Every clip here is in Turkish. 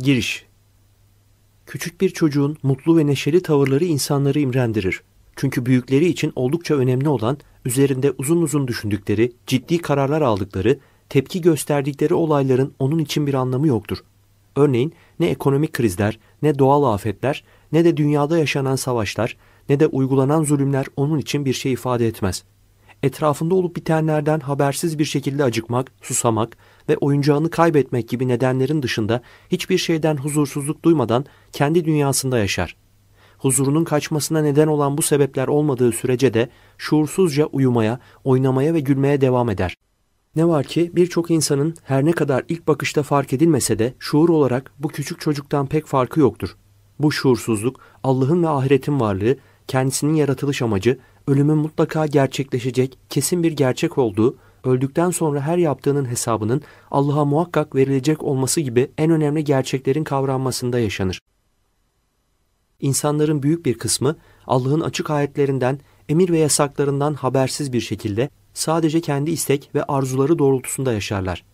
Giriş Küçük bir çocuğun mutlu ve neşeli tavırları insanları imrendirir. Çünkü büyükleri için oldukça önemli olan, üzerinde uzun uzun düşündükleri, ciddi kararlar aldıkları, tepki gösterdikleri olayların onun için bir anlamı yoktur. Örneğin ne ekonomik krizler, ne doğal afetler, ne de dünyada yaşanan savaşlar, ne de uygulanan zulümler onun için bir şey ifade etmez. Etrafında olup bitenlerden habersiz bir şekilde acıkmak, susamak, ve oyuncağını kaybetmek gibi nedenlerin dışında hiçbir şeyden huzursuzluk duymadan kendi dünyasında yaşar. Huzurunun kaçmasına neden olan bu sebepler olmadığı sürece de şuursuzca uyumaya, oynamaya ve gülmeye devam eder. Ne var ki birçok insanın her ne kadar ilk bakışta fark edilmese de şuur olarak bu küçük çocuktan pek farkı yoktur. Bu şuursuzluk Allah'ın ve ahiretin varlığı, kendisinin yaratılış amacı, ölümün mutlaka gerçekleşecek kesin bir gerçek olduğu öldükten sonra her yaptığının hesabının Allah'a muhakkak verilecek olması gibi en önemli gerçeklerin kavranmasında yaşanır. İnsanların büyük bir kısmı Allah'ın açık ayetlerinden, emir ve yasaklarından habersiz bir şekilde sadece kendi istek ve arzuları doğrultusunda yaşarlar.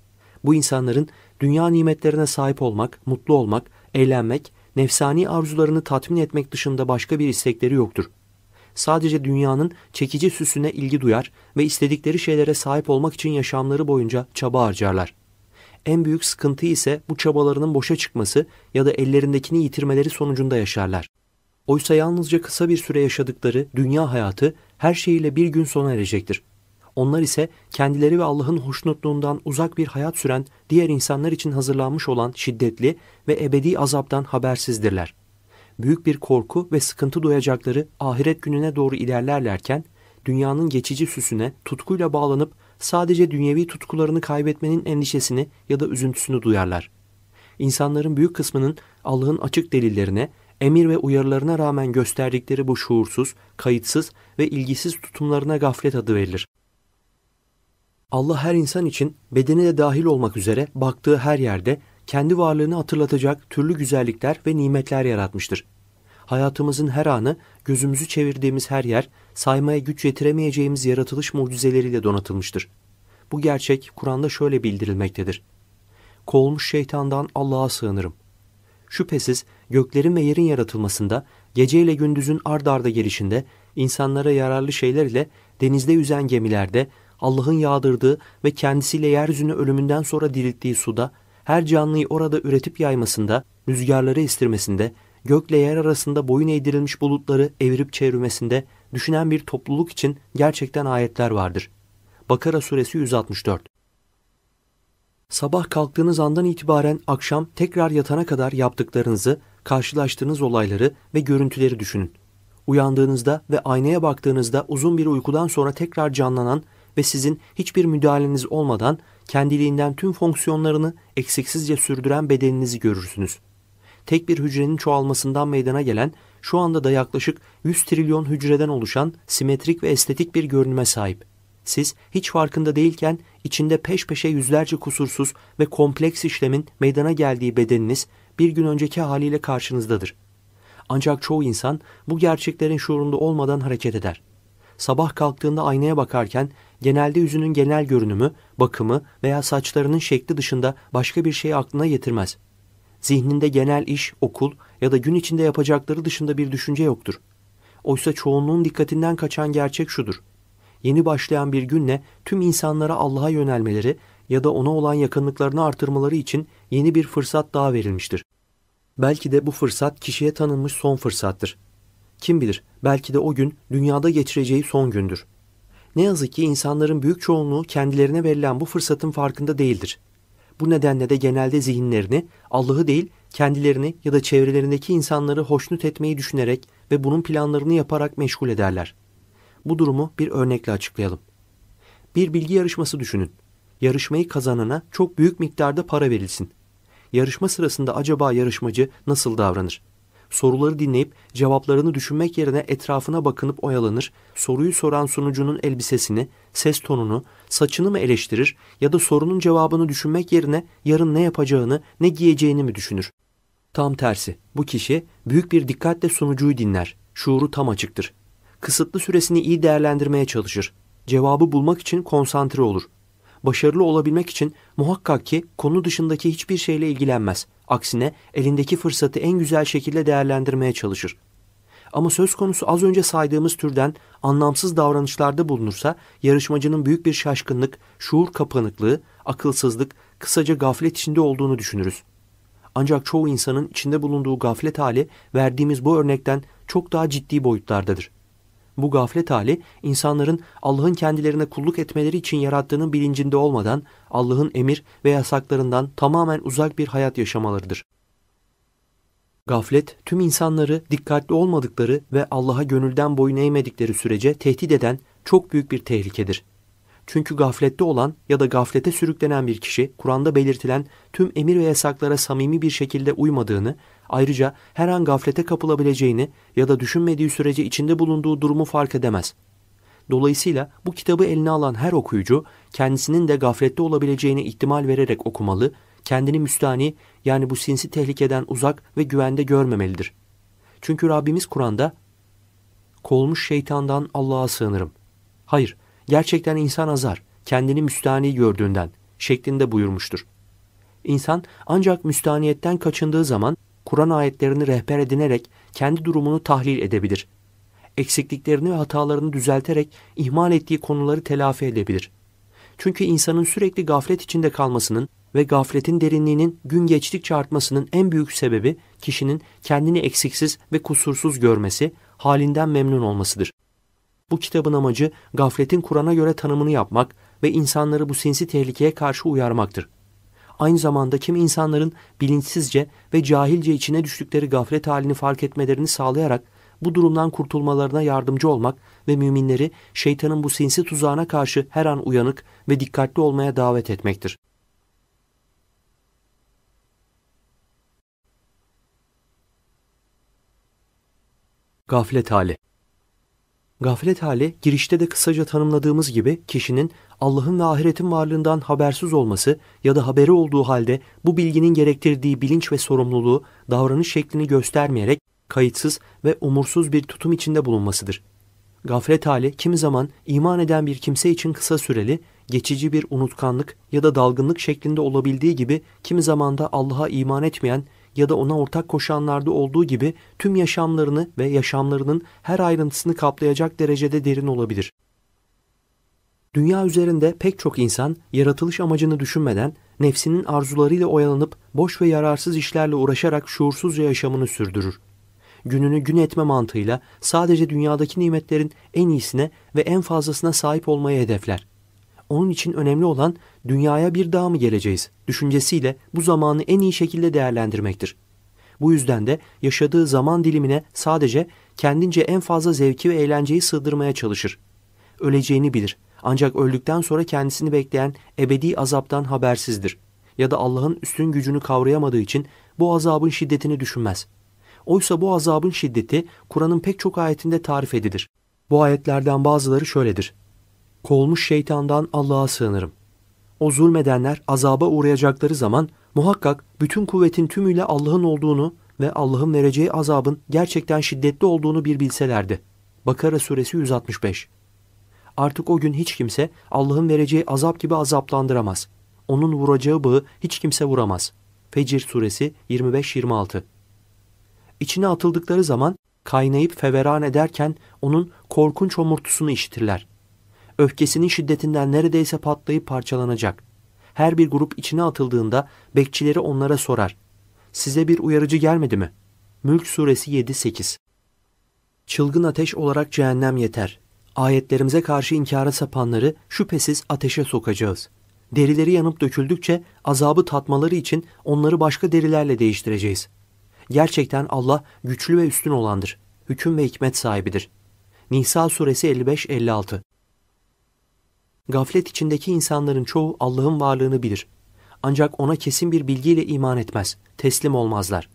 Bu insanların dünya nimetlerine sahip olmak, mutlu olmak, eğlenmek, nefsani arzularını tatmin etmek dışında başka bir istekleri yoktur sadece dünyanın çekici süsüne ilgi duyar ve istedikleri şeylere sahip olmak için yaşamları boyunca çaba harcarlar. En büyük sıkıntı ise bu çabalarının boşa çıkması ya da ellerindekini yitirmeleri sonucunda yaşarlar. Oysa yalnızca kısa bir süre yaşadıkları dünya hayatı her şeyiyle bir gün sona erecektir. Onlar ise kendileri ve Allah'ın hoşnutluğundan uzak bir hayat süren diğer insanlar için hazırlanmış olan şiddetli ve ebedi azaptan habersizdirler.'' büyük bir korku ve sıkıntı duyacakları ahiret gününe doğru ilerlerlerken dünyanın geçici süsüne tutkuyla bağlanıp sadece dünyevi tutkularını kaybetmenin endişesini ya da üzüntüsünü duyarlar. İnsanların büyük kısmının Allah'ın açık delillerine, emir ve uyarılarına rağmen gösterdikleri bu şuursuz, kayıtsız ve ilgisiz tutumlarına gaflet adı verilir. Allah her insan için bedeni de dahil olmak üzere baktığı her yerde kendi varlığını hatırlatacak türlü güzellikler ve nimetler yaratmıştır. Hayatımızın her anı, gözümüzü çevirdiğimiz her yer, saymaya güç yetiremeyeceğimiz yaratılış mucizeleriyle donatılmıştır. Bu gerçek Kur'an'da şöyle bildirilmektedir. Kovulmuş şeytandan Allah'a sığınırım. Şüphesiz göklerin ve yerin yaratılmasında, geceyle gündüzün ard arda gelişinde, insanlara yararlı şeyler ile denizde yüzen gemilerde, Allah'ın yağdırdığı ve kendisiyle yeryüzünü ölümünden sonra dirilttiği suda her canlıyı orada üretip yaymasında, rüzgarları estirmesinde, gökle yer arasında boyun eğdirilmiş bulutları evirip çevirmesinde düşünen bir topluluk için gerçekten ayetler vardır. Bakara suresi 164 Sabah kalktığınız andan itibaren akşam tekrar yatana kadar yaptıklarınızı, karşılaştığınız olayları ve görüntüleri düşünün. Uyandığınızda ve aynaya baktığınızda uzun bir uykudan sonra tekrar canlanan ve sizin hiçbir müdahaleniz olmadan kendiliğinden tüm fonksiyonlarını eksiksizce sürdüren bedeninizi görürsünüz. Tek bir hücrenin çoğalmasından meydana gelen şu anda da yaklaşık 100 trilyon hücreden oluşan simetrik ve estetik bir görünüme sahip. Siz hiç farkında değilken içinde peş peşe yüzlerce kusursuz ve kompleks işlemin meydana geldiği bedeniniz bir gün önceki haliyle karşınızdadır. Ancak çoğu insan bu gerçeklerin şuurunda olmadan hareket eder.'' sabah kalktığında aynaya bakarken genelde yüzünün genel görünümü, bakımı veya saçlarının şekli dışında başka bir şey aklına getirmez. Zihninde genel iş, okul ya da gün içinde yapacakları dışında bir düşünce yoktur. Oysa çoğunluğun dikkatinden kaçan gerçek şudur. Yeni başlayan bir günle tüm insanlara Allah'a yönelmeleri ya da ona olan yakınlıklarını artırmaları için yeni bir fırsat daha verilmiştir. Belki de bu fırsat kişiye tanınmış son fırsattır. Kim bilir belki de o gün dünyada geçireceği son gündür. Ne yazık ki insanların büyük çoğunluğu kendilerine verilen bu fırsatın farkında değildir. Bu nedenle de genelde zihinlerini Allah'ı değil kendilerini ya da çevrelerindeki insanları hoşnut etmeyi düşünerek ve bunun planlarını yaparak meşgul ederler. Bu durumu bir örnekle açıklayalım. Bir bilgi yarışması düşünün. Yarışmayı kazanana çok büyük miktarda para verilsin. Yarışma sırasında acaba yarışmacı nasıl davranır? soruları dinleyip cevaplarını düşünmek yerine etrafına bakınıp oyalanır, soruyu soran sunucunun elbisesini, ses tonunu, saçını mı eleştirir ya da sorunun cevabını düşünmek yerine yarın ne yapacağını, ne giyeceğini mi düşünür? Tam tersi, bu kişi büyük bir dikkatle sunucuyu dinler, şuuru tam açıktır. Kısıtlı süresini iyi değerlendirmeye çalışır, cevabı bulmak için konsantre olur. Başarılı olabilmek için muhakkak ki konu dışındaki hiçbir şeyle ilgilenmez. Aksine elindeki fırsatı en güzel şekilde değerlendirmeye çalışır. Ama söz konusu az önce saydığımız türden anlamsız davranışlarda bulunursa yarışmacının büyük bir şaşkınlık, şuur kapanıklığı, akılsızlık, kısaca gaflet içinde olduğunu düşünürüz. Ancak çoğu insanın içinde bulunduğu gaflet hali verdiğimiz bu örnekten çok daha ciddi boyutlardadır. Bu gaflet hali insanların Allah'ın kendilerine kulluk etmeleri için yarattığının bilincinde olmadan Allah'ın emir ve yasaklarından tamamen uzak bir hayat yaşamalarıdır. Gaflet tüm insanları dikkatli olmadıkları ve Allah'a gönülden boyun eğmedikleri sürece tehdit eden çok büyük bir tehlikedir. Çünkü gaflette olan ya da gaflete sürüklenen bir kişi Kur'an'da belirtilen tüm emir ve yasaklara samimi bir şekilde uymadığını Ayrıca her an gaflete kapılabileceğini ya da düşünmediği sürece içinde bulunduğu durumu fark edemez. Dolayısıyla bu kitabı eline alan her okuyucu kendisinin de gaflette olabileceğine ihtimal vererek okumalı, kendini müstani yani bu sinsi tehlikeden uzak ve güvende görmemelidir. Çünkü Rabbimiz Kur'an'da kolmuş şeytandan Allah'a sığınırım. Hayır, gerçekten insan azar, kendini müstani gördüğünden şeklinde buyurmuştur. İnsan ancak müstaniyetten kaçındığı zaman Kur'an ayetlerini rehber edinerek kendi durumunu tahlil edebilir. Eksikliklerini ve hatalarını düzelterek ihmal ettiği konuları telafi edebilir. Çünkü insanın sürekli gaflet içinde kalmasının ve gafletin derinliğinin gün geçtikçe artmasının en büyük sebebi kişinin kendini eksiksiz ve kusursuz görmesi, halinden memnun olmasıdır. Bu kitabın amacı gafletin Kur'an'a göre tanımını yapmak ve insanları bu sinsi tehlikeye karşı uyarmaktır aynı zamanda kim insanların bilinçsizce ve cahilce içine düştükleri gaflet halini fark etmelerini sağlayarak bu durumdan kurtulmalarına yardımcı olmak ve müminleri şeytanın bu sinsi tuzağına karşı her an uyanık ve dikkatli olmaya davet etmektir. Gaflet hali Gaflet hali girişte de kısaca tanımladığımız gibi kişinin Allah'ın ve ahiretin varlığından habersiz olması ya da haberi olduğu halde bu bilginin gerektirdiği bilinç ve sorumluluğu davranış şeklini göstermeyerek kayıtsız ve umursuz bir tutum içinde bulunmasıdır. Gaflet hali kimi zaman iman eden bir kimse için kısa süreli, geçici bir unutkanlık ya da dalgınlık şeklinde olabildiği gibi kimi zaman da Allah'a iman etmeyen ya da ona ortak koşanlarda olduğu gibi tüm yaşamlarını ve yaşamlarının her ayrıntısını kaplayacak derecede derin olabilir. Dünya üzerinde pek çok insan yaratılış amacını düşünmeden nefsinin arzularıyla oyalanıp boş ve yararsız işlerle uğraşarak şuursuzca yaşamını sürdürür. Gününü gün etme mantığıyla sadece dünyadaki nimetlerin en iyisine ve en fazlasına sahip olmayı hedefler onun için önemli olan dünyaya bir daha mı geleceğiz düşüncesiyle bu zamanı en iyi şekilde değerlendirmektir. Bu yüzden de yaşadığı zaman dilimine sadece kendince en fazla zevki ve eğlenceyi sığdırmaya çalışır. Öleceğini bilir ancak öldükten sonra kendisini bekleyen ebedi azaptan habersizdir ya da Allah'ın üstün gücünü kavrayamadığı için bu azabın şiddetini düşünmez. Oysa bu azabın şiddeti Kur'an'ın pek çok ayetinde tarif edilir. Bu ayetlerden bazıları şöyledir. Kovulmuş şeytandan Allah'a sığınırım. O zulmedenler azaba uğrayacakları zaman muhakkak bütün kuvvetin tümüyle Allah'ın olduğunu ve Allah'ın vereceği azabın gerçekten şiddetli olduğunu bir bilselerdi. Bakara suresi 165 Artık o gün hiç kimse Allah'ın vereceği azap gibi azaplandıramaz. Onun vuracağı bağı hiç kimse vuramaz. Fecir suresi 25-26 İçine atıldıkları zaman kaynayıp feveran ederken onun korkunç omurtusunu işitirler öfkesinin şiddetinden neredeyse patlayıp parçalanacak. Her bir grup içine atıldığında bekçileri onlara sorar. Size bir uyarıcı gelmedi mi? Mülk Suresi 7-8 Çılgın ateş olarak cehennem yeter. Ayetlerimize karşı inkara sapanları şüphesiz ateşe sokacağız. Derileri yanıp döküldükçe azabı tatmaları için onları başka derilerle değiştireceğiz. Gerçekten Allah güçlü ve üstün olandır. Hüküm ve hikmet sahibidir. Nisa suresi 55-56 Gaflet içindeki insanların çoğu Allah'ın varlığını bilir. Ancak ona kesin bir bilgiyle iman etmez, teslim olmazlar.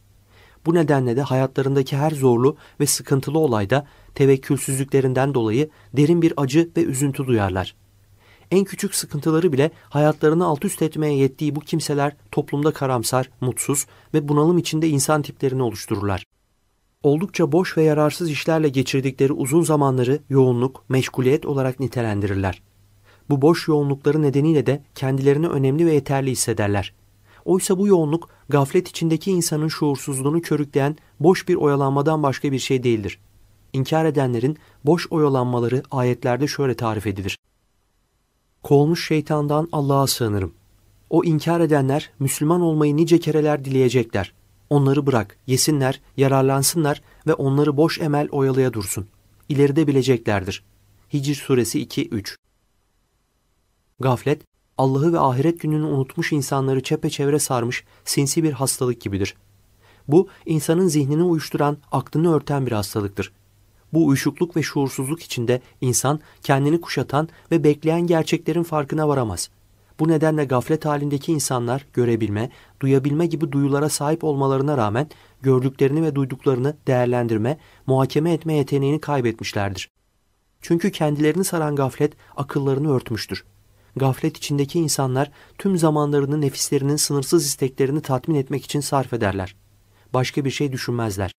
Bu nedenle de hayatlarındaki her zorlu ve sıkıntılı olayda tevekkülsüzlüklerinden dolayı derin bir acı ve üzüntü duyarlar. En küçük sıkıntıları bile hayatlarını alt üst etmeye yettiği bu kimseler toplumda karamsar, mutsuz ve bunalım içinde insan tiplerini oluştururlar. Oldukça boş ve yararsız işlerle geçirdikleri uzun zamanları yoğunluk, meşguliyet olarak nitelendirirler. Bu boş yoğunlukları nedeniyle de kendilerini önemli ve yeterli hissederler. Oysa bu yoğunluk gaflet içindeki insanın şuursuzluğunu körükleyen boş bir oyalanmadan başka bir şey değildir. İnkar edenlerin boş oyalanmaları ayetlerde şöyle tarif edilir. Kovulmuş şeytandan Allah'a sığınırım. O inkar edenler Müslüman olmayı nice kereler dileyecekler. Onları bırak, yesinler, yararlansınlar ve onları boş emel oyalaya dursun. İleride bileceklerdir. Hicr suresi 2-3 Gaflet, Allah'ı ve ahiret gününü unutmuş insanları çepeçevre sarmış sinsi bir hastalık gibidir. Bu, insanın zihnini uyuşturan, aklını örten bir hastalıktır. Bu uyuşukluk ve şuursuzluk içinde insan kendini kuşatan ve bekleyen gerçeklerin farkına varamaz. Bu nedenle gaflet halindeki insanlar görebilme, duyabilme gibi duyulara sahip olmalarına rağmen gördüklerini ve duyduklarını değerlendirme, muhakeme etme yeteneğini kaybetmişlerdir. Çünkü kendilerini saran gaflet akıllarını örtmüştür. Gaflet içindeki insanlar tüm zamanlarını nefislerinin sınırsız isteklerini tatmin etmek için sarf ederler. Başka bir şey düşünmezler.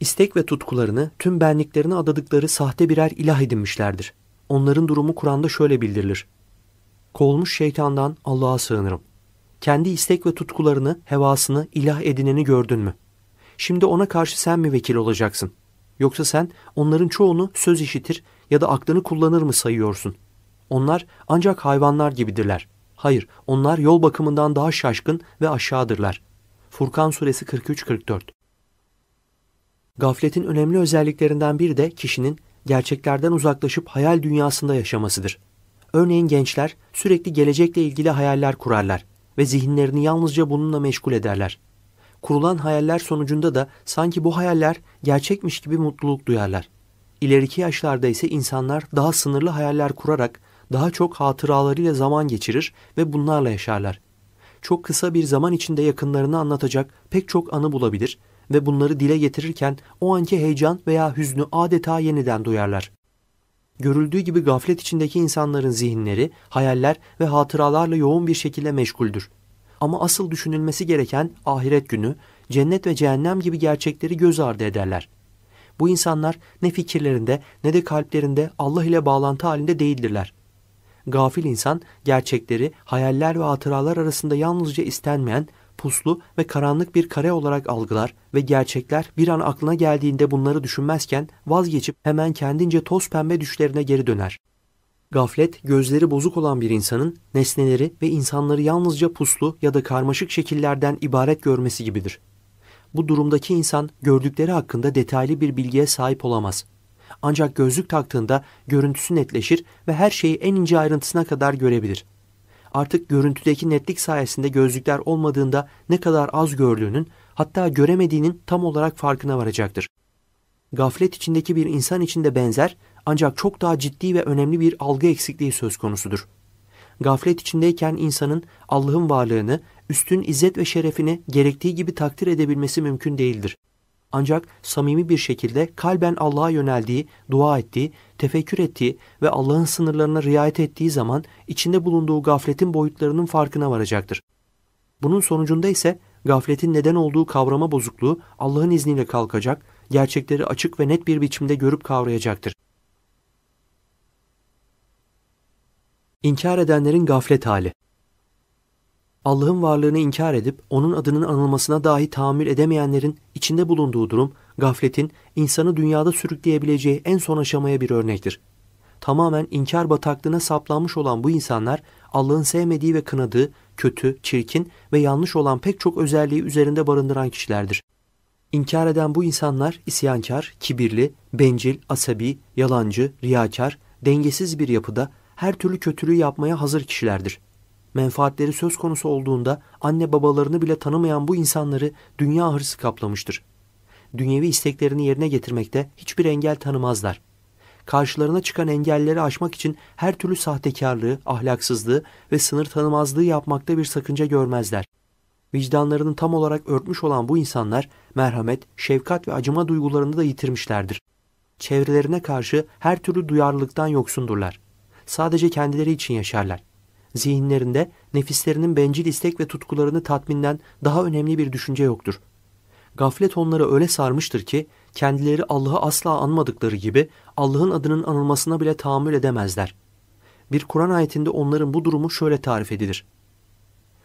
İstek ve tutkularını tüm benliklerine adadıkları sahte birer ilah edinmişlerdir. Onların durumu Kur'an'da şöyle bildirilir. Kovulmuş şeytandan Allah'a sığınırım. Kendi istek ve tutkularını, hevasını ilah edineni gördün mü? Şimdi ona karşı sen mi vekil olacaksın? Yoksa sen onların çoğunu söz işitir ya da aklını kullanır mı sayıyorsun?'' Onlar ancak hayvanlar gibidirler. Hayır, onlar yol bakımından daha şaşkın ve aşağıdırlar. Furkan Suresi 43-44 Gafletin önemli özelliklerinden biri de kişinin gerçeklerden uzaklaşıp hayal dünyasında yaşamasıdır. Örneğin gençler sürekli gelecekle ilgili hayaller kurarlar ve zihinlerini yalnızca bununla meşgul ederler. Kurulan hayaller sonucunda da sanki bu hayaller gerçekmiş gibi mutluluk duyarlar. İleriki yaşlarda ise insanlar daha sınırlı hayaller kurarak daha çok hatıralarıyla zaman geçirir ve bunlarla yaşarlar. Çok kısa bir zaman içinde yakınlarını anlatacak pek çok anı bulabilir ve bunları dile getirirken o anki heyecan veya hüznü adeta yeniden duyarlar. Görüldüğü gibi gaflet içindeki insanların zihinleri, hayaller ve hatıralarla yoğun bir şekilde meşguldür. Ama asıl düşünülmesi gereken ahiret günü, cennet ve cehennem gibi gerçekleri göz ardı ederler. Bu insanlar ne fikirlerinde ne de kalplerinde Allah ile bağlantı halinde değildirler. Gafil insan gerçekleri hayaller ve hatıralar arasında yalnızca istenmeyen, puslu ve karanlık bir kare olarak algılar ve gerçekler bir an aklına geldiğinde bunları düşünmezken vazgeçip hemen kendince toz pembe düşlerine geri döner. Gaflet, gözleri bozuk olan bir insanın nesneleri ve insanları yalnızca puslu ya da karmaşık şekillerden ibaret görmesi gibidir. Bu durumdaki insan gördükleri hakkında detaylı bir bilgiye sahip olamaz. Ancak gözlük taktığında görüntüsü netleşir ve her şeyi en ince ayrıntısına kadar görebilir. Artık görüntüdeki netlik sayesinde gözlükler olmadığında ne kadar az gördüğünün hatta göremediğinin tam olarak farkına varacaktır. Gaflet içindeki bir insan için de benzer ancak çok daha ciddi ve önemli bir algı eksikliği söz konusudur. Gaflet içindeyken insanın Allah'ın varlığını, üstün izzet ve şerefini gerektiği gibi takdir edebilmesi mümkün değildir. Ancak samimi bir şekilde kalben Allah'a yöneldiği, dua ettiği, tefekkür ettiği ve Allah'ın sınırlarına riayet ettiği zaman içinde bulunduğu gafletin boyutlarının farkına varacaktır. Bunun sonucunda ise gafletin neden olduğu kavrama bozukluğu Allah'ın izniyle kalkacak, gerçekleri açık ve net bir biçimde görüp kavrayacaktır. İnkar edenlerin gaflet hali Allah'ın varlığını inkar edip onun adının anılmasına dahi tahammül edemeyenlerin içinde bulunduğu durum, gafletin insanı dünyada sürükleyebileceği en son aşamaya bir örnektir. Tamamen inkar bataklığına saplanmış olan bu insanlar Allah'ın sevmediği ve kınadığı, kötü, çirkin ve yanlış olan pek çok özelliği üzerinde barındıran kişilerdir. İnkar eden bu insanlar isyankar, kibirli, bencil, asabi, yalancı, riyakar, dengesiz bir yapıda her türlü kötülüğü yapmaya hazır kişilerdir menfaatleri söz konusu olduğunda anne babalarını bile tanımayan bu insanları dünya hırsı kaplamıştır. Dünyevi isteklerini yerine getirmekte hiçbir engel tanımazlar. Karşılarına çıkan engelleri aşmak için her türlü sahtekarlığı, ahlaksızlığı ve sınır tanımazlığı yapmakta bir sakınca görmezler. Vicdanlarını tam olarak örtmüş olan bu insanlar merhamet, şefkat ve acıma duygularını da yitirmişlerdir. Çevrelerine karşı her türlü duyarlılıktan yoksundurlar. Sadece kendileri için yaşarlar zihinlerinde nefislerinin bencil istek ve tutkularını tatminden daha önemli bir düşünce yoktur. Gaflet onları öyle sarmıştır ki kendileri Allah'ı asla anmadıkları gibi Allah'ın adının anılmasına bile tahammül edemezler. Bir Kur'an ayetinde onların bu durumu şöyle tarif edilir.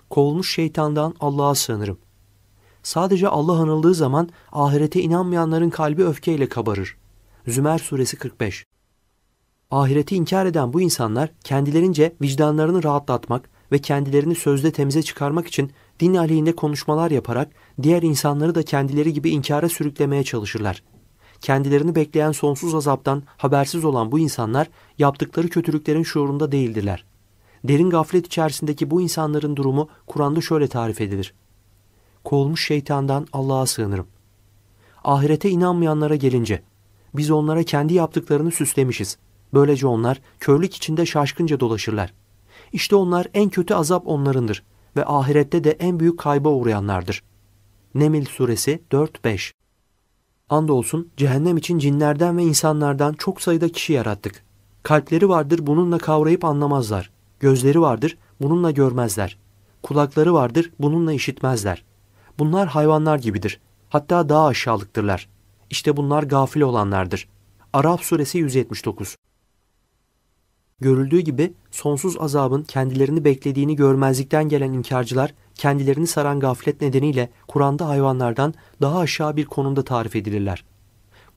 Kovulmuş şeytandan Allah'a sığınırım. Sadece Allah anıldığı zaman ahirete inanmayanların kalbi öfkeyle kabarır. Zümer suresi 45 Ahireti inkar eden bu insanlar kendilerince vicdanlarını rahatlatmak ve kendilerini sözde temize çıkarmak için din aleyhinde konuşmalar yaparak diğer insanları da kendileri gibi inkara sürüklemeye çalışırlar. Kendilerini bekleyen sonsuz azaptan habersiz olan bu insanlar yaptıkları kötülüklerin şuurunda değildirler. Derin gaflet içerisindeki bu insanların durumu Kur'an'da şöyle tarif edilir. Kovulmuş şeytandan Allah'a sığınırım. Ahirete inanmayanlara gelince biz onlara kendi yaptıklarını süslemişiz.'' Böylece onlar körlük içinde şaşkınca dolaşırlar. İşte onlar en kötü azap onlarındır ve ahirette de en büyük kayba uğrayanlardır. Nemil Suresi 4-5 Andolsun cehennem için cinlerden ve insanlardan çok sayıda kişi yarattık. Kalpleri vardır bununla kavrayıp anlamazlar. Gözleri vardır bununla görmezler. Kulakları vardır bununla işitmezler. Bunlar hayvanlar gibidir. Hatta daha aşağılıktırlar. İşte bunlar gafil olanlardır. Araf suresi 179 Görüldüğü gibi sonsuz azabın kendilerini beklediğini görmezlikten gelen inkarcılar kendilerini saran gaflet nedeniyle Kur'an'da hayvanlardan daha aşağı bir konumda tarif edilirler.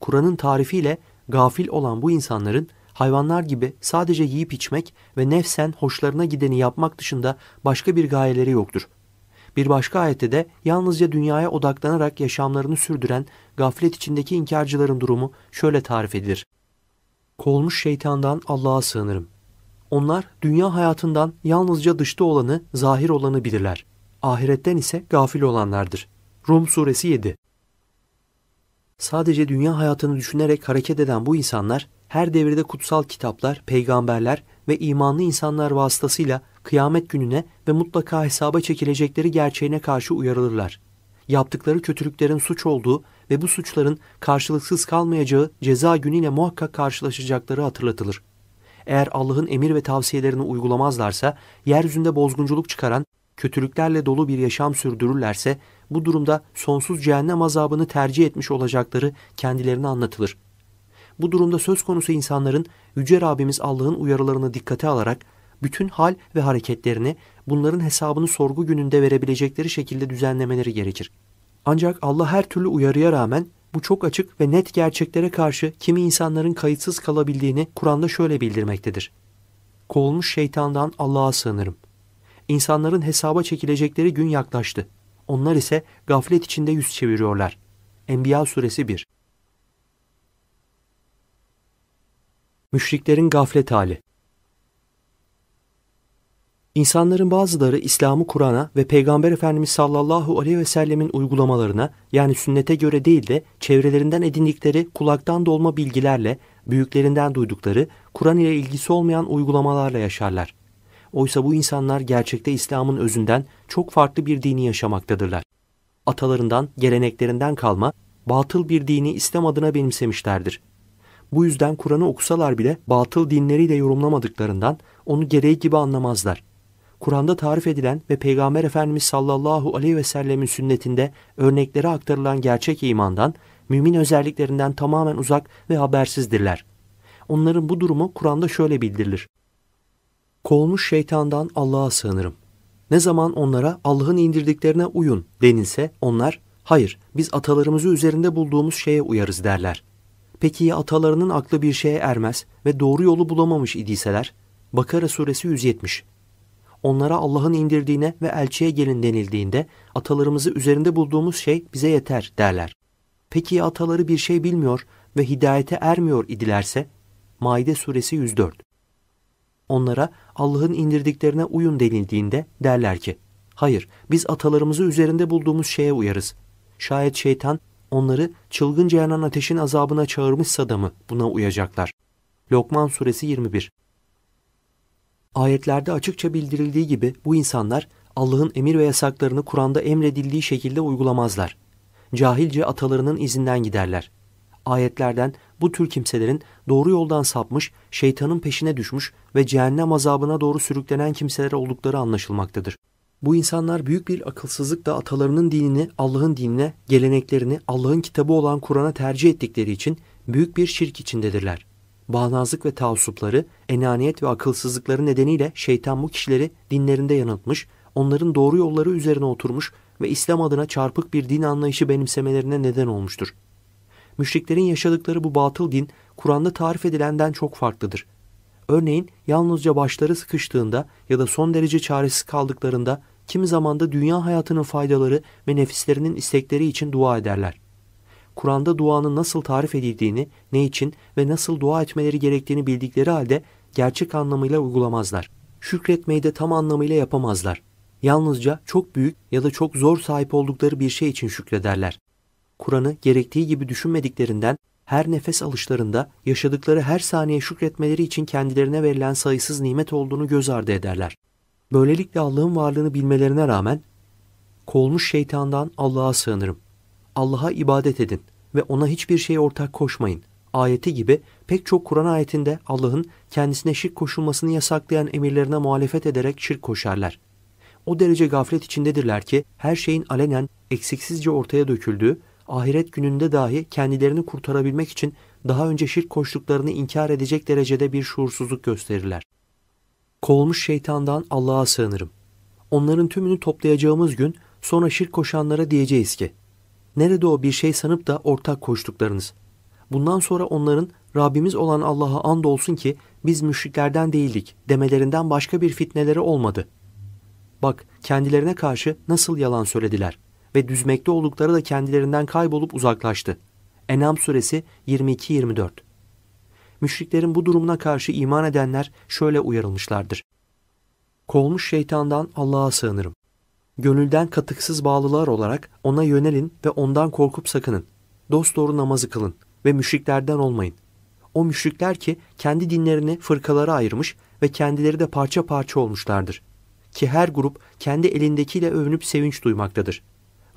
Kur'an'ın tarifiyle gafil olan bu insanların hayvanlar gibi sadece yiyip içmek ve nefsen hoşlarına gideni yapmak dışında başka bir gayeleri yoktur. Bir başka ayette de yalnızca dünyaya odaklanarak yaşamlarını sürdüren gaflet içindeki inkarcıların durumu şöyle tarif edilir. Kolmuş şeytandan Allah'a sığınırım. Onlar dünya hayatından yalnızca dışta olanı, zahir olanı bilirler. Ahiretten ise gafil olanlardır. Rum suresi 7 Sadece dünya hayatını düşünerek hareket eden bu insanlar, her devirde kutsal kitaplar, peygamberler ve imanlı insanlar vasıtasıyla kıyamet gününe ve mutlaka hesaba çekilecekleri gerçeğine karşı uyarılırlar. Yaptıkları kötülüklerin suç olduğu ve bu suçların karşılıksız kalmayacağı ceza günüyle muhakkak karşılaşacakları hatırlatılır eğer Allah'ın emir ve tavsiyelerini uygulamazlarsa, yeryüzünde bozgunculuk çıkaran, kötülüklerle dolu bir yaşam sürdürürlerse, bu durumda sonsuz cehennem azabını tercih etmiş olacakları kendilerine anlatılır. Bu durumda söz konusu insanların Yüce Rabbimiz Allah'ın uyarılarını dikkate alarak bütün hal ve hareketlerini bunların hesabını sorgu gününde verebilecekleri şekilde düzenlemeleri gerekir. Ancak Allah her türlü uyarıya rağmen bu çok açık ve net gerçeklere karşı kimi insanların kayıtsız kalabildiğini Kur'an'da şöyle bildirmektedir. Kovulmuş şeytandan Allah'a sığınırım. İnsanların hesaba çekilecekleri gün yaklaştı. Onlar ise gaflet içinde yüz çeviriyorlar. Enbiya suresi 1 Müşriklerin gaflet hali İnsanların bazıları İslam'ı Kur'an'a ve Peygamber Efendimiz sallallahu aleyhi ve sellemin uygulamalarına yani sünnete göre değil de çevrelerinden edindikleri kulaktan dolma bilgilerle, büyüklerinden duydukları, Kur'an ile ilgisi olmayan uygulamalarla yaşarlar. Oysa bu insanlar gerçekte İslam'ın özünden çok farklı bir dini yaşamaktadırlar. Atalarından, geleneklerinden kalma, batıl bir dini İslam adına benimsemişlerdir. Bu yüzden Kur'an'ı okusalar bile batıl dinleriyle yorumlamadıklarından onu gereği gibi anlamazlar.'' Kur'an'da tarif edilen ve Peygamber Efendimiz sallallahu aleyhi ve sellemin sünnetinde örneklere aktarılan gerçek imandan, mümin özelliklerinden tamamen uzak ve habersizdirler. Onların bu durumu Kur'an'da şöyle bildirilir. Kovulmuş şeytandan Allah'a sığınırım. Ne zaman onlara Allah'ın indirdiklerine uyun denilse onlar, hayır biz atalarımızı üzerinde bulduğumuz şeye uyarız derler. Peki ya atalarının aklı bir şeye ermez ve doğru yolu bulamamış idiyseler? Bakara suresi 170 onlara Allah'ın indirdiğine ve elçiye gelin denildiğinde atalarımızı üzerinde bulduğumuz şey bize yeter derler. Peki ya ataları bir şey bilmiyor ve hidayete ermiyor idilerse? Maide suresi 104 Onlara Allah'ın indirdiklerine uyun denildiğinde derler ki, hayır biz atalarımızı üzerinde bulduğumuz şeye uyarız. Şayet şeytan onları çılgınca yanan ateşin azabına çağırmışsa da mı buna uyacaklar? Lokman suresi 21 Ayetlerde açıkça bildirildiği gibi bu insanlar Allah'ın emir ve yasaklarını Kur'an'da emredildiği şekilde uygulamazlar. Cahilce atalarının izinden giderler. Ayetlerden bu tür kimselerin doğru yoldan sapmış, şeytanın peşine düşmüş ve cehennem azabına doğru sürüklenen kimseler oldukları anlaşılmaktadır. Bu insanlar büyük bir akılsızlıkla atalarının dinini Allah'ın dinine, geleneklerini Allah'ın kitabı olan Kur'an'a tercih ettikleri için büyük bir şirk içindedirler bağnazlık ve taassupları, enaniyet ve akılsızlıkları nedeniyle şeytan bu kişileri dinlerinde yanıltmış, onların doğru yolları üzerine oturmuş ve İslam adına çarpık bir din anlayışı benimsemelerine neden olmuştur. Müşriklerin yaşadıkları bu batıl din Kur'an'da tarif edilenden çok farklıdır. Örneğin yalnızca başları sıkıştığında ya da son derece çaresiz kaldıklarında kimi zamanda dünya hayatının faydaları ve nefislerinin istekleri için dua ederler. Kur'an'da duanın nasıl tarif edildiğini, ne için ve nasıl dua etmeleri gerektiğini bildikleri halde gerçek anlamıyla uygulamazlar. Şükretmeyi de tam anlamıyla yapamazlar. Yalnızca çok büyük ya da çok zor sahip oldukları bir şey için şükrederler. Kur'an'ı gerektiği gibi düşünmediklerinden her nefes alışlarında yaşadıkları her saniye şükretmeleri için kendilerine verilen sayısız nimet olduğunu göz ardı ederler. Böylelikle Allah'ın varlığını bilmelerine rağmen kolmuş şeytandan Allah'a sığınırım. Allah'a ibadet edin ve ona hiçbir şeye ortak koşmayın. Ayeti gibi pek çok Kur'an ayetinde Allah'ın kendisine şirk koşulmasını yasaklayan emirlerine muhalefet ederek şirk koşarlar. O derece gaflet içindedirler ki her şeyin alenen eksiksizce ortaya döküldüğü, ahiret gününde dahi kendilerini kurtarabilmek için daha önce şirk koştuklarını inkar edecek derecede bir şuursuzluk gösterirler. Kovulmuş şeytandan Allah'a sığınırım. Onların tümünü toplayacağımız gün sonra şirk koşanlara diyeceğiz ki nerede o bir şey sanıp da ortak koştuklarınız. Bundan sonra onların Rabbimiz olan Allah'a and olsun ki biz müşriklerden değildik demelerinden başka bir fitneleri olmadı. Bak kendilerine karşı nasıl yalan söylediler ve düzmekte oldukları da kendilerinden kaybolup uzaklaştı. Enam suresi 22-24 Müşriklerin bu durumuna karşı iman edenler şöyle uyarılmışlardır. Kovmuş şeytandan Allah'a sığınırım. Gönülden katıksız bağlılar olarak ona yönelin ve ondan korkup sakının. Dosdoğru namazı kılın ve müşriklerden olmayın. O müşrikler ki kendi dinlerini fırkalara ayırmış ve kendileri de parça parça olmuşlardır. Ki her grup kendi elindekiyle övünüp sevinç duymaktadır.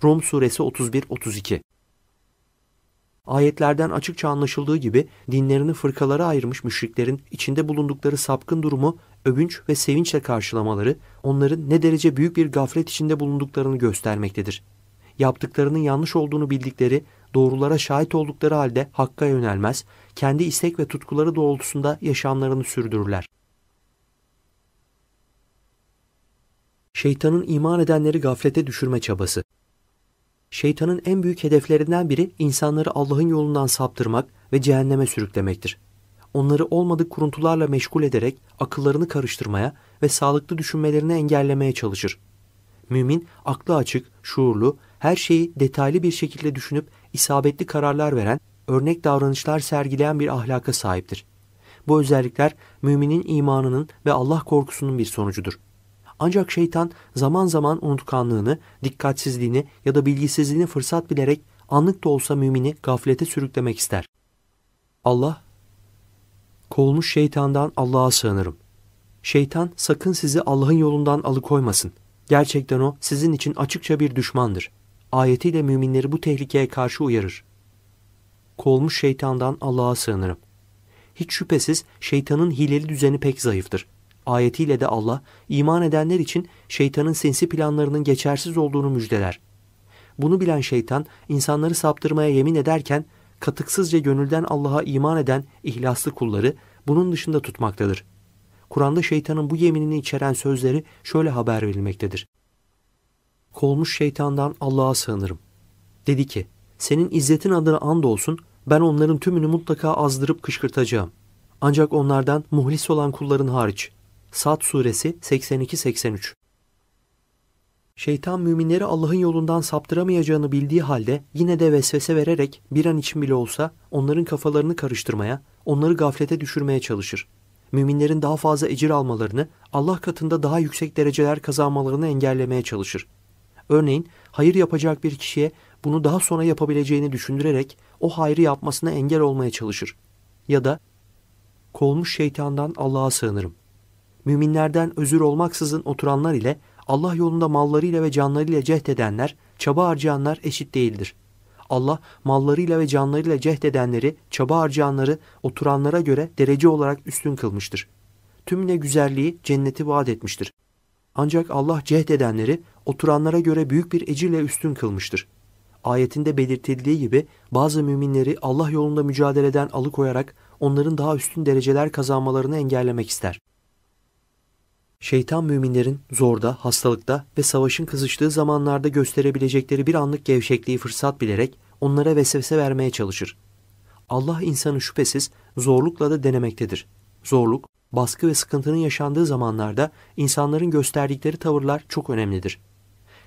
Rum suresi 31-32 Ayetlerden açıkça anlaşıldığı gibi dinlerini fırkalara ayırmış müşriklerin içinde bulundukları sapkın durumu övünç ve sevinçle karşılamaları onların ne derece büyük bir gaflet içinde bulunduklarını göstermektedir. Yaptıklarının yanlış olduğunu bildikleri, doğrulara şahit oldukları halde hakka yönelmez, kendi istek ve tutkuları doğrultusunda yaşamlarını sürdürürler. Şeytanın iman edenleri gaflete düşürme çabası. Şeytanın en büyük hedeflerinden biri insanları Allah'ın yolundan saptırmak ve cehenneme sürüklemektir onları olmadık kuruntularla meşgul ederek akıllarını karıştırmaya ve sağlıklı düşünmelerini engellemeye çalışır. Mümin aklı açık, şuurlu, her şeyi detaylı bir şekilde düşünüp isabetli kararlar veren, örnek davranışlar sergileyen bir ahlaka sahiptir. Bu özellikler müminin imanının ve Allah korkusunun bir sonucudur. Ancak şeytan zaman zaman unutkanlığını, dikkatsizliğini ya da bilgisizliğini fırsat bilerek anlık da olsa mümini gaflete sürüklemek ister. Allah Kovulmuş şeytandan Allah'a sığınırım. Şeytan sakın sizi Allah'ın yolundan alıkoymasın. Gerçekten o sizin için açıkça bir düşmandır. Ayetiyle müminleri bu tehlikeye karşı uyarır. Kovulmuş şeytandan Allah'a sığınırım. Hiç şüphesiz şeytanın hileli düzeni pek zayıftır. Ayetiyle de Allah iman edenler için şeytanın sinsi planlarının geçersiz olduğunu müjdeler. Bunu bilen şeytan insanları saptırmaya yemin ederken katıksızca gönülden Allah'a iman eden ihlaslı kulları bunun dışında tutmaktadır. Kur'an'da şeytanın bu yeminini içeren sözleri şöyle haber verilmektedir. Kolmuş şeytandan Allah'a sığınırım. Dedi ki, senin izzetin adına olsun, ben onların tümünü mutlaka azdırıp kışkırtacağım. Ancak onlardan muhlis olan kulların hariç. Sad suresi 82-83 Şeytan müminleri Allah'ın yolundan saptıramayacağını bildiği halde yine de vesvese vererek bir an için bile olsa onların kafalarını karıştırmaya, onları gaflete düşürmeye çalışır. Müminlerin daha fazla ecir almalarını, Allah katında daha yüksek dereceler kazanmalarını engellemeye çalışır. Örneğin hayır yapacak bir kişiye bunu daha sonra yapabileceğini düşündürerek o hayrı yapmasına engel olmaya çalışır. Ya da kolmuş şeytandan Allah'a sığınırım. Müminlerden özür olmaksızın oturanlar ile Allah yolunda mallarıyla ve canlarıyla cehd edenler, çaba harcayanlar eşit değildir. Allah mallarıyla ve canlarıyla cehd edenleri, çaba harcayanları oturanlara göre derece olarak üstün kılmıştır. Tümüne güzelliği, cenneti vaat etmiştir. Ancak Allah cehd edenleri oturanlara göre büyük bir ecirle üstün kılmıştır. Ayetinde belirtildiği gibi bazı müminleri Allah yolunda mücadeleden alıkoyarak onların daha üstün dereceler kazanmalarını engellemek ister. Şeytan müminlerin zorda, hastalıkta ve savaşın kızıştığı zamanlarda gösterebilecekleri bir anlık gevşekliği fırsat bilerek onlara vesvese vermeye çalışır. Allah insanı şüphesiz zorlukla da denemektedir. Zorluk, baskı ve sıkıntının yaşandığı zamanlarda insanların gösterdikleri tavırlar çok önemlidir.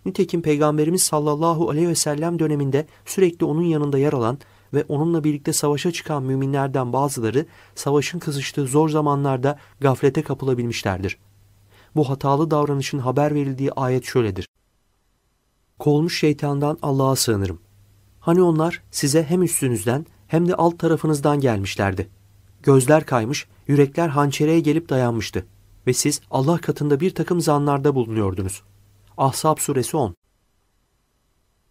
Nitekim Peygamberimiz sallallahu aleyhi ve sellem döneminde sürekli onun yanında yer alan ve onunla birlikte savaşa çıkan müminlerden bazıları savaşın kızıştığı zor zamanlarda gaflete kapılabilmişlerdir.'' bu hatalı davranışın haber verildiği ayet şöyledir. Kolmuş şeytandan Allah'a sığınırım. Hani onlar size hem üstünüzden hem de alt tarafınızdan gelmişlerdi. Gözler kaymış, yürekler hançereye gelip dayanmıştı ve siz Allah katında bir takım zanlarda bulunuyordunuz. Ahzab suresi 10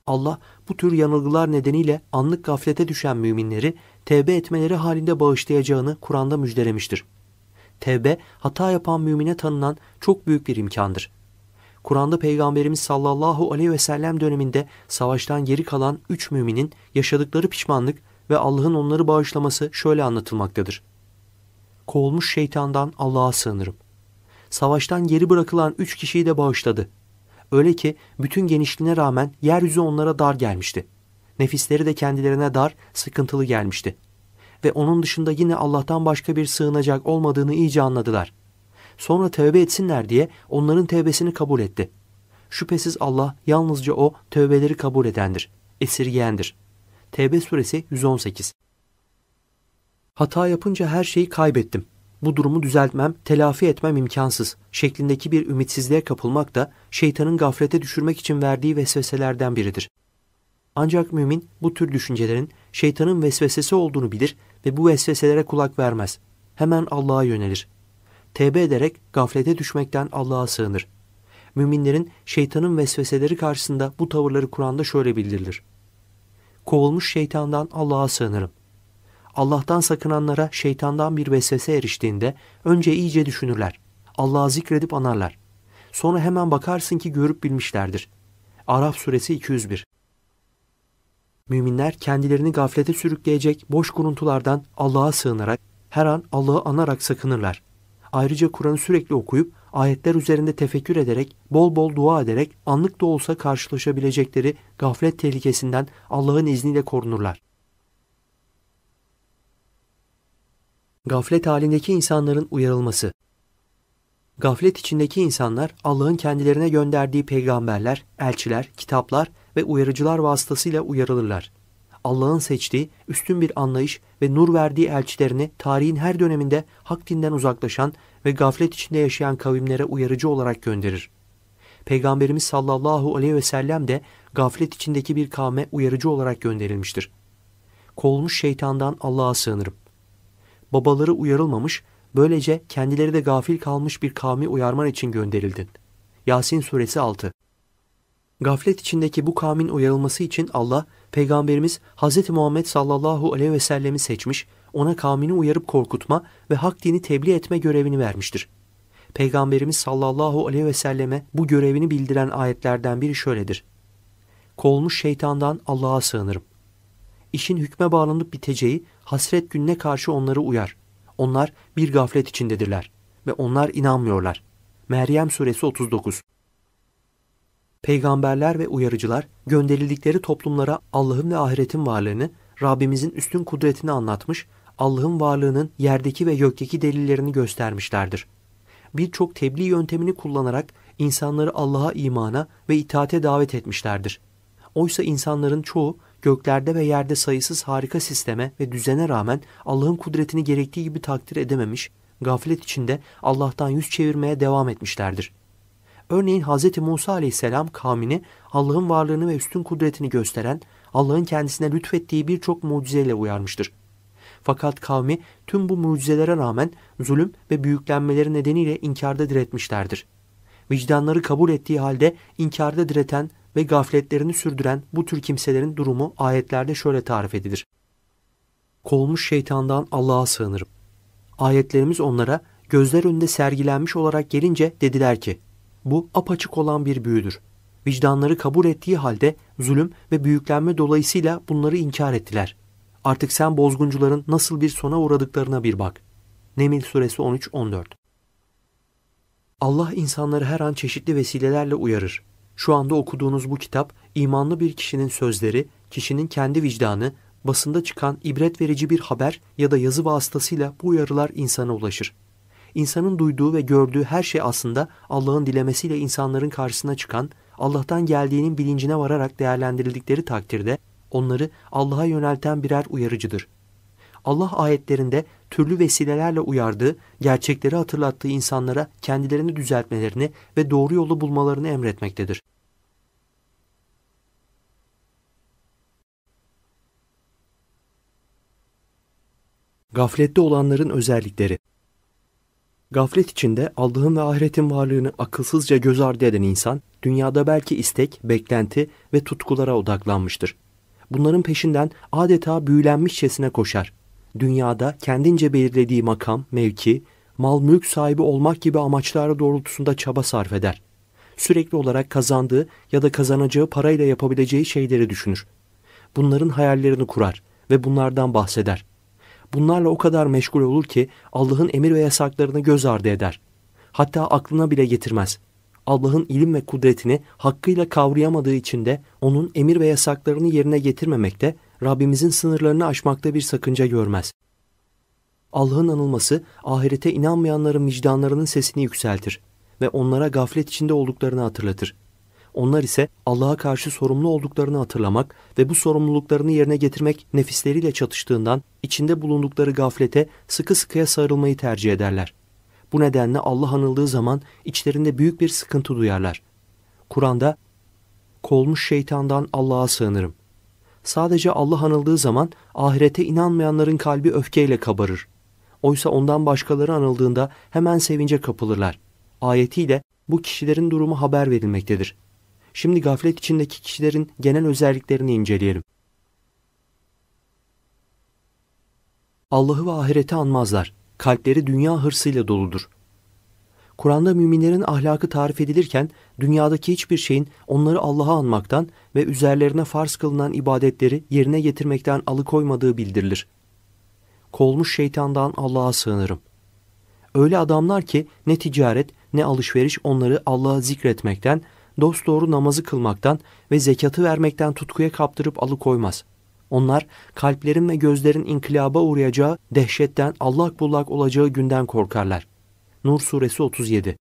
Allah bu tür yanılgılar nedeniyle anlık gaflete düşen müminleri tevbe etmeleri halinde bağışlayacağını Kur'an'da müjdelemiştir. Tevbe hata yapan mümine tanınan çok büyük bir imkandır. Kur'an'da Peygamberimiz sallallahu aleyhi ve sellem döneminde savaştan geri kalan üç müminin yaşadıkları pişmanlık ve Allah'ın onları bağışlaması şöyle anlatılmaktadır. Kovulmuş şeytandan Allah'a sığınırım. Savaştan geri bırakılan üç kişiyi de bağışladı. Öyle ki bütün genişliğine rağmen yeryüzü onlara dar gelmişti. Nefisleri de kendilerine dar, sıkıntılı gelmişti.'' ve onun dışında yine Allah'tan başka bir sığınacak olmadığını iyice anladılar. Sonra tövbe etsinler diye onların tövbesini kabul etti. Şüphesiz Allah yalnızca o tövbeleri kabul edendir, esirgeyendir. Tevbe suresi 118 Hata yapınca her şeyi kaybettim. Bu durumu düzeltmem, telafi etmem imkansız şeklindeki bir ümitsizliğe kapılmak da şeytanın gaflete düşürmek için verdiği vesveselerden biridir. Ancak mümin bu tür düşüncelerin şeytanın vesvesesi olduğunu bilir ve bu vesveselere kulak vermez. Hemen Allah'a yönelir. Tevbe ederek gaflete düşmekten Allah'a sığınır. Müminlerin şeytanın vesveseleri karşısında bu tavırları Kur'an'da şöyle bildirilir. Kovulmuş şeytandan Allah'a sığınırım. Allah'tan sakınanlara şeytandan bir vesvese eriştiğinde önce iyice düşünürler. Allah'ı zikredip anarlar. Sonra hemen bakarsın ki görüp bilmişlerdir. Araf suresi 201 Müminler kendilerini gaflete sürükleyecek boş kuruntulardan Allah'a sığınarak, her an Allah'ı anarak sakınırlar. Ayrıca Kur'an'ı sürekli okuyup, ayetler üzerinde tefekkür ederek, bol bol dua ederek anlık da olsa karşılaşabilecekleri gaflet tehlikesinden Allah'ın izniyle korunurlar. Gaflet halindeki insanların uyarılması Gaflet içindeki insanlar Allah'ın kendilerine gönderdiği peygamberler, elçiler, kitaplar ve uyarıcılar vasıtasıyla uyarılırlar. Allah'ın seçtiği, üstün bir anlayış ve nur verdiği elçilerini tarihin her döneminde hak dinden uzaklaşan ve gaflet içinde yaşayan kavimlere uyarıcı olarak gönderir. Peygamberimiz sallallahu aleyhi ve sellem de gaflet içindeki bir kavme uyarıcı olarak gönderilmiştir. Kovulmuş şeytandan Allah'a sığınırım. Babaları uyarılmamış, böylece kendileri de gafil kalmış bir kavmi uyarman için gönderildin. Yasin Suresi 6 Gaflet içindeki bu kavmin uyarılması için Allah, Peygamberimiz Hz. Muhammed sallallahu aleyhi ve sellemi seçmiş, ona kavmini uyarıp korkutma ve hak dini tebliğ etme görevini vermiştir. Peygamberimiz sallallahu aleyhi ve selleme bu görevini bildiren ayetlerden biri şöyledir. Kolmuş şeytandan Allah'a sığınırım. İşin hükme bağlanıp biteceği hasret gününe karşı onları uyar. Onlar bir gaflet içindedirler ve onlar inanmıyorlar. Meryem suresi 39 Peygamberler ve uyarıcılar gönderildikleri toplumlara Allah'ın ve ahiretin varlığını, Rabbimizin üstün kudretini anlatmış, Allah'ın varlığının yerdeki ve gökteki delillerini göstermişlerdir. Birçok tebliğ yöntemini kullanarak insanları Allah'a imana ve itaate davet etmişlerdir. Oysa insanların çoğu göklerde ve yerde sayısız harika sisteme ve düzene rağmen Allah'ın kudretini gerektiği gibi takdir edememiş, gaflet içinde Allah'tan yüz çevirmeye devam etmişlerdir. Örneğin Hz. Musa aleyhisselam kavmini Allah'ın varlığını ve üstün kudretini gösteren, Allah'ın kendisine lütfettiği birçok mucizeyle uyarmıştır. Fakat kavmi tüm bu mucizelere rağmen zulüm ve büyüklenmeleri nedeniyle inkarda diretmişlerdir. Vicdanları kabul ettiği halde inkarda direten ve gafletlerini sürdüren bu tür kimselerin durumu ayetlerde şöyle tarif edilir. Kolmuş şeytandan Allah'a sığınırım. Ayetlerimiz onlara gözler önünde sergilenmiş olarak gelince dediler ki bu apaçık olan bir büyüdür. Vicdanları kabul ettiği halde zulüm ve büyüklenme dolayısıyla bunları inkar ettiler. Artık sen bozguncuların nasıl bir sona uğradıklarına bir bak. Nemil Suresi 13-14 Allah insanları her an çeşitli vesilelerle uyarır. Şu anda okuduğunuz bu kitap imanlı bir kişinin sözleri, kişinin kendi vicdanı, basında çıkan ibret verici bir haber ya da yazı vasıtasıyla bu uyarılar insana ulaşır insanın duyduğu ve gördüğü her şey aslında Allah'ın dilemesiyle insanların karşısına çıkan, Allah'tan geldiğinin bilincine vararak değerlendirildikleri takdirde onları Allah'a yönelten birer uyarıcıdır. Allah ayetlerinde türlü vesilelerle uyardığı, gerçekleri hatırlattığı insanlara kendilerini düzeltmelerini ve doğru yolu bulmalarını emretmektedir. Gaflette olanların özellikleri Gaflet içinde Allah'ın ve ahiretin varlığını akılsızca göz ardı eden insan, dünyada belki istek, beklenti ve tutkulara odaklanmıştır. Bunların peşinden adeta büyülenmişçesine koşar. Dünyada kendince belirlediği makam, mevki, mal mülk sahibi olmak gibi amaçlara doğrultusunda çaba sarf eder. Sürekli olarak kazandığı ya da kazanacağı parayla yapabileceği şeyleri düşünür. Bunların hayallerini kurar ve bunlardan bahseder. Bunlarla o kadar meşgul olur ki Allah'ın emir ve yasaklarını göz ardı eder. Hatta aklına bile getirmez. Allah'ın ilim ve kudretini hakkıyla kavrayamadığı için de onun emir ve yasaklarını yerine getirmemekte, Rabbimizin sınırlarını aşmakta bir sakınca görmez. Allah'ın anılması ahirete inanmayanların vicdanlarının sesini yükseltir ve onlara gaflet içinde olduklarını hatırlatır. Onlar ise Allah'a karşı sorumlu olduklarını hatırlamak ve bu sorumluluklarını yerine getirmek nefisleriyle çatıştığından içinde bulundukları gaflete sıkı sıkıya sarılmayı tercih ederler. Bu nedenle Allah anıldığı zaman içlerinde büyük bir sıkıntı duyarlar. Kur'an'da kolmuş şeytandan Allah'a sığınırım. Sadece Allah anıldığı zaman ahirete inanmayanların kalbi öfkeyle kabarır. Oysa ondan başkaları anıldığında hemen sevince kapılırlar. Ayetiyle bu kişilerin durumu haber verilmektedir. Şimdi gaflet içindeki kişilerin genel özelliklerini inceleyelim. Allah'ı ve ahireti anmazlar. Kalpleri dünya hırsıyla doludur. Kur'an'da müminlerin ahlakı tarif edilirken dünyadaki hiçbir şeyin onları Allah'a anmaktan ve üzerlerine farz kılınan ibadetleri yerine getirmekten alıkoymadığı bildirilir. Kolmuş şeytandan Allah'a sığınırım. Öyle adamlar ki ne ticaret ne alışveriş onları Allah'a zikretmekten dosdoğru namazı kılmaktan ve zekatı vermekten tutkuya kaptırıp alıkoymaz. Onlar kalplerin ve gözlerin inkılaba uğrayacağı, dehşetten allak bullak olacağı günden korkarlar. Nur Suresi 37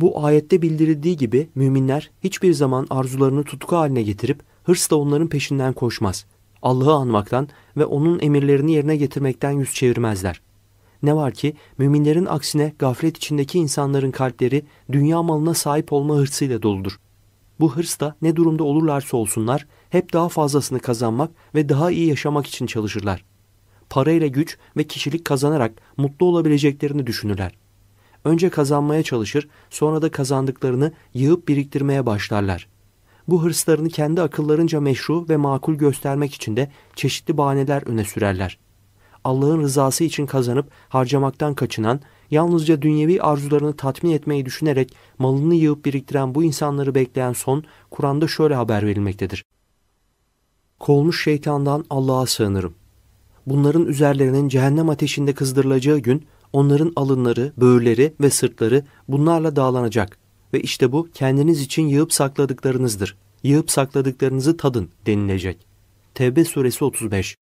Bu ayette bildirildiği gibi müminler hiçbir zaman arzularını tutku haline getirip hırsla onların peşinden koşmaz. Allah'ı anmaktan ve onun emirlerini yerine getirmekten yüz çevirmezler. Ne var ki müminlerin aksine gaflet içindeki insanların kalpleri dünya malına sahip olma hırsıyla doludur. Bu hırsla ne durumda olurlarsa olsunlar hep daha fazlasını kazanmak ve daha iyi yaşamak için çalışırlar. Parayla güç ve kişilik kazanarak mutlu olabileceklerini düşünürler. Önce kazanmaya çalışır, sonra da kazandıklarını yığıp biriktirmeye başlarlar. Bu hırslarını kendi akıllarınca meşru ve makul göstermek için de çeşitli bahaneler öne sürerler. Allah'ın rızası için kazanıp harcamaktan kaçınan, yalnızca dünyevi arzularını tatmin etmeyi düşünerek malını yığıp biriktiren bu insanları bekleyen son, Kur'an'da şöyle haber verilmektedir. Kolmuş şeytandan Allah'a sığınırım. Bunların üzerlerinin cehennem ateşinde kızdırılacağı gün, onların alınları, böğürleri ve sırtları bunlarla dağlanacak ve işte bu kendiniz için yığıp sakladıklarınızdır. Yığıp sakladıklarınızı tadın denilecek. Tevbe suresi 35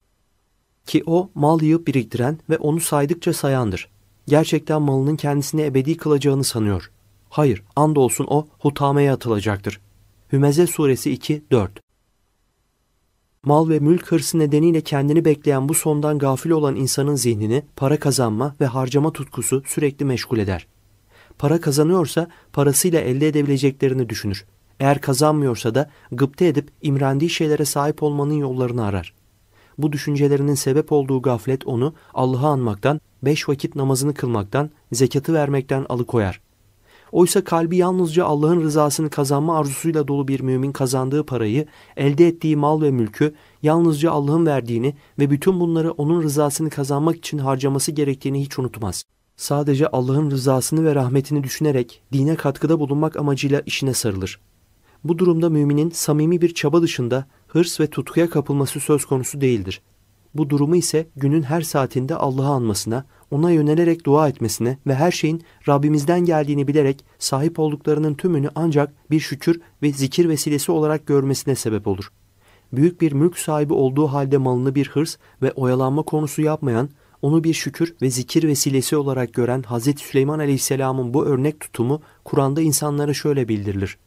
ki o mal yığıp biriktiren ve onu saydıkça sayandır. Gerçekten malının kendisini ebedi kılacağını sanıyor. Hayır, andolsun o hutameye atılacaktır. Hümeze suresi 2-4 Mal ve mülk hırsı nedeniyle kendini bekleyen bu sondan gafil olan insanın zihnini para kazanma ve harcama tutkusu sürekli meşgul eder. Para kazanıyorsa parasıyla elde edebileceklerini düşünür. Eğer kazanmıyorsa da gıpte edip imrendiği şeylere sahip olmanın yollarını arar bu düşüncelerinin sebep olduğu gaflet onu Allah'ı anmaktan, beş vakit namazını kılmaktan, zekatı vermekten alıkoyar. Oysa kalbi yalnızca Allah'ın rızasını kazanma arzusuyla dolu bir mümin kazandığı parayı, elde ettiği mal ve mülkü yalnızca Allah'ın verdiğini ve bütün bunları onun rızasını kazanmak için harcaması gerektiğini hiç unutmaz. Sadece Allah'ın rızasını ve rahmetini düşünerek dine katkıda bulunmak amacıyla işine sarılır. Bu durumda müminin samimi bir çaba dışında hırs ve tutkuya kapılması söz konusu değildir. Bu durumu ise günün her saatinde Allah'ı anmasına, ona yönelerek dua etmesine ve her şeyin Rabbimizden geldiğini bilerek sahip olduklarının tümünü ancak bir şükür ve zikir vesilesi olarak görmesine sebep olur. Büyük bir mülk sahibi olduğu halde malını bir hırs ve oyalanma konusu yapmayan, onu bir şükür ve zikir vesilesi olarak gören Hz. Süleyman Aleyhisselam'ın bu örnek tutumu Kur'an'da insanlara şöyle bildirilir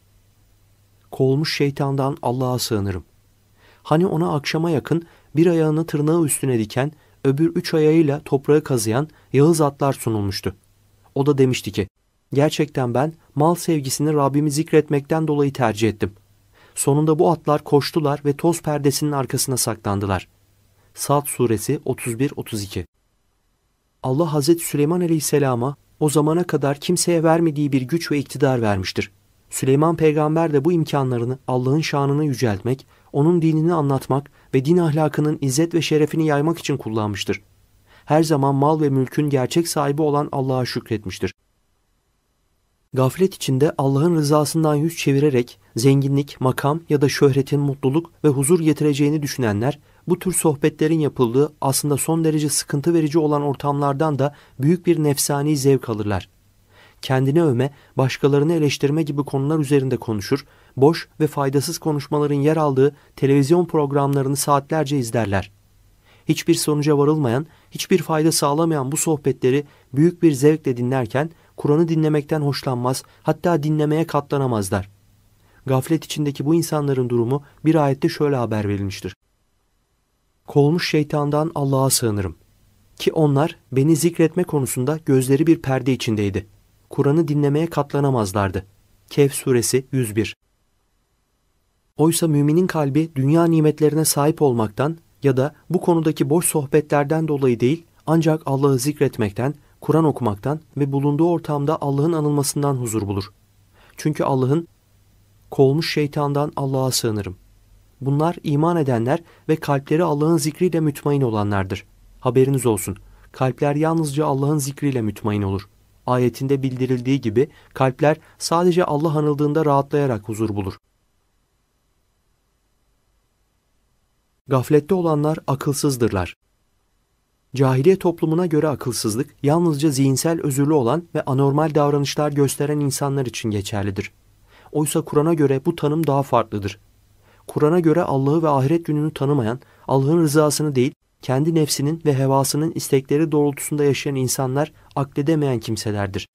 kovulmuş şeytandan Allah'a sığınırım. Hani ona akşama yakın bir ayağını tırnağı üstüne diken, öbür üç ayağıyla toprağı kazıyan Yağız atlar sunulmuştu. O da demişti ki, gerçekten ben mal sevgisini Rabbimi zikretmekten dolayı tercih ettim. Sonunda bu atlar koştular ve toz perdesinin arkasına saklandılar. Sad suresi 31-32 Allah Hazreti Süleyman Aleyhisselam'a o zamana kadar kimseye vermediği bir güç ve iktidar vermiştir. Süleyman peygamber de bu imkanlarını Allah'ın şanını yüceltmek, onun dinini anlatmak ve din ahlakının izzet ve şerefini yaymak için kullanmıştır. Her zaman mal ve mülkün gerçek sahibi olan Allah'a şükretmiştir. Gaflet içinde Allah'ın rızasından yüz çevirerek zenginlik, makam ya da şöhretin mutluluk ve huzur getireceğini düşünenler bu tür sohbetlerin yapıldığı aslında son derece sıkıntı verici olan ortamlardan da büyük bir nefsani zevk alırlar kendini öme, başkalarını eleştirme gibi konular üzerinde konuşur, boş ve faydasız konuşmaların yer aldığı televizyon programlarını saatlerce izlerler. Hiçbir sonuca varılmayan, hiçbir fayda sağlamayan bu sohbetleri büyük bir zevkle dinlerken Kur'an'ı dinlemekten hoşlanmaz, hatta dinlemeye katlanamazlar. Gaflet içindeki bu insanların durumu bir ayette şöyle haber verilmiştir. Kolmuş şeytandan Allah'a sığınırım ki onlar beni zikretme konusunda gözleri bir perde içindeydi. Kur'an'ı dinlemeye katlanamazlardı. Kehf suresi 101 Oysa müminin kalbi dünya nimetlerine sahip olmaktan ya da bu konudaki boş sohbetlerden dolayı değil ancak Allah'ı zikretmekten, Kur'an okumaktan ve bulunduğu ortamda Allah'ın anılmasından huzur bulur. Çünkü Allah'ın kolmuş şeytandan Allah'a sığınırım. Bunlar iman edenler ve kalpleri Allah'ın zikriyle mütmain olanlardır. Haberiniz olsun. Kalpler yalnızca Allah'ın zikriyle mütmain olur ayetinde bildirildiği gibi kalpler sadece Allah anıldığında rahatlayarak huzur bulur. Gaflette olanlar akılsızdırlar. Cahiliye toplumuna göre akılsızlık yalnızca zihinsel özürlü olan ve anormal davranışlar gösteren insanlar için geçerlidir. Oysa Kur'an'a göre bu tanım daha farklıdır. Kur'an'a göre Allah'ı ve ahiret gününü tanımayan, Allah'ın rızasını değil, kendi nefsinin ve hevasının istekleri doğrultusunda yaşayan insanlar akledemeyen kimselerdir.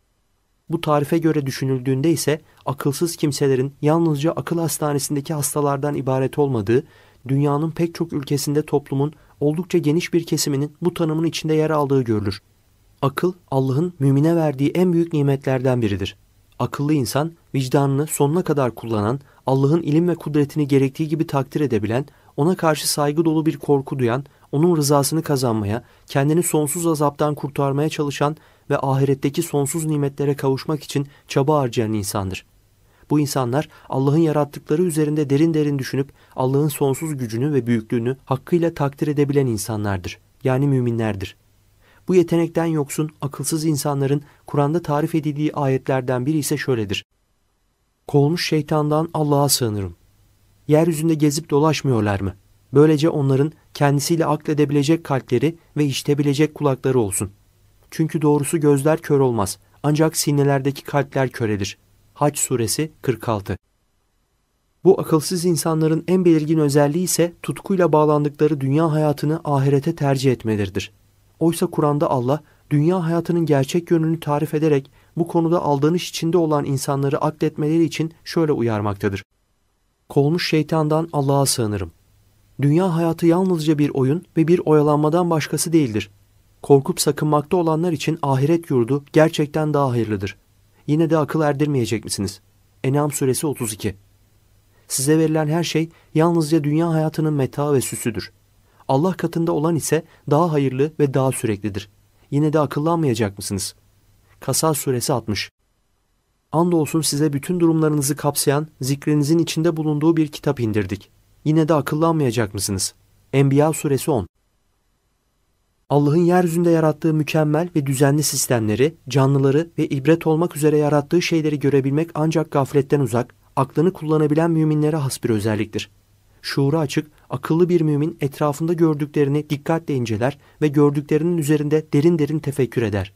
Bu tarife göre düşünüldüğünde ise akılsız kimselerin yalnızca akıl hastanesindeki hastalardan ibaret olmadığı, dünyanın pek çok ülkesinde toplumun oldukça geniş bir kesiminin bu tanımın içinde yer aldığı görülür. Akıl, Allah'ın mümine verdiği en büyük nimetlerden biridir. Akıllı insan, vicdanını sonuna kadar kullanan, Allah'ın ilim ve kudretini gerektiği gibi takdir edebilen, ona karşı saygı dolu bir korku duyan, onun rızasını kazanmaya, kendini sonsuz azaptan kurtarmaya çalışan ve ahiretteki sonsuz nimetlere kavuşmak için çaba harcayan insandır. Bu insanlar Allah'ın yarattıkları üzerinde derin derin düşünüp Allah'ın sonsuz gücünü ve büyüklüğünü hakkıyla takdir edebilen insanlardır. Yani müminlerdir. Bu yetenekten yoksun akılsız insanların Kur'an'da tarif edildiği ayetlerden biri ise şöyledir. Kolmuş şeytandan Allah'a sığınırım. Yeryüzünde gezip dolaşmıyorlar mı? Böylece onların kendisiyle akledebilecek kalpleri ve işitebilecek kulakları olsun. Çünkü doğrusu gözler kör olmaz, ancak sinelerdeki kalpler köredir. Haç suresi 46 Bu akılsız insanların en belirgin özelliği ise tutkuyla bağlandıkları dünya hayatını ahirete tercih etmeleridir. Oysa Kur'an'da Allah, dünya hayatının gerçek yönünü tarif ederek bu konuda aldanış içinde olan insanları akletmeleri için şöyle uyarmaktadır. Kolmuş şeytandan Allah'a sığınırım. Dünya hayatı yalnızca bir oyun ve bir oyalanmadan başkası değildir. Korkup sakınmakta olanlar için ahiret yurdu gerçekten daha hayırlıdır. Yine de akıl erdirmeyecek misiniz? Enam suresi 32 Size verilen her şey yalnızca dünya hayatının meta ve süsüdür. Allah katında olan ise daha hayırlı ve daha süreklidir. Yine de akıllanmayacak mısınız? Kasas suresi 60 Andolsun size bütün durumlarınızı kapsayan zikrinizin içinde bulunduğu bir kitap indirdik. Yine de akıllanmayacak mısınız? Enbiya suresi 10 Allah'ın yeryüzünde yarattığı mükemmel ve düzenli sistemleri, canlıları ve ibret olmak üzere yarattığı şeyleri görebilmek ancak gafletten uzak, aklını kullanabilen müminlere has bir özelliktir. Şuuru açık, akıllı bir mümin etrafında gördüklerini dikkatle inceler ve gördüklerinin üzerinde derin derin tefekkür eder.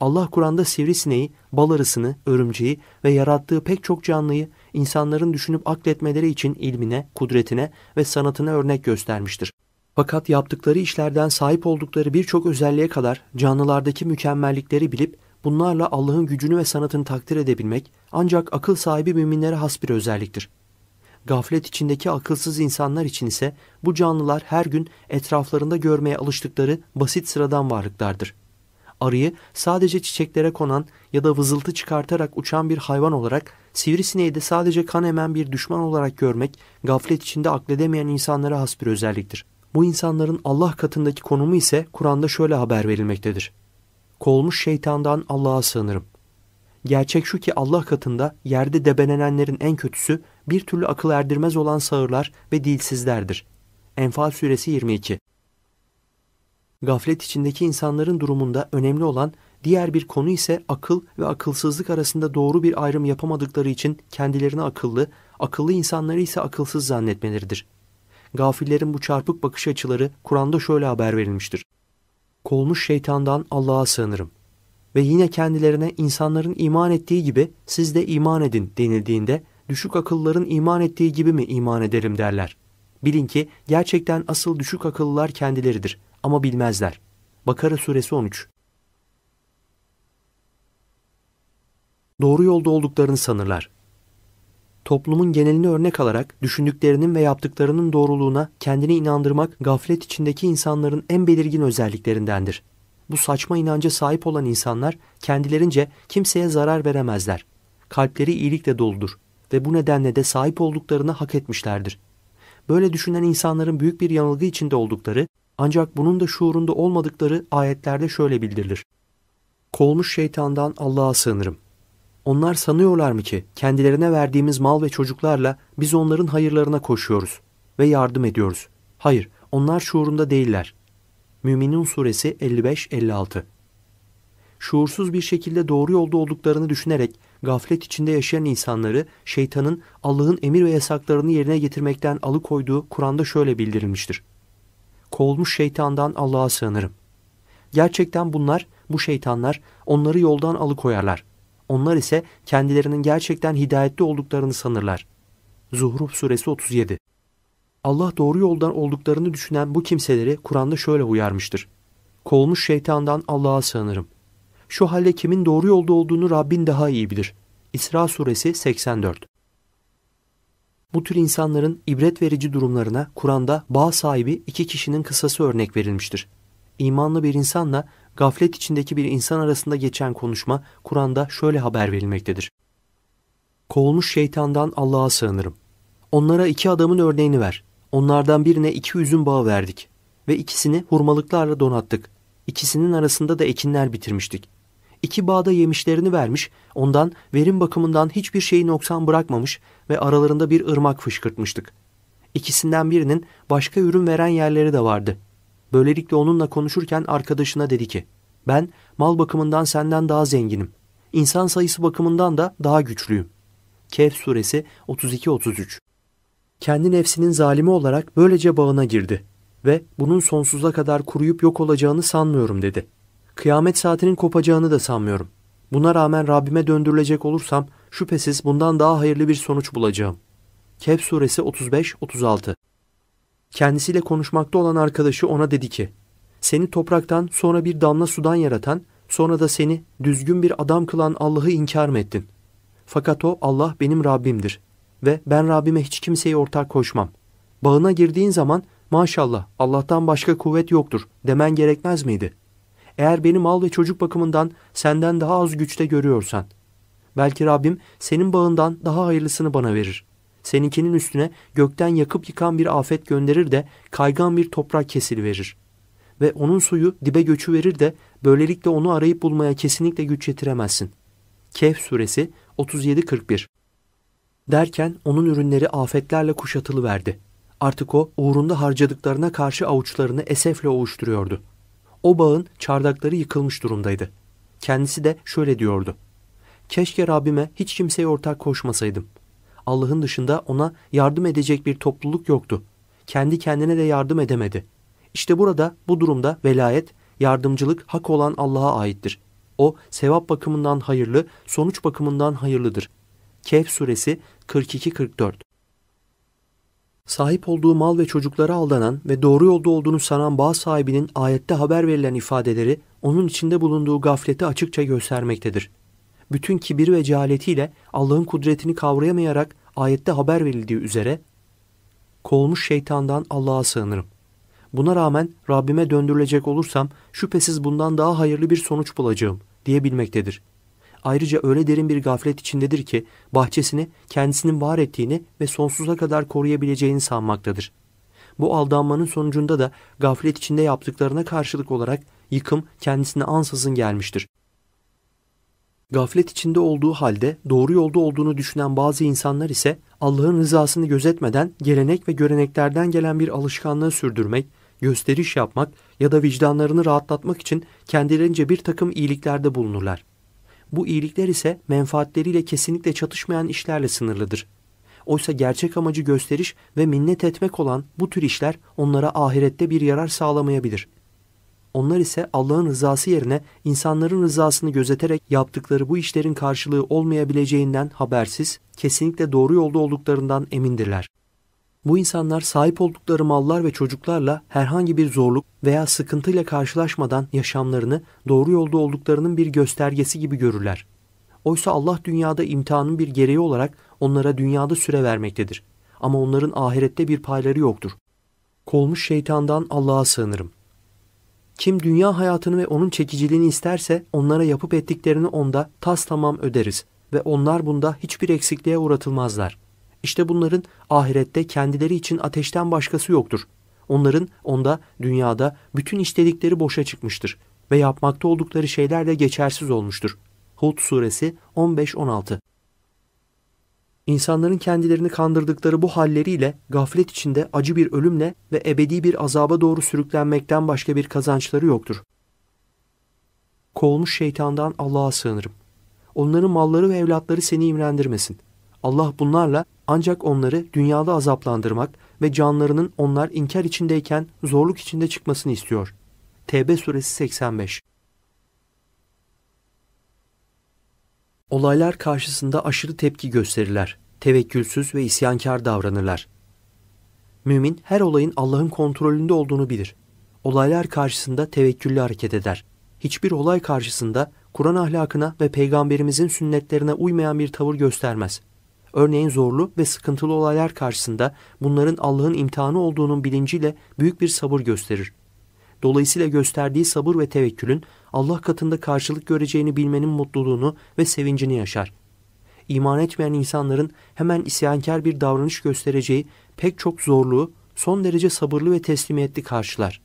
Allah Kur'an'da sivrisineği, bal arısını, örümceği ve yarattığı pek çok canlıyı insanların düşünüp akletmeleri için ilmine, kudretine ve sanatına örnek göstermiştir. Fakat yaptıkları işlerden sahip oldukları birçok özelliğe kadar canlılardaki mükemmellikleri bilip bunlarla Allah'ın gücünü ve sanatını takdir edebilmek ancak akıl sahibi müminlere has bir özelliktir. Gaflet içindeki akılsız insanlar için ise bu canlılar her gün etraflarında görmeye alıştıkları basit sıradan varlıklardır.'' arıyı sadece çiçeklere konan ya da vızıltı çıkartarak uçan bir hayvan olarak, sivrisineği de sadece kan emen bir düşman olarak görmek, gaflet içinde akledemeyen insanlara has bir özelliktir. Bu insanların Allah katındaki konumu ise Kur'an'da şöyle haber verilmektedir. Kolmuş şeytandan Allah'a sığınırım. Gerçek şu ki Allah katında yerde debelenenlerin en kötüsü bir türlü akıl erdirmez olan sağırlar ve dilsizlerdir. Enfal suresi 22 Gaflet içindeki insanların durumunda önemli olan diğer bir konu ise akıl ve akılsızlık arasında doğru bir ayrım yapamadıkları için kendilerini akıllı, akıllı insanları ise akılsız zannetmeleridir. Gafillerin bu çarpık bakış açıları Kur'an'da şöyle haber verilmiştir. Kolmuş şeytandan Allah'a sığınırım. Ve yine kendilerine insanların iman ettiği gibi siz de iman edin denildiğinde düşük akılların iman ettiği gibi mi iman ederim derler. Bilin ki gerçekten asıl düşük akıllılar kendileridir ama bilmezler. Bakara suresi 13 Doğru yolda olduklarını sanırlar. Toplumun genelini örnek alarak düşündüklerinin ve yaptıklarının doğruluğuna kendini inandırmak gaflet içindeki insanların en belirgin özelliklerindendir. Bu saçma inanca sahip olan insanlar kendilerince kimseye zarar veremezler. Kalpleri iyilikle doludur ve bu nedenle de sahip olduklarını hak etmişlerdir. Böyle düşünen insanların büyük bir yanılgı içinde oldukları ancak bunun da şuurunda olmadıkları ayetlerde şöyle bildirilir. Kolmuş şeytandan Allah'a sığınırım. Onlar sanıyorlar mı ki kendilerine verdiğimiz mal ve çocuklarla biz onların hayırlarına koşuyoruz ve yardım ediyoruz. Hayır, onlar şuurunda değiller. Müminun suresi 55-56 Şuursuz bir şekilde doğru yolda olduklarını düşünerek gaflet içinde yaşayan insanları şeytanın Allah'ın emir ve yasaklarını yerine getirmekten alıkoyduğu Kur'an'da şöyle bildirilmiştir kovulmuş şeytandan Allah'a sığınırım. Gerçekten bunlar, bu şeytanlar onları yoldan alıkoyarlar. Onlar ise kendilerinin gerçekten hidayetli olduklarını sanırlar. Zuhruf suresi 37 Allah doğru yoldan olduklarını düşünen bu kimseleri Kur'an'da şöyle uyarmıştır. Kovulmuş şeytandan Allah'a sığınırım. Şu halde kimin doğru yolda olduğunu Rabbin daha iyi bilir. İsra suresi 84 bu tür insanların ibret verici durumlarına Kur'an'da bağ sahibi iki kişinin kısası örnek verilmiştir. İmanlı bir insanla gaflet içindeki bir insan arasında geçen konuşma Kur'an'da şöyle haber verilmektedir. Kovulmuş şeytandan Allah'a sığınırım. Onlara iki adamın örneğini ver. Onlardan birine iki üzüm bağı verdik ve ikisini hurmalıklarla donattık. İkisinin arasında da ekinler bitirmiştik. İki bağda yemişlerini vermiş, ondan verim bakımından hiçbir şeyi noksan bırakmamış, ve aralarında bir ırmak fışkırtmıştık. İkisinden birinin başka ürün veren yerleri de vardı. Böylelikle onunla konuşurken arkadaşına dedi ki, ben mal bakımından senden daha zenginim. İnsan sayısı bakımından da daha güçlüyüm. Kehf suresi 32-33 Kendi nefsinin zalimi olarak böylece bağına girdi ve bunun sonsuza kadar kuruyup yok olacağını sanmıyorum dedi. Kıyamet saatinin kopacağını da sanmıyorum. Buna rağmen Rabbime döndürülecek olursam Şüphesiz bundan daha hayırlı bir sonuç bulacağım. Kehf suresi 35-36 Kendisiyle konuşmakta olan arkadaşı ona dedi ki, seni topraktan sonra bir damla sudan yaratan, sonra da seni düzgün bir adam kılan Allah'ı inkar mı ettin? Fakat o Allah benim Rabbimdir ve ben Rabbime hiç kimseyi ortak koşmam. Bağına girdiğin zaman maşallah Allah'tan başka kuvvet yoktur demen gerekmez miydi? Eğer beni mal ve çocuk bakımından senden daha az güçte görüyorsan.'' Belki Rabbim senin bağından daha hayırlısını bana verir. Seninkinin üstüne gökten yakıp yıkan bir afet gönderir de kaygan bir toprak kesil verir. Ve onun suyu dibe göçü verir de böylelikle onu arayıp bulmaya kesinlikle güç yetiremezsin. Kehf suresi 37-41 Derken onun ürünleri afetlerle kuşatılı verdi. Artık o uğrunda harcadıklarına karşı avuçlarını esefle ovuşturuyordu. O bağın çardakları yıkılmış durumdaydı. Kendisi de şöyle diyordu. Keşke Rabbime hiç kimseye ortak koşmasaydım. Allah'ın dışında ona yardım edecek bir topluluk yoktu. Kendi kendine de yardım edemedi. İşte burada bu durumda velayet, yardımcılık hak olan Allah'a aittir. O sevap bakımından hayırlı, sonuç bakımından hayırlıdır. Kehf suresi 42-44 Sahip olduğu mal ve çocuklara aldanan ve doğru yolda olduğunu sanan bağ sahibinin ayette haber verilen ifadeleri onun içinde bulunduğu gafleti açıkça göstermektedir bütün kibiri ve cehaletiyle Allah'ın kudretini kavrayamayarak ayette haber verildiği üzere kolmuş şeytandan Allah'a sığınırım. Buna rağmen Rabbime döndürülecek olursam şüphesiz bundan daha hayırlı bir sonuç bulacağım diyebilmektedir. Ayrıca öyle derin bir gaflet içindedir ki bahçesini kendisinin var ettiğini ve sonsuza kadar koruyabileceğini sanmaktadır. Bu aldanmanın sonucunda da gaflet içinde yaptıklarına karşılık olarak yıkım kendisine ansızın gelmiştir. Gaflet içinde olduğu halde doğru yolda olduğunu düşünen bazı insanlar ise Allah'ın rızasını gözetmeden gelenek ve göreneklerden gelen bir alışkanlığı sürdürmek, gösteriş yapmak ya da vicdanlarını rahatlatmak için kendilerince bir takım iyiliklerde bulunurlar. Bu iyilikler ise menfaatleriyle kesinlikle çatışmayan işlerle sınırlıdır. Oysa gerçek amacı gösteriş ve minnet etmek olan bu tür işler onlara ahirette bir yarar sağlamayabilir. Onlar ise Allah'ın rızası yerine insanların rızasını gözeterek yaptıkları bu işlerin karşılığı olmayabileceğinden habersiz, kesinlikle doğru yolda olduklarından emindirler. Bu insanlar sahip oldukları mallar ve çocuklarla herhangi bir zorluk veya sıkıntıyla karşılaşmadan yaşamlarını doğru yolda olduklarının bir göstergesi gibi görürler. Oysa Allah dünyada imtihanın bir gereği olarak onlara dünyada süre vermektedir. Ama onların ahirette bir payları yoktur. Kolmuş şeytandan Allah'a sığınırım. Kim dünya hayatını ve onun çekiciliğini isterse onlara yapıp ettiklerini onda tas tamam öderiz ve onlar bunda hiçbir eksikliğe uğratılmazlar. İşte bunların ahirette kendileri için ateşten başkası yoktur. Onların onda dünyada bütün istedikleri boşa çıkmıştır ve yapmakta oldukları şeyler de geçersiz olmuştur. Hud suresi 15-16 İnsanların kendilerini kandırdıkları bu halleriyle gaflet içinde acı bir ölümle ve ebedi bir azaba doğru sürüklenmekten başka bir kazançları yoktur. Kovulmuş şeytandan Allah'a sığınırım. Onların malları ve evlatları seni imrendirmesin. Allah bunlarla ancak onları dünyada azaplandırmak ve canlarının onlar inkar içindeyken zorluk içinde çıkmasını istiyor. Tevbe suresi 85 Olaylar karşısında aşırı tepki gösterirler, tevekkülsüz ve isyankar davranırlar. Mümin her olayın Allah'ın kontrolünde olduğunu bilir. Olaylar karşısında tevekküllü hareket eder. Hiçbir olay karşısında Kur'an ahlakına ve peygamberimizin sünnetlerine uymayan bir tavır göstermez. Örneğin zorlu ve sıkıntılı olaylar karşısında bunların Allah'ın imtihanı olduğunun bilinciyle büyük bir sabır gösterir. Dolayısıyla gösterdiği sabır ve tevekkülün Allah katında karşılık göreceğini bilmenin mutluluğunu ve sevincini yaşar. İman etmeyen insanların hemen isyankar bir davranış göstereceği pek çok zorluğu son derece sabırlı ve teslimiyetli karşılar.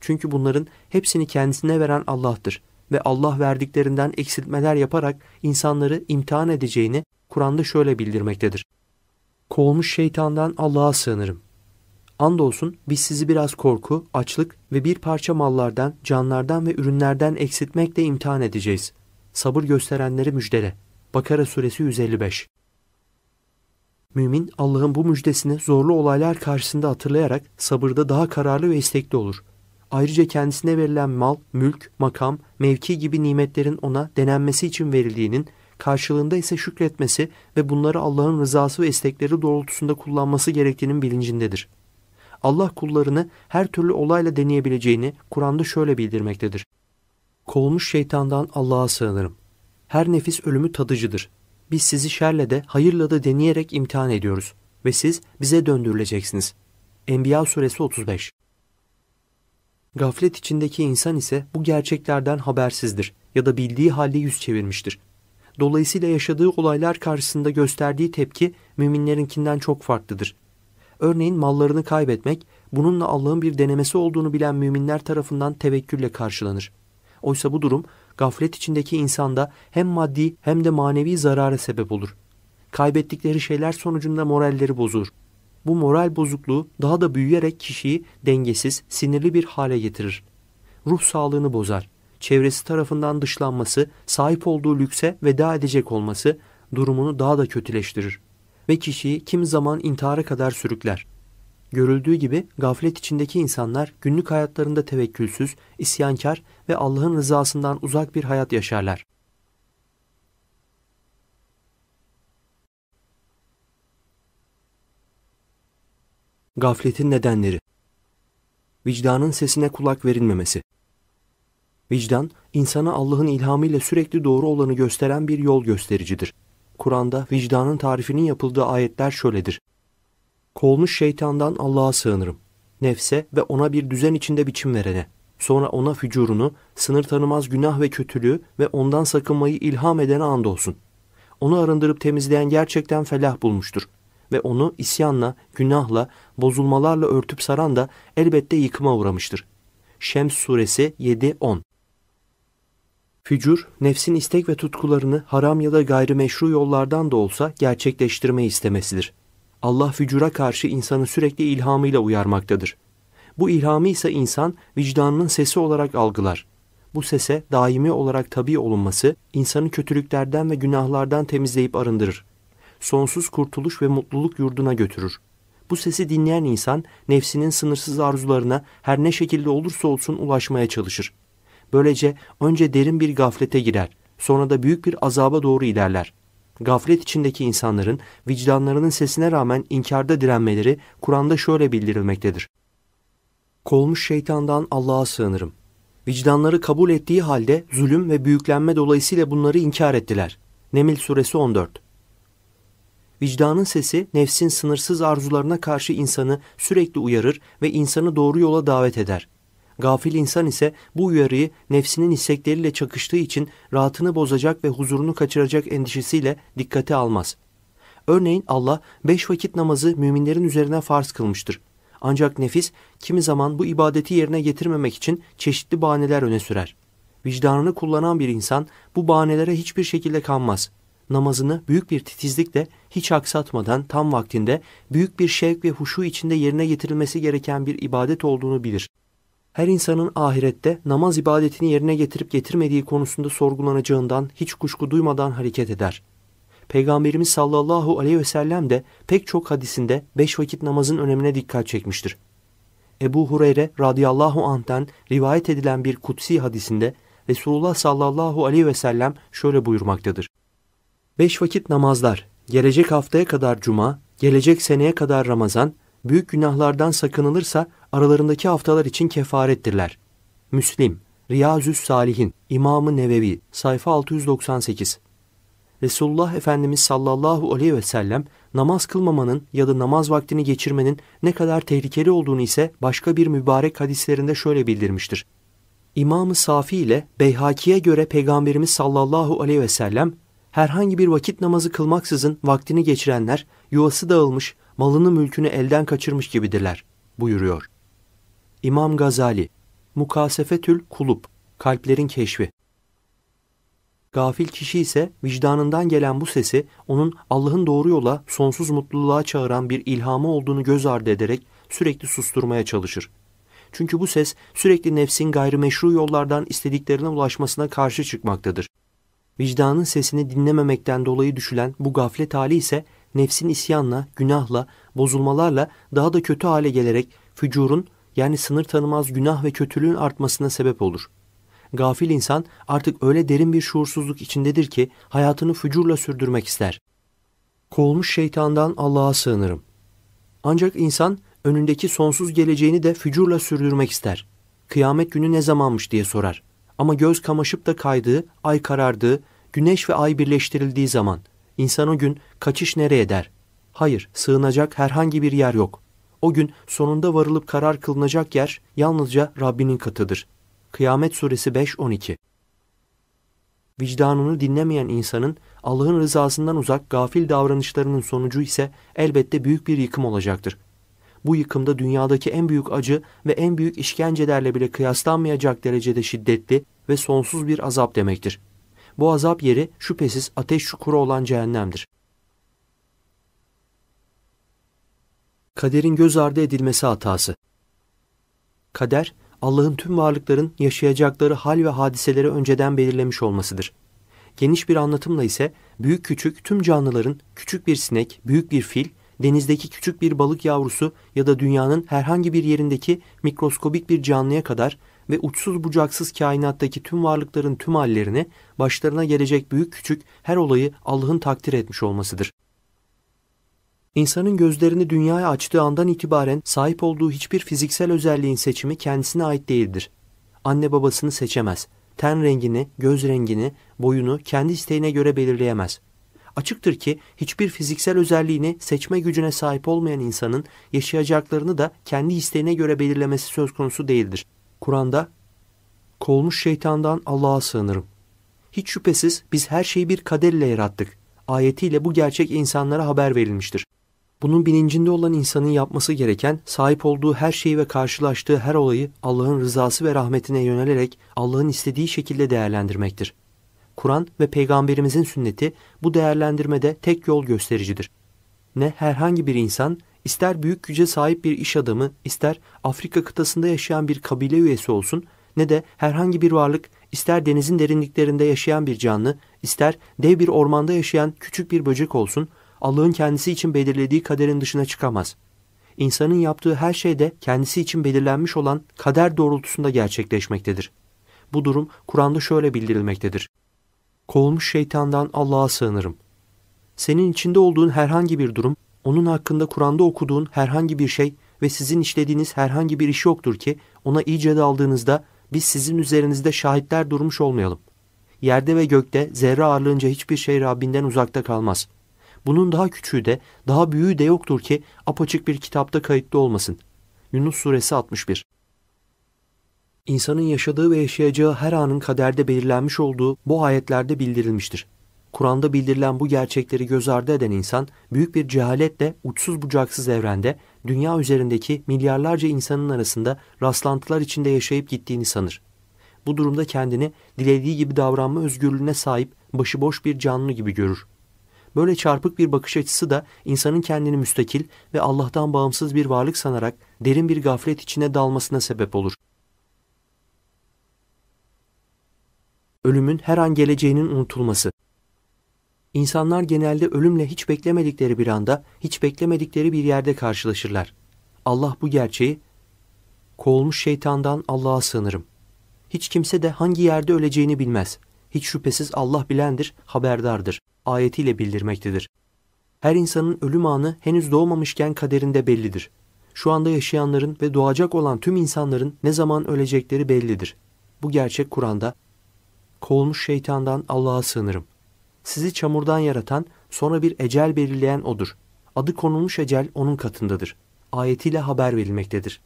Çünkü bunların hepsini kendisine veren Allah'tır ve Allah verdiklerinden eksiltmeler yaparak insanları imtihan edeceğini Kur'an'da şöyle bildirmektedir. Kovulmuş şeytandan Allah'a sığınırım. Andolsun biz sizi biraz korku, açlık ve bir parça mallardan, canlardan ve ürünlerden eksiltmekle imtihan edeceğiz. Sabır gösterenleri müjdele. Bakara suresi 155 Mümin Allah'ın bu müjdesini zorlu olaylar karşısında hatırlayarak sabırda daha kararlı ve istekli olur. Ayrıca kendisine verilen mal, mülk, makam, mevki gibi nimetlerin ona denenmesi için verildiğinin, karşılığında ise şükretmesi ve bunları Allah'ın rızası ve istekleri doğrultusunda kullanması gerektiğinin bilincindedir. Allah kullarını her türlü olayla deneyebileceğini Kur'an'da şöyle bildirmektedir. Kovulmuş şeytandan Allah'a sığınırım. Her nefis ölümü tadıcıdır. Biz sizi şerle de hayırla da deneyerek imtihan ediyoruz ve siz bize döndürüleceksiniz. Enbiya suresi 35 Gaflet içindeki insan ise bu gerçeklerden habersizdir ya da bildiği halde yüz çevirmiştir. Dolayısıyla yaşadığı olaylar karşısında gösterdiği tepki müminlerinkinden çok farklıdır. Örneğin mallarını kaybetmek, bununla Allah'ın bir denemesi olduğunu bilen müminler tarafından tevekkülle karşılanır. Oysa bu durum gaflet içindeki insanda hem maddi hem de manevi zarara sebep olur. Kaybettikleri şeyler sonucunda moralleri bozulur. Bu moral bozukluğu daha da büyüyerek kişiyi dengesiz, sinirli bir hale getirir. Ruh sağlığını bozar. Çevresi tarafından dışlanması, sahip olduğu lükse veda edecek olması durumunu daha da kötüleştirir ve kişiyi kimi zaman intihara kadar sürükler. Görüldüğü gibi gaflet içindeki insanlar günlük hayatlarında tevekkülsüz, isyankar ve Allah'ın rızasından uzak bir hayat yaşarlar. Gafletin nedenleri Vicdanın sesine kulak verilmemesi Vicdan, insana Allah'ın ilhamıyla sürekli doğru olanı gösteren bir yol göstericidir. Kur'an'da vicdanın tarifinin yapıldığı ayetler şöyledir. Kolmuş şeytandan Allah'a sığınırım. Nefse ve ona bir düzen içinde biçim verene. Sonra ona fücurunu, sınır tanımaz günah ve kötülüğü ve ondan sakınmayı ilham edene andolsun. Onu arındırıp temizleyen gerçekten felah bulmuştur. Ve onu isyanla, günahla, bozulmalarla örtüp saran da elbette yıkıma uğramıştır. Şems suresi 7-10 Fücur, nefsin istek ve tutkularını haram ya da gayrimeşru yollardan da olsa gerçekleştirme istemesidir. Allah fücura karşı insanı sürekli ilhamıyla uyarmaktadır. Bu ilhamı ise insan vicdanının sesi olarak algılar. Bu sese daimi olarak tabi olunması insanı kötülüklerden ve günahlardan temizleyip arındırır. Sonsuz kurtuluş ve mutluluk yurduna götürür. Bu sesi dinleyen insan nefsinin sınırsız arzularına her ne şekilde olursa olsun ulaşmaya çalışır. Böylece önce derin bir gaflete girer, sonra da büyük bir azaba doğru ilerler. Gaflet içindeki insanların vicdanlarının sesine rağmen inkarda direnmeleri Kur'an'da şöyle bildirilmektedir. Kolmuş şeytandan Allah'a sığınırım. Vicdanları kabul ettiği halde zulüm ve büyüklenme dolayısıyla bunları inkar ettiler. Nemil suresi 14 Vicdanın sesi nefsin sınırsız arzularına karşı insanı sürekli uyarır ve insanı doğru yola davet eder. Gafil insan ise bu uyarıyı nefsinin istekleriyle çakıştığı için rahatını bozacak ve huzurunu kaçıracak endişesiyle dikkate almaz. Örneğin Allah beş vakit namazı müminlerin üzerine farz kılmıştır. Ancak nefis kimi zaman bu ibadeti yerine getirmemek için çeşitli bahaneler öne sürer. Vicdanını kullanan bir insan bu bahanelere hiçbir şekilde kanmaz. Namazını büyük bir titizlikle hiç aksatmadan tam vaktinde büyük bir şevk ve huşu içinde yerine getirilmesi gereken bir ibadet olduğunu bilir her insanın ahirette namaz ibadetini yerine getirip getirmediği konusunda sorgulanacağından hiç kuşku duymadan hareket eder. Peygamberimiz sallallahu aleyhi ve sellem de pek çok hadisinde beş vakit namazın önemine dikkat çekmiştir. Ebu Hureyre radıyallahu anh'ten rivayet edilen bir kutsi hadisinde Resulullah sallallahu aleyhi ve sellem şöyle buyurmaktadır. Beş vakit namazlar, gelecek haftaya kadar cuma, gelecek seneye kadar Ramazan, büyük günahlardan sakınılırsa aralarındaki haftalar için kefarettirler. Müslim, Riyazüs Salihin, İmamı Nevevi, sayfa 698. Resulullah Efendimiz sallallahu aleyhi ve sellem namaz kılmamanın ya da namaz vaktini geçirmenin ne kadar tehlikeli olduğunu ise başka bir mübarek hadislerinde şöyle bildirmiştir. İmamı Safi ile Beyhaki'ye göre Peygamberimiz sallallahu aleyhi ve sellem herhangi bir vakit namazı kılmaksızın vaktini geçirenler yuvası dağılmış, malını mülkünü elden kaçırmış gibidirler buyuruyor. İmam Gazali, Mukasefetül Kulub, Kalplerin Keşfi. Gafil kişi ise vicdanından gelen bu sesi onun Allah'ın doğru yola sonsuz mutluluğa çağıran bir ilhamı olduğunu göz ardı ederek sürekli susturmaya çalışır. Çünkü bu ses sürekli nefsin gayrimeşru yollardan istediklerine ulaşmasına karşı çıkmaktadır. Vicdanın sesini dinlememekten dolayı düşülen bu gaflet hali ise nefsin isyanla, günahla, bozulmalarla daha da kötü hale gelerek fücurun yani sınır tanımaz günah ve kötülüğün artmasına sebep olur. Gafil insan artık öyle derin bir şuursuzluk içindedir ki hayatını fücurla sürdürmek ister. Kovulmuş şeytandan Allah'a sığınırım. Ancak insan önündeki sonsuz geleceğini de fücurla sürdürmek ister. Kıyamet günü ne zamanmış diye sorar. Ama göz kamaşıp da kaydığı, ay karardığı, güneş ve ay birleştirildiği zaman, İnsan o gün kaçış nereye der. Hayır, sığınacak herhangi bir yer yok. O gün sonunda varılıp karar kılınacak yer yalnızca Rabbinin katıdır. Kıyamet Suresi 5-12 Vicdanını dinlemeyen insanın Allah'ın rızasından uzak gafil davranışlarının sonucu ise elbette büyük bir yıkım olacaktır. Bu yıkımda dünyadaki en büyük acı ve en büyük işkencelerle bile kıyaslanmayacak derecede şiddetli ve sonsuz bir azap demektir. Bu azap yeri şüphesiz ateş çukuru olan cehennemdir. Kaderin göz ardı edilmesi hatası. Kader, Allah'ın tüm varlıkların yaşayacakları hal ve hadiseleri önceden belirlemiş olmasıdır. Geniş bir anlatımla ise büyük küçük tüm canlıların küçük bir sinek, büyük bir fil, denizdeki küçük bir balık yavrusu ya da dünyanın herhangi bir yerindeki mikroskobik bir canlıya kadar ve uçsuz bucaksız kainattaki tüm varlıkların tüm hallerini, başlarına gelecek büyük küçük her olayı Allah'ın takdir etmiş olmasıdır. İnsanın gözlerini dünyaya açtığı andan itibaren sahip olduğu hiçbir fiziksel özelliğin seçimi kendisine ait değildir. Anne babasını seçemez. Ten rengini, göz rengini, boyunu kendi isteğine göre belirleyemez. Açıktır ki hiçbir fiziksel özelliğini seçme gücüne sahip olmayan insanın yaşayacaklarını da kendi isteğine göre belirlemesi söz konusu değildir. Kur'an'da kovulmuş şeytandan Allah'a sığınırım. Hiç şüphesiz biz her şeyi bir kaderle yarattık. Ayetiyle bu gerçek insanlara haber verilmiştir. Bunun bilincinde olan insanın yapması gereken sahip olduğu her şeyi ve karşılaştığı her olayı Allah'ın rızası ve rahmetine yönelerek Allah'ın istediği şekilde değerlendirmektir. Kur'an ve peygamberimizin sünneti bu değerlendirmede tek yol göstericidir. Ne herhangi bir insan ister büyük güce sahip bir iş adamı, ister Afrika kıtasında yaşayan bir kabile üyesi olsun ne de herhangi bir varlık ister denizin derinliklerinde yaşayan bir canlı, ister dev bir ormanda yaşayan küçük bir böcek olsun, Allah'ın kendisi için belirlediği kaderin dışına çıkamaz. İnsanın yaptığı her şey de kendisi için belirlenmiş olan kader doğrultusunda gerçekleşmektedir. Bu durum Kur'an'da şöyle bildirilmektedir. Kovulmuş şeytandan Allah'a sığınırım. Senin içinde olduğun herhangi bir durum onun hakkında Kur'an'da okuduğun herhangi bir şey ve sizin işlediğiniz herhangi bir iş yoktur ki ona iyice daldığınızda biz sizin üzerinizde şahitler durmuş olmayalım. Yerde ve gökte zerre ağırlığınca hiçbir şey Rabbinden uzakta kalmaz. Bunun daha küçüğü de daha büyüğü de yoktur ki apaçık bir kitapta kayıtlı olmasın. Yunus suresi 61 İnsanın yaşadığı ve yaşayacağı her anın kaderde belirlenmiş olduğu bu ayetlerde bildirilmiştir. Kur'an'da bildirilen bu gerçekleri göz ardı eden insan büyük bir cehaletle uçsuz bucaksız evrende dünya üzerindeki milyarlarca insanın arasında rastlantılar içinde yaşayıp gittiğini sanır. Bu durumda kendini dilediği gibi davranma özgürlüğüne sahip başıboş bir canlı gibi görür. Böyle çarpık bir bakış açısı da insanın kendini müstakil ve Allah'tan bağımsız bir varlık sanarak derin bir gaflet içine dalmasına sebep olur. Ölümün her an geleceğinin unutulması İnsanlar genelde ölümle hiç beklemedikleri bir anda, hiç beklemedikleri bir yerde karşılaşırlar. Allah bu gerçeği, kovulmuş şeytandan Allah'a sığınırım. Hiç kimse de hangi yerde öleceğini bilmez. Hiç şüphesiz Allah bilendir, haberdardır. Ayetiyle bildirmektedir. Her insanın ölüm anı henüz doğmamışken kaderinde bellidir. Şu anda yaşayanların ve doğacak olan tüm insanların ne zaman ölecekleri bellidir. Bu gerçek Kur'an'da, kovulmuş şeytandan Allah'a sığınırım.'' Sizi çamurdan yaratan, sonra bir ecel belirleyen odur. Adı konulmuş ecel onun katındadır. Ayetiyle haber verilmektedir.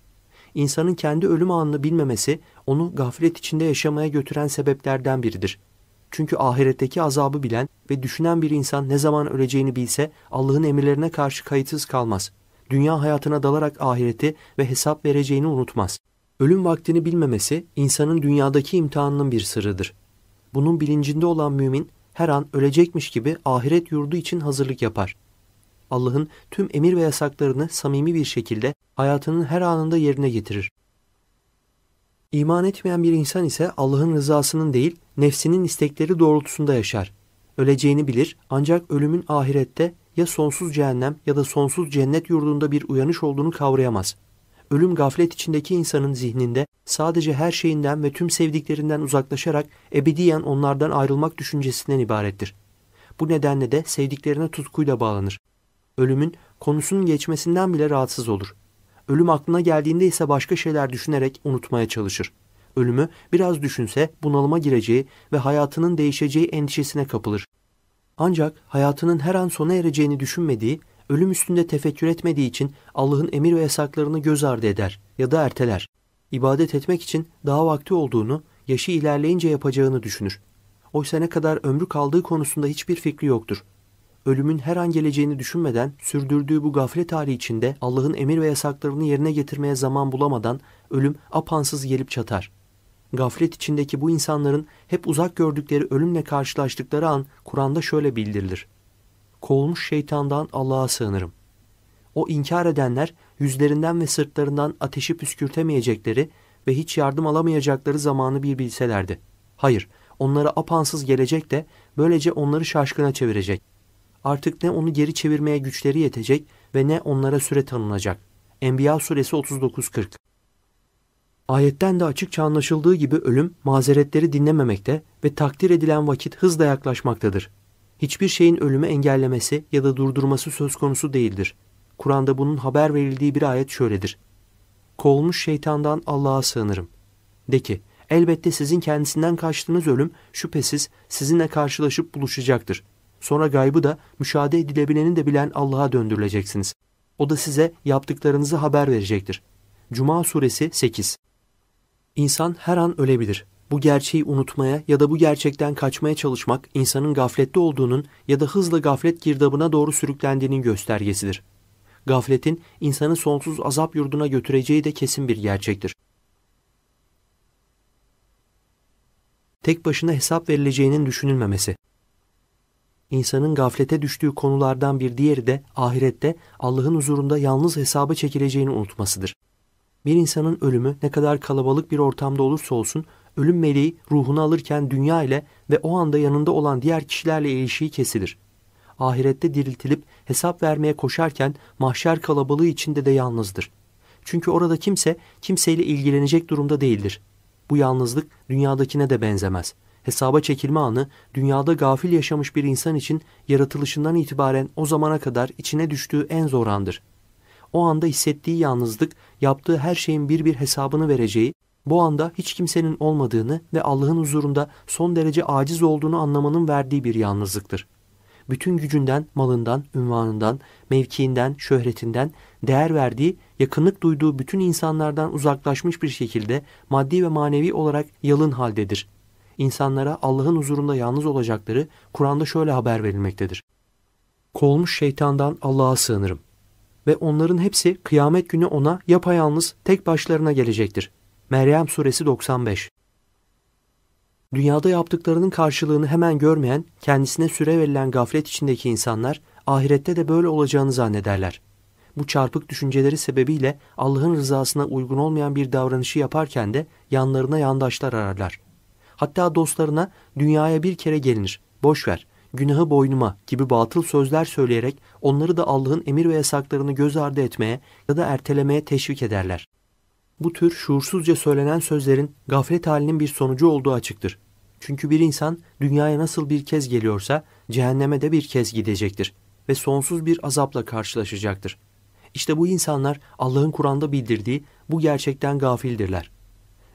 İnsanın kendi ölüm anını bilmemesi onu gaflet içinde yaşamaya götüren sebeplerden biridir. Çünkü ahiretteki azabı bilen ve düşünen bir insan ne zaman öleceğini bilse Allah'ın emirlerine karşı kayıtsız kalmaz. Dünya hayatına dalarak ahireti ve hesap vereceğini unutmaz. Ölüm vaktini bilmemesi insanın dünyadaki imtihanının bir sırrıdır. Bunun bilincinde olan mümin her an ölecekmiş gibi ahiret yurdu için hazırlık yapar. Allah'ın tüm emir ve yasaklarını samimi bir şekilde hayatının her anında yerine getirir. İman etmeyen bir insan ise Allah'ın rızasının değil, nefsinin istekleri doğrultusunda yaşar. Öleceğini bilir ancak ölümün ahirette ya sonsuz cehennem ya da sonsuz cennet yurdunda bir uyanış olduğunu kavrayamaz.'' ölüm gaflet içindeki insanın zihninde sadece her şeyinden ve tüm sevdiklerinden uzaklaşarak ebediyen onlardan ayrılmak düşüncesinden ibarettir. Bu nedenle de sevdiklerine tutkuyla bağlanır. Ölümün konusunun geçmesinden bile rahatsız olur. Ölüm aklına geldiğinde ise başka şeyler düşünerek unutmaya çalışır. Ölümü biraz düşünse bunalıma gireceği ve hayatının değişeceği endişesine kapılır. Ancak hayatının her an sona ereceğini düşünmediği ölüm üstünde tefekkür etmediği için Allah'ın emir ve yasaklarını göz ardı eder ya da erteler. İbadet etmek için daha vakti olduğunu, yaşı ilerleyince yapacağını düşünür. Oysa ne kadar ömrü kaldığı konusunda hiçbir fikri yoktur. Ölümün her an geleceğini düşünmeden, sürdürdüğü bu gaflet hali içinde Allah'ın emir ve yasaklarını yerine getirmeye zaman bulamadan ölüm apansız gelip çatar. Gaflet içindeki bu insanların hep uzak gördükleri ölümle karşılaştıkları an Kur'an'da şöyle bildirilir kovulmuş şeytandan Allah'a sığınırım. O inkar edenler yüzlerinden ve sırtlarından ateşi püskürtemeyecekleri ve hiç yardım alamayacakları zamanı bir bilselerdi. Hayır, onlara apansız gelecek de böylece onları şaşkına çevirecek. Artık ne onu geri çevirmeye güçleri yetecek ve ne onlara süre tanınacak. Enbiya suresi 39-40 Ayetten de açıkça anlaşıldığı gibi ölüm mazeretleri dinlememekte ve takdir edilen vakit hızla yaklaşmaktadır hiçbir şeyin ölümü engellemesi ya da durdurması söz konusu değildir. Kur'an'da bunun haber verildiği bir ayet şöyledir. Kovulmuş şeytandan Allah'a sığınırım. De ki, elbette sizin kendisinden kaçtığınız ölüm şüphesiz sizinle karşılaşıp buluşacaktır. Sonra gaybı da müşahede edilebileni de bilen Allah'a döndürüleceksiniz. O da size yaptıklarınızı haber verecektir. Cuma suresi 8 İnsan her an ölebilir. Bu gerçeği unutmaya ya da bu gerçekten kaçmaya çalışmak insanın gaflette olduğunun ya da hızla gaflet girdabına doğru sürüklendiğinin göstergesidir. Gafletin insanı sonsuz azap yurduna götüreceği de kesin bir gerçektir. Tek başına hesap verileceğinin düşünülmemesi. İnsanın gaflete düştüğü konulardan bir diğeri de ahirette Allah'ın huzurunda yalnız hesaba çekileceğini unutmasıdır. Bir insanın ölümü ne kadar kalabalık bir ortamda olursa olsun ölüm meleği ruhunu alırken dünya ile ve o anda yanında olan diğer kişilerle ilişiği kesilir. Ahirette diriltilip hesap vermeye koşarken mahşer kalabalığı içinde de yalnızdır. Çünkü orada kimse kimseyle ilgilenecek durumda değildir. Bu yalnızlık dünyadakine de benzemez. Hesaba çekilme anı dünyada gafil yaşamış bir insan için yaratılışından itibaren o zamana kadar içine düştüğü en zor andır. O anda hissettiği yalnızlık yaptığı her şeyin bir bir hesabını vereceği bu anda hiç kimsenin olmadığını ve Allah'ın huzurunda son derece aciz olduğunu anlamanın verdiği bir yalnızlıktır. Bütün gücünden, malından, ünvanından, mevkiinden, şöhretinden, değer verdiği, yakınlık duyduğu bütün insanlardan uzaklaşmış bir şekilde maddi ve manevi olarak yalın haldedir. İnsanlara Allah'ın huzurunda yalnız olacakları Kur'an'da şöyle haber verilmektedir. Kolmuş şeytandan Allah'a sığınırım ve onların hepsi kıyamet günü ona yapayalnız tek başlarına gelecektir. Meryem Suresi 95 Dünyada yaptıklarının karşılığını hemen görmeyen, kendisine süre verilen gaflet içindeki insanlar, ahirette de böyle olacağını zannederler. Bu çarpık düşünceleri sebebiyle Allah'ın rızasına uygun olmayan bir davranışı yaparken de yanlarına yandaşlar ararlar. Hatta dostlarına dünyaya bir kere gelinir, boş ver, günahı boynuma gibi batıl sözler söyleyerek onları da Allah'ın emir ve yasaklarını göz ardı etmeye ya da ertelemeye teşvik ederler bu tür şuursuzca söylenen sözlerin gaflet halinin bir sonucu olduğu açıktır. Çünkü bir insan dünyaya nasıl bir kez geliyorsa cehenneme de bir kez gidecektir ve sonsuz bir azapla karşılaşacaktır. İşte bu insanlar Allah'ın Kur'an'da bildirdiği bu gerçekten gafildirler.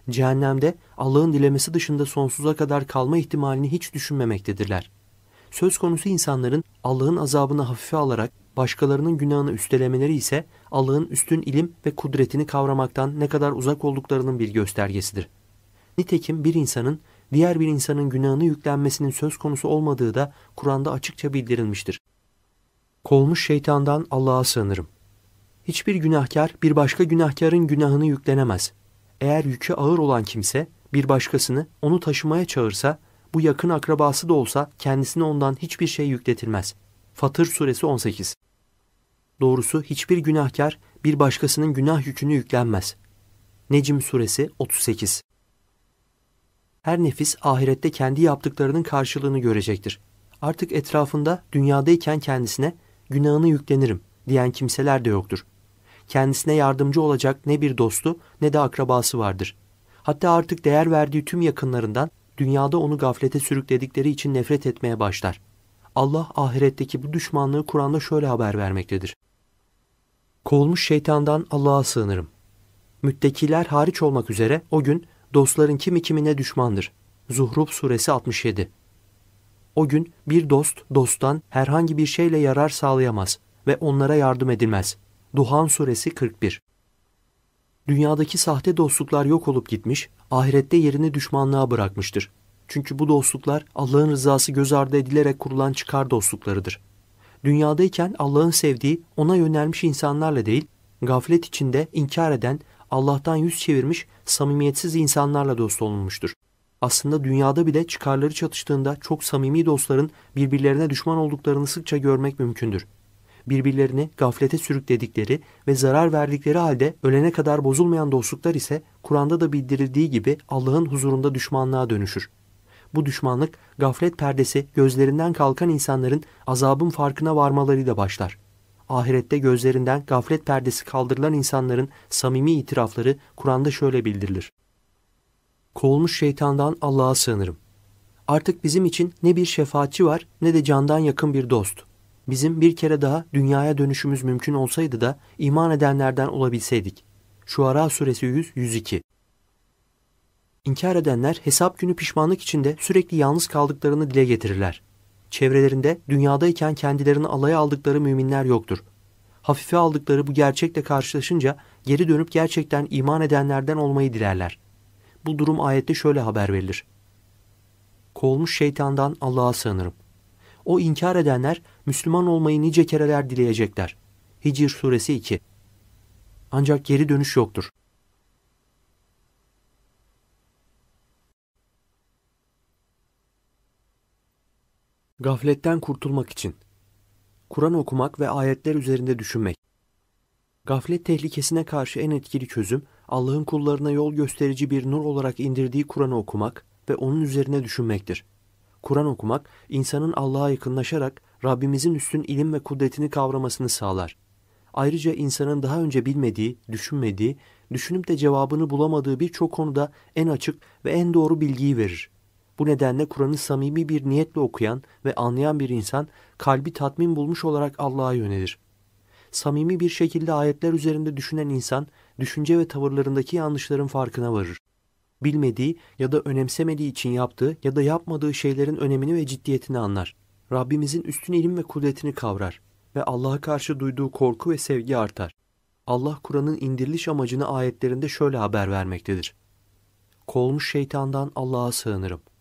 Cehennemde Allah'ın dilemesi dışında sonsuza kadar kalma ihtimalini hiç düşünmemektedirler. Söz konusu insanların Allah'ın azabını hafife alarak başkalarının günahını üstelemeleri ise Allah'ın üstün ilim ve kudretini kavramaktan ne kadar uzak olduklarının bir göstergesidir. Nitekim bir insanın diğer bir insanın günahını yüklenmesinin söz konusu olmadığı da Kur'an'da açıkça bildirilmiştir. Kolmuş şeytandan Allah'a sığınırım. Hiçbir günahkar bir başka günahkarın günahını yüklenemez. Eğer yükü ağır olan kimse bir başkasını onu taşımaya çağırsa bu yakın akrabası da olsa kendisine ondan hiçbir şey yükletilmez. Fatır suresi 18 Doğrusu hiçbir günahkar bir başkasının günah yükünü yüklenmez. Necim Suresi 38 Her nefis ahirette kendi yaptıklarının karşılığını görecektir. Artık etrafında dünyadayken kendisine günahını yüklenirim diyen kimseler de yoktur. Kendisine yardımcı olacak ne bir dostu ne de akrabası vardır. Hatta artık değer verdiği tüm yakınlarından dünyada onu gaflete sürükledikleri için nefret etmeye başlar. Allah ahiretteki bu düşmanlığı Kur'an'da şöyle haber vermektedir. Kovulmuş şeytandan Allah'a sığınırım. Müttekiler hariç olmak üzere o gün dostların kimi kimine düşmandır. Zuhruf suresi 67 O gün bir dost dosttan herhangi bir şeyle yarar sağlayamaz ve onlara yardım edilmez. Duhan suresi 41 Dünyadaki sahte dostluklar yok olup gitmiş, ahirette yerini düşmanlığa bırakmıştır. Çünkü bu dostluklar Allah'ın rızası göz ardı edilerek kurulan çıkar dostluklarıdır dünyadayken Allah'ın sevdiği, ona yönelmiş insanlarla değil, gaflet içinde inkar eden, Allah'tan yüz çevirmiş, samimiyetsiz insanlarla dost olunmuştur. Aslında dünyada bile çıkarları çatıştığında çok samimi dostların birbirlerine düşman olduklarını sıkça görmek mümkündür. Birbirlerini gaflete sürükledikleri ve zarar verdikleri halde ölene kadar bozulmayan dostluklar ise Kur'an'da da bildirildiği gibi Allah'ın huzurunda düşmanlığa dönüşür. Bu düşmanlık gaflet perdesi gözlerinden kalkan insanların azabın farkına varmalarıyla başlar. Ahirette gözlerinden gaflet perdesi kaldırılan insanların samimi itirafları Kur'an'da şöyle bildirilir. Kovulmuş şeytandan Allah'a sığınırım. Artık bizim için ne bir şefaatçi var ne de candan yakın bir dost. Bizim bir kere daha dünyaya dönüşümüz mümkün olsaydı da iman edenlerden olabilseydik. Şuara suresi 100-102 İnkar edenler hesap günü pişmanlık içinde sürekli yalnız kaldıklarını dile getirirler. Çevrelerinde dünyadayken kendilerini alaya aldıkları müminler yoktur. Hafife aldıkları bu gerçekle karşılaşınca geri dönüp gerçekten iman edenlerden olmayı dilerler. Bu durum ayette şöyle haber verilir. Kovulmuş şeytandan Allah'a sığınırım. O inkar edenler Müslüman olmayı nice kereler dileyecekler. Hicr suresi 2 Ancak geri dönüş yoktur. Gafletten kurtulmak için. Kur'an okumak ve ayetler üzerinde düşünmek. Gaflet tehlikesine karşı en etkili çözüm, Allah'ın kullarına yol gösterici bir nur olarak indirdiği Kur'an'ı okumak ve onun üzerine düşünmektir. Kur'an okumak, insanın Allah'a yakınlaşarak Rabbimizin üstün ilim ve kudretini kavramasını sağlar. Ayrıca insanın daha önce bilmediği, düşünmediği, düşünüp de cevabını bulamadığı birçok konuda en açık ve en doğru bilgiyi verir.'' Bu nedenle Kur'an'ı samimi bir niyetle okuyan ve anlayan bir insan kalbi tatmin bulmuş olarak Allah'a yönelir. Samimi bir şekilde ayetler üzerinde düşünen insan düşünce ve tavırlarındaki yanlışların farkına varır. Bilmediği ya da önemsemediği için yaptığı ya da yapmadığı şeylerin önemini ve ciddiyetini anlar. Rabbimizin üstün ilim ve kudretini kavrar ve Allah'a karşı duyduğu korku ve sevgi artar. Allah Kur'an'ın indiriliş amacını ayetlerinde şöyle haber vermektedir. Kolmuş şeytandan Allah'a sığınırım.''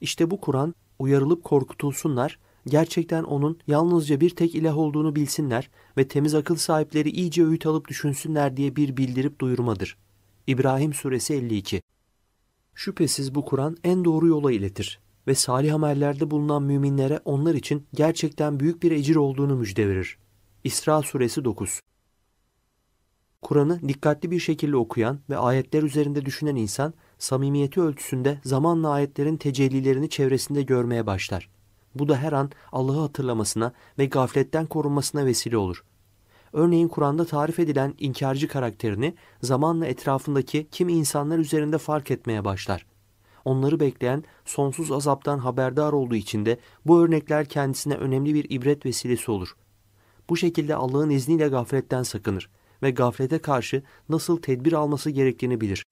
İşte bu Kur'an uyarılıp korkutulsunlar, gerçekten onun yalnızca bir tek ilah olduğunu bilsinler ve temiz akıl sahipleri iyice öğüt alıp düşünsünler diye bir bildirip duyurmadır. İbrahim Suresi 52 Şüphesiz bu Kur'an en doğru yola iletir ve salih amellerde bulunan müminlere onlar için gerçekten büyük bir ecir olduğunu müjde verir. İsra Suresi 9 Kur'an'ı dikkatli bir şekilde okuyan ve ayetler üzerinde düşünen insan samimiyeti ölçüsünde zamanla ayetlerin tecellilerini çevresinde görmeye başlar. Bu da her an Allah'ı hatırlamasına ve gafletten korunmasına vesile olur. Örneğin Kur'an'da tarif edilen inkarcı karakterini zamanla etrafındaki kim insanlar üzerinde fark etmeye başlar. Onları bekleyen sonsuz azaptan haberdar olduğu için de bu örnekler kendisine önemli bir ibret vesilesi olur. Bu şekilde Allah'ın izniyle gafletten sakınır ve gaflete karşı nasıl tedbir alması gerektiğini bilir.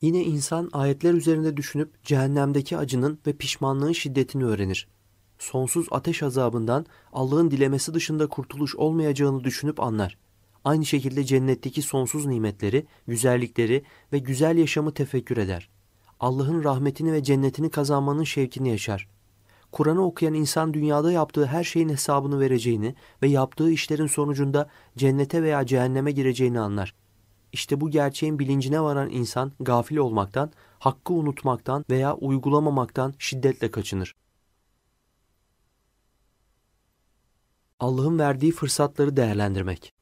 Yine insan ayetler üzerinde düşünüp cehennemdeki acının ve pişmanlığın şiddetini öğrenir. Sonsuz ateş azabından Allah'ın dilemesi dışında kurtuluş olmayacağını düşünüp anlar. Aynı şekilde cennetteki sonsuz nimetleri, güzellikleri ve güzel yaşamı tefekkür eder. Allah'ın rahmetini ve cennetini kazanmanın şevkini yaşar. Kur'an'ı okuyan insan dünyada yaptığı her şeyin hesabını vereceğini ve yaptığı işlerin sonucunda cennete veya cehenneme gireceğini anlar. İşte bu gerçeğin bilincine varan insan gafil olmaktan, hakkı unutmaktan veya uygulamamaktan şiddetle kaçınır. Allah'ın verdiği fırsatları değerlendirmek.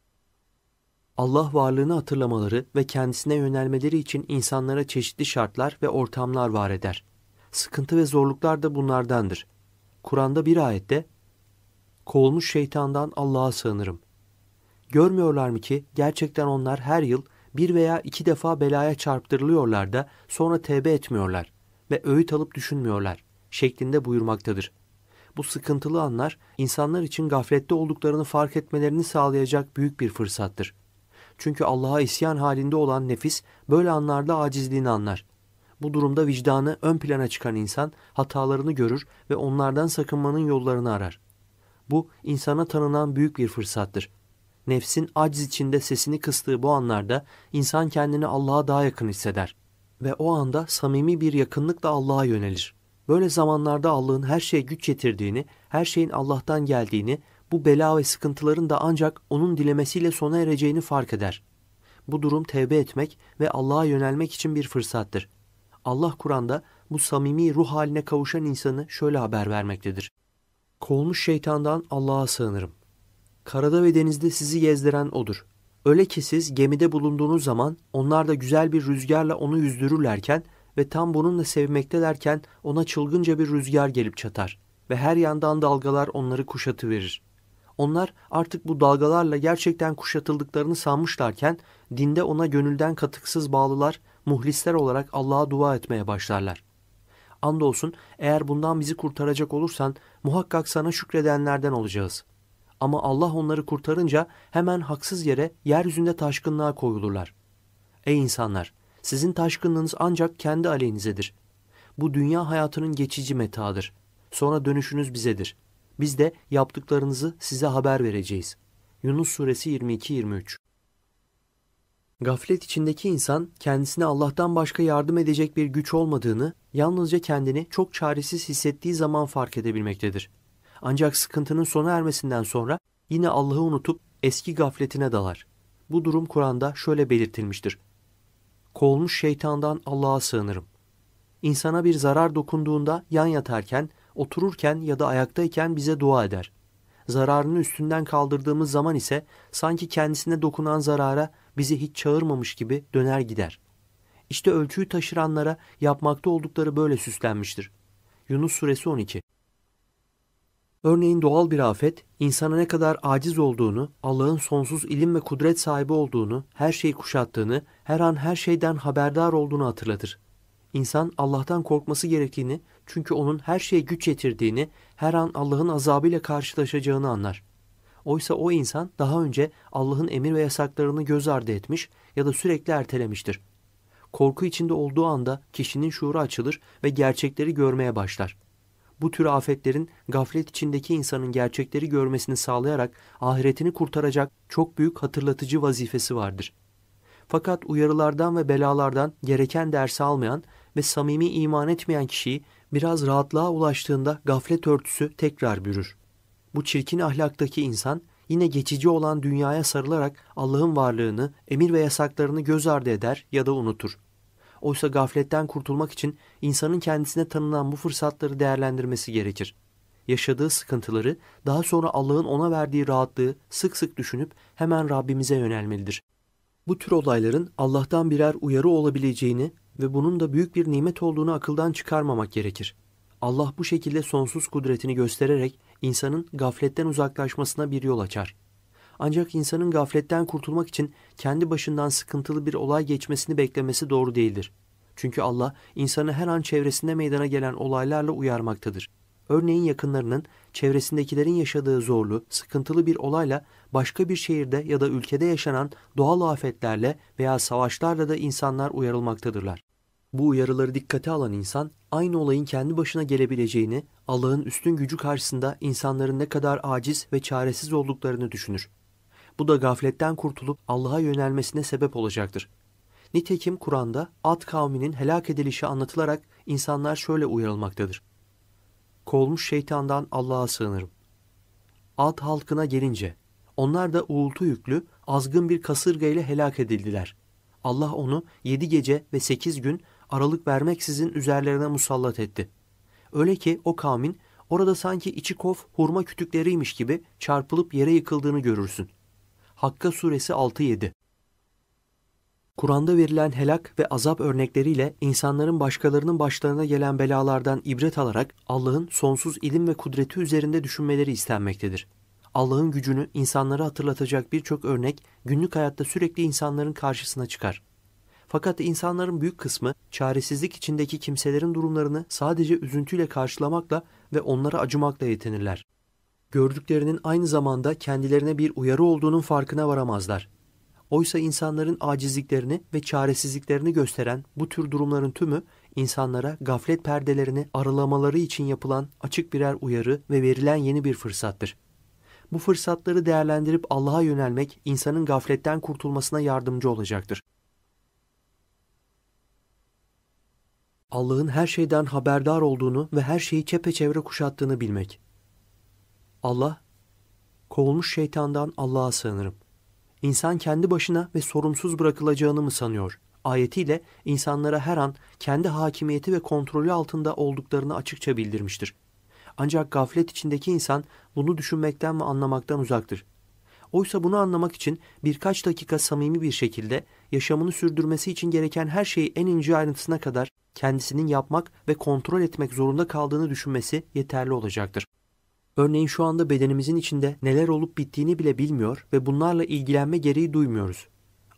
Allah varlığını hatırlamaları ve kendisine yönelmeleri için insanlara çeşitli şartlar ve ortamlar var eder. Sıkıntı ve zorluklar da bunlardandır. Kur'an'da bir ayette kovulmuş şeytandan Allah'a sığınırım. Görmüyorlar mı ki gerçekten onlar her yıl bir veya iki defa belaya çarptırılıyorlar da sonra tevbe etmiyorlar ve öğüt alıp düşünmüyorlar şeklinde buyurmaktadır. Bu sıkıntılı anlar insanlar için gaflette olduklarını fark etmelerini sağlayacak büyük bir fırsattır. Çünkü Allah'a isyan halinde olan nefis böyle anlarda acizliğini anlar. Bu durumda vicdanı ön plana çıkan insan hatalarını görür ve onlardan sakınmanın yollarını arar. Bu insana tanınan büyük bir fırsattır. Nefsin aciz içinde sesini kıstığı bu anlarda insan kendini Allah'a daha yakın hisseder ve o anda samimi bir yakınlıkla Allah'a yönelir. Böyle zamanlarda Allah'ın her şeye güç getirdiğini, her şeyin Allah'tan geldiğini, bu bela ve sıkıntıların da ancak onun dilemesiyle sona ereceğini fark eder. Bu durum tevbe etmek ve Allah'a yönelmek için bir fırsattır. Allah Kur'an'da bu samimi ruh haline kavuşan insanı şöyle haber vermektedir. Kolmuş şeytandan Allah'a sığınırım. Karada ve denizde sizi gezdiren odur. Öyle ki siz gemide bulunduğunuz zaman onlar da güzel bir rüzgarla onu yüzdürürlerken ve tam bununla sevmektelerken ona çılgınca bir rüzgar gelip çatar ve her yandan dalgalar onları kuşatıverir. Onlar artık bu dalgalarla gerçekten kuşatıldıklarını sanmışlarken dinde ona gönülden katıksız bağlılar, muhlisler olarak Allah'a dua etmeye başlarlar. Andolsun eğer bundan bizi kurtaracak olursan muhakkak sana şükredenlerden olacağız.'' Ama Allah onları kurtarınca hemen haksız yere yeryüzünde taşkınlığa koyulurlar. Ey insanlar! Sizin taşkınlığınız ancak kendi aleyhinizedir. Bu dünya hayatının geçici metadır. Sonra dönüşünüz bizedir. Biz de yaptıklarınızı size haber vereceğiz. Yunus Suresi 22-23 Gaflet içindeki insan kendisine Allah'tan başka yardım edecek bir güç olmadığını, yalnızca kendini çok çaresiz hissettiği zaman fark edebilmektedir. Ancak sıkıntının sona ermesinden sonra yine Allah'ı unutup eski gafletine dalar. Bu durum Kur'an'da şöyle belirtilmiştir. Kovulmuş şeytandan Allah'a sığınırım. İnsana bir zarar dokunduğunda yan yatarken, otururken ya da ayaktayken bize dua eder. Zararını üstünden kaldırdığımız zaman ise sanki kendisine dokunan zarara bizi hiç çağırmamış gibi döner gider. İşte ölçüyü taşıranlara yapmakta oldukları böyle süslenmiştir. Yunus Suresi 12 Örneğin doğal bir afet, insana ne kadar aciz olduğunu, Allah'ın sonsuz ilim ve kudret sahibi olduğunu, her şeyi kuşattığını, her an her şeyden haberdar olduğunu hatırlatır. İnsan Allah'tan korkması gerektiğini, çünkü onun her şeye güç yetirdiğini, her an Allah'ın azabıyla karşılaşacağını anlar. Oysa o insan daha önce Allah'ın emir ve yasaklarını göz ardı etmiş ya da sürekli ertelemiştir. Korku içinde olduğu anda kişinin şuuru açılır ve gerçekleri görmeye başlar bu tür afetlerin gaflet içindeki insanın gerçekleri görmesini sağlayarak ahiretini kurtaracak çok büyük hatırlatıcı vazifesi vardır. Fakat uyarılardan ve belalardan gereken dersi almayan ve samimi iman etmeyen kişiyi biraz rahatlığa ulaştığında gaflet örtüsü tekrar bürür. Bu çirkin ahlaktaki insan yine geçici olan dünyaya sarılarak Allah'ın varlığını, emir ve yasaklarını göz ardı eder ya da unutur. Oysa gafletten kurtulmak için insanın kendisine tanınan bu fırsatları değerlendirmesi gerekir. Yaşadığı sıkıntıları, daha sonra Allah'ın ona verdiği rahatlığı sık sık düşünüp hemen Rabbimize yönelmelidir. Bu tür olayların Allah'tan birer uyarı olabileceğini ve bunun da büyük bir nimet olduğunu akıldan çıkarmamak gerekir. Allah bu şekilde sonsuz kudretini göstererek insanın gafletten uzaklaşmasına bir yol açar. Ancak insanın gafletten kurtulmak için kendi başından sıkıntılı bir olay geçmesini beklemesi doğru değildir. Çünkü Allah insanı her an çevresinde meydana gelen olaylarla uyarmaktadır. Örneğin yakınlarının çevresindekilerin yaşadığı zorlu, sıkıntılı bir olayla başka bir şehirde ya da ülkede yaşanan doğal afetlerle veya savaşlarla da insanlar uyarılmaktadırlar. Bu uyarıları dikkate alan insan aynı olayın kendi başına gelebileceğini, Allah'ın üstün gücü karşısında insanların ne kadar aciz ve çaresiz olduklarını düşünür. Bu da gafletten kurtulup Allah'a yönelmesine sebep olacaktır. Nitekim Kur'an'da Ad kavminin helak edilişi anlatılarak insanlar şöyle uyarılmaktadır. Kovulmuş şeytandan Allah'a sığınırım. Ad halkına gelince onlar da uğultu yüklü azgın bir kasırga ile helak edildiler. Allah onu yedi gece ve sekiz gün aralık vermeksizin üzerlerine musallat etti. Öyle ki o kavmin orada sanki içi kof hurma kütükleriymiş gibi çarpılıp yere yıkıldığını görürsün. Hakka suresi 6-7 Kur'an'da verilen helak ve azap örnekleriyle insanların başkalarının başlarına gelen belalardan ibret alarak Allah'ın sonsuz ilim ve kudreti üzerinde düşünmeleri istenmektedir. Allah'ın gücünü insanlara hatırlatacak birçok örnek günlük hayatta sürekli insanların karşısına çıkar. Fakat insanların büyük kısmı çaresizlik içindeki kimselerin durumlarını sadece üzüntüyle karşılamakla ve onlara acımakla yetinirler gördüklerinin aynı zamanda kendilerine bir uyarı olduğunun farkına varamazlar. Oysa insanların acizliklerini ve çaresizliklerini gösteren bu tür durumların tümü insanlara gaflet perdelerini aralamaları için yapılan açık birer uyarı ve verilen yeni bir fırsattır. Bu fırsatları değerlendirip Allah'a yönelmek insanın gafletten kurtulmasına yardımcı olacaktır. Allah'ın her şeyden haberdar olduğunu ve her şeyi çepeçevre kuşattığını bilmek. Allah, kovulmuş şeytandan Allah'a sığınırım. İnsan kendi başına ve sorumsuz bırakılacağını mı sanıyor? Ayetiyle insanlara her an kendi hakimiyeti ve kontrolü altında olduklarını açıkça bildirmiştir. Ancak gaflet içindeki insan bunu düşünmekten ve anlamaktan uzaktır. Oysa bunu anlamak için birkaç dakika samimi bir şekilde yaşamını sürdürmesi için gereken her şeyi en ince ayrıntısına kadar kendisinin yapmak ve kontrol etmek zorunda kaldığını düşünmesi yeterli olacaktır. Örneğin şu anda bedenimizin içinde neler olup bittiğini bile bilmiyor ve bunlarla ilgilenme gereği duymuyoruz.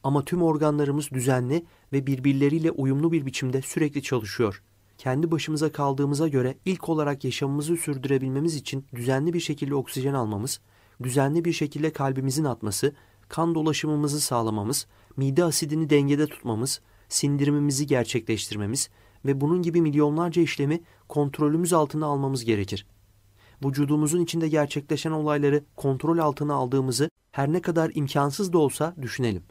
Ama tüm organlarımız düzenli ve birbirleriyle uyumlu bir biçimde sürekli çalışıyor. Kendi başımıza kaldığımıza göre ilk olarak yaşamımızı sürdürebilmemiz için düzenli bir şekilde oksijen almamız, düzenli bir şekilde kalbimizin atması, kan dolaşımımızı sağlamamız, mide asidini dengede tutmamız, sindirimimizi gerçekleştirmemiz ve bunun gibi milyonlarca işlemi kontrolümüz altına almamız gerekir vücudumuzun içinde gerçekleşen olayları kontrol altına aldığımızı her ne kadar imkansız da olsa düşünelim.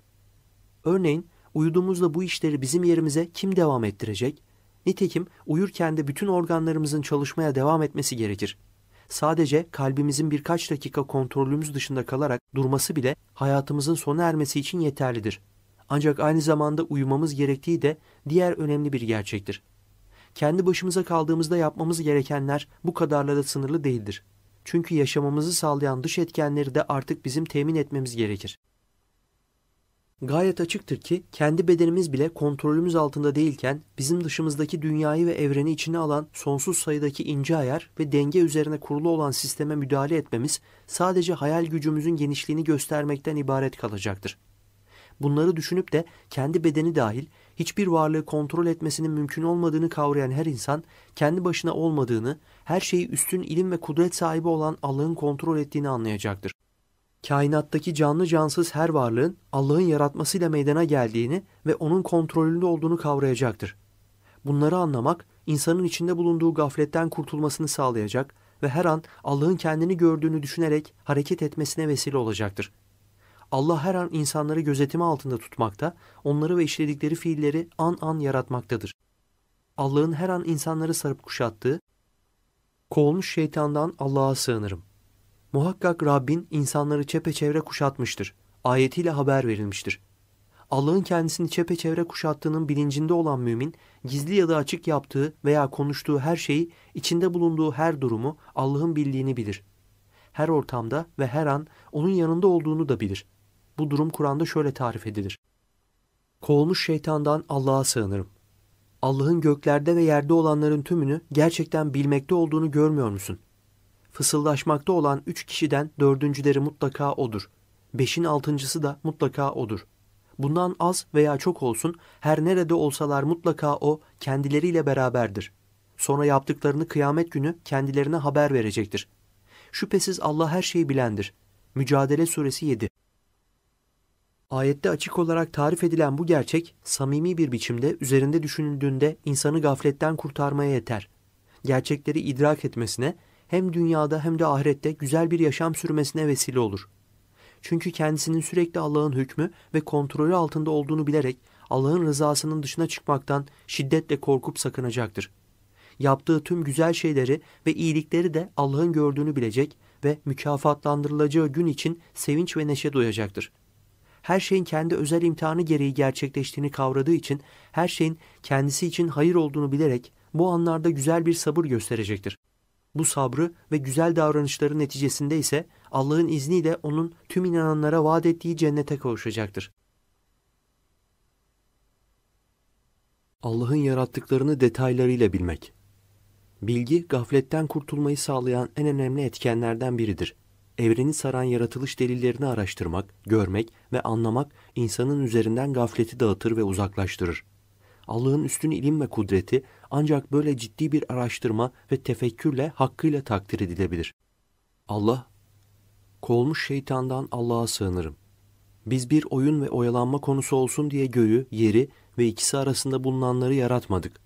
Örneğin uyuduğumuzda bu işleri bizim yerimize kim devam ettirecek? Nitekim uyurken de bütün organlarımızın çalışmaya devam etmesi gerekir. Sadece kalbimizin birkaç dakika kontrolümüz dışında kalarak durması bile hayatımızın sona ermesi için yeterlidir. Ancak aynı zamanda uyumamız gerektiği de diğer önemli bir gerçektir kendi başımıza kaldığımızda yapmamız gerekenler bu kadarla da sınırlı değildir. Çünkü yaşamamızı sağlayan dış etkenleri de artık bizim temin etmemiz gerekir. Gayet açıktır ki kendi bedenimiz bile kontrolümüz altında değilken bizim dışımızdaki dünyayı ve evreni içine alan sonsuz sayıdaki ince ayar ve denge üzerine kurulu olan sisteme müdahale etmemiz sadece hayal gücümüzün genişliğini göstermekten ibaret kalacaktır. Bunları düşünüp de kendi bedeni dahil hiçbir varlığı kontrol etmesinin mümkün olmadığını kavrayan her insan, kendi başına olmadığını, her şeyi üstün ilim ve kudret sahibi olan Allah'ın kontrol ettiğini anlayacaktır. Kainattaki canlı cansız her varlığın Allah'ın yaratmasıyla meydana geldiğini ve onun kontrolünde olduğunu kavrayacaktır. Bunları anlamak, insanın içinde bulunduğu gafletten kurtulmasını sağlayacak ve her an Allah'ın kendini gördüğünü düşünerek hareket etmesine vesile olacaktır. Allah her an insanları gözetimi altında tutmakta, onları ve işledikleri fiilleri an an yaratmaktadır. Allah'ın her an insanları sarıp kuşattığı, kovulmuş şeytandan Allah'a sığınırım. Muhakkak Rabbin insanları çepeçevre kuşatmıştır. Ayetiyle haber verilmiştir. Allah'ın kendisini çepeçevre kuşattığının bilincinde olan mümin, gizli ya da açık yaptığı veya konuştuğu her şeyi, içinde bulunduğu her durumu Allah'ın bildiğini bilir. Her ortamda ve her an onun yanında olduğunu da bilir.'' Bu durum Kur'an'da şöyle tarif edilir. Kovulmuş şeytandan Allah'a sığınırım. Allah'ın göklerde ve yerde olanların tümünü gerçekten bilmekte olduğunu görmüyor musun? Fısıldaşmakta olan üç kişiden dördüncüleri mutlaka odur. Beşin altıncısı da mutlaka odur. Bundan az veya çok olsun her nerede olsalar mutlaka o kendileriyle beraberdir. Sonra yaptıklarını kıyamet günü kendilerine haber verecektir. Şüphesiz Allah her şeyi bilendir. Mücadele Suresi 7 Ayette açık olarak tarif edilen bu gerçek samimi bir biçimde üzerinde düşünüldüğünde insanı gafletten kurtarmaya yeter. Gerçekleri idrak etmesine hem dünyada hem de ahirette güzel bir yaşam sürmesine vesile olur. Çünkü kendisinin sürekli Allah'ın hükmü ve kontrolü altında olduğunu bilerek Allah'ın rızasının dışına çıkmaktan şiddetle korkup sakınacaktır. Yaptığı tüm güzel şeyleri ve iyilikleri de Allah'ın gördüğünü bilecek ve mükafatlandırılacağı gün için sevinç ve neşe duyacaktır.'' her şeyin kendi özel imtihanı gereği gerçekleştiğini kavradığı için her şeyin kendisi için hayır olduğunu bilerek bu anlarda güzel bir sabır gösterecektir. Bu sabrı ve güzel davranışları neticesinde ise Allah'ın izniyle onun tüm inananlara vaat ettiği cennete kavuşacaktır. Allah'ın yarattıklarını detaylarıyla bilmek. Bilgi, gafletten kurtulmayı sağlayan en önemli etkenlerden biridir evreni saran yaratılış delillerini araştırmak, görmek ve anlamak insanın üzerinden gafleti dağıtır ve uzaklaştırır. Allah'ın üstün ilim ve kudreti ancak böyle ciddi bir araştırma ve tefekkürle hakkıyla takdir edilebilir. Allah, kolmuş şeytandan Allah'a sığınırım. Biz bir oyun ve oyalanma konusu olsun diye göğü, yeri ve ikisi arasında bulunanları yaratmadık.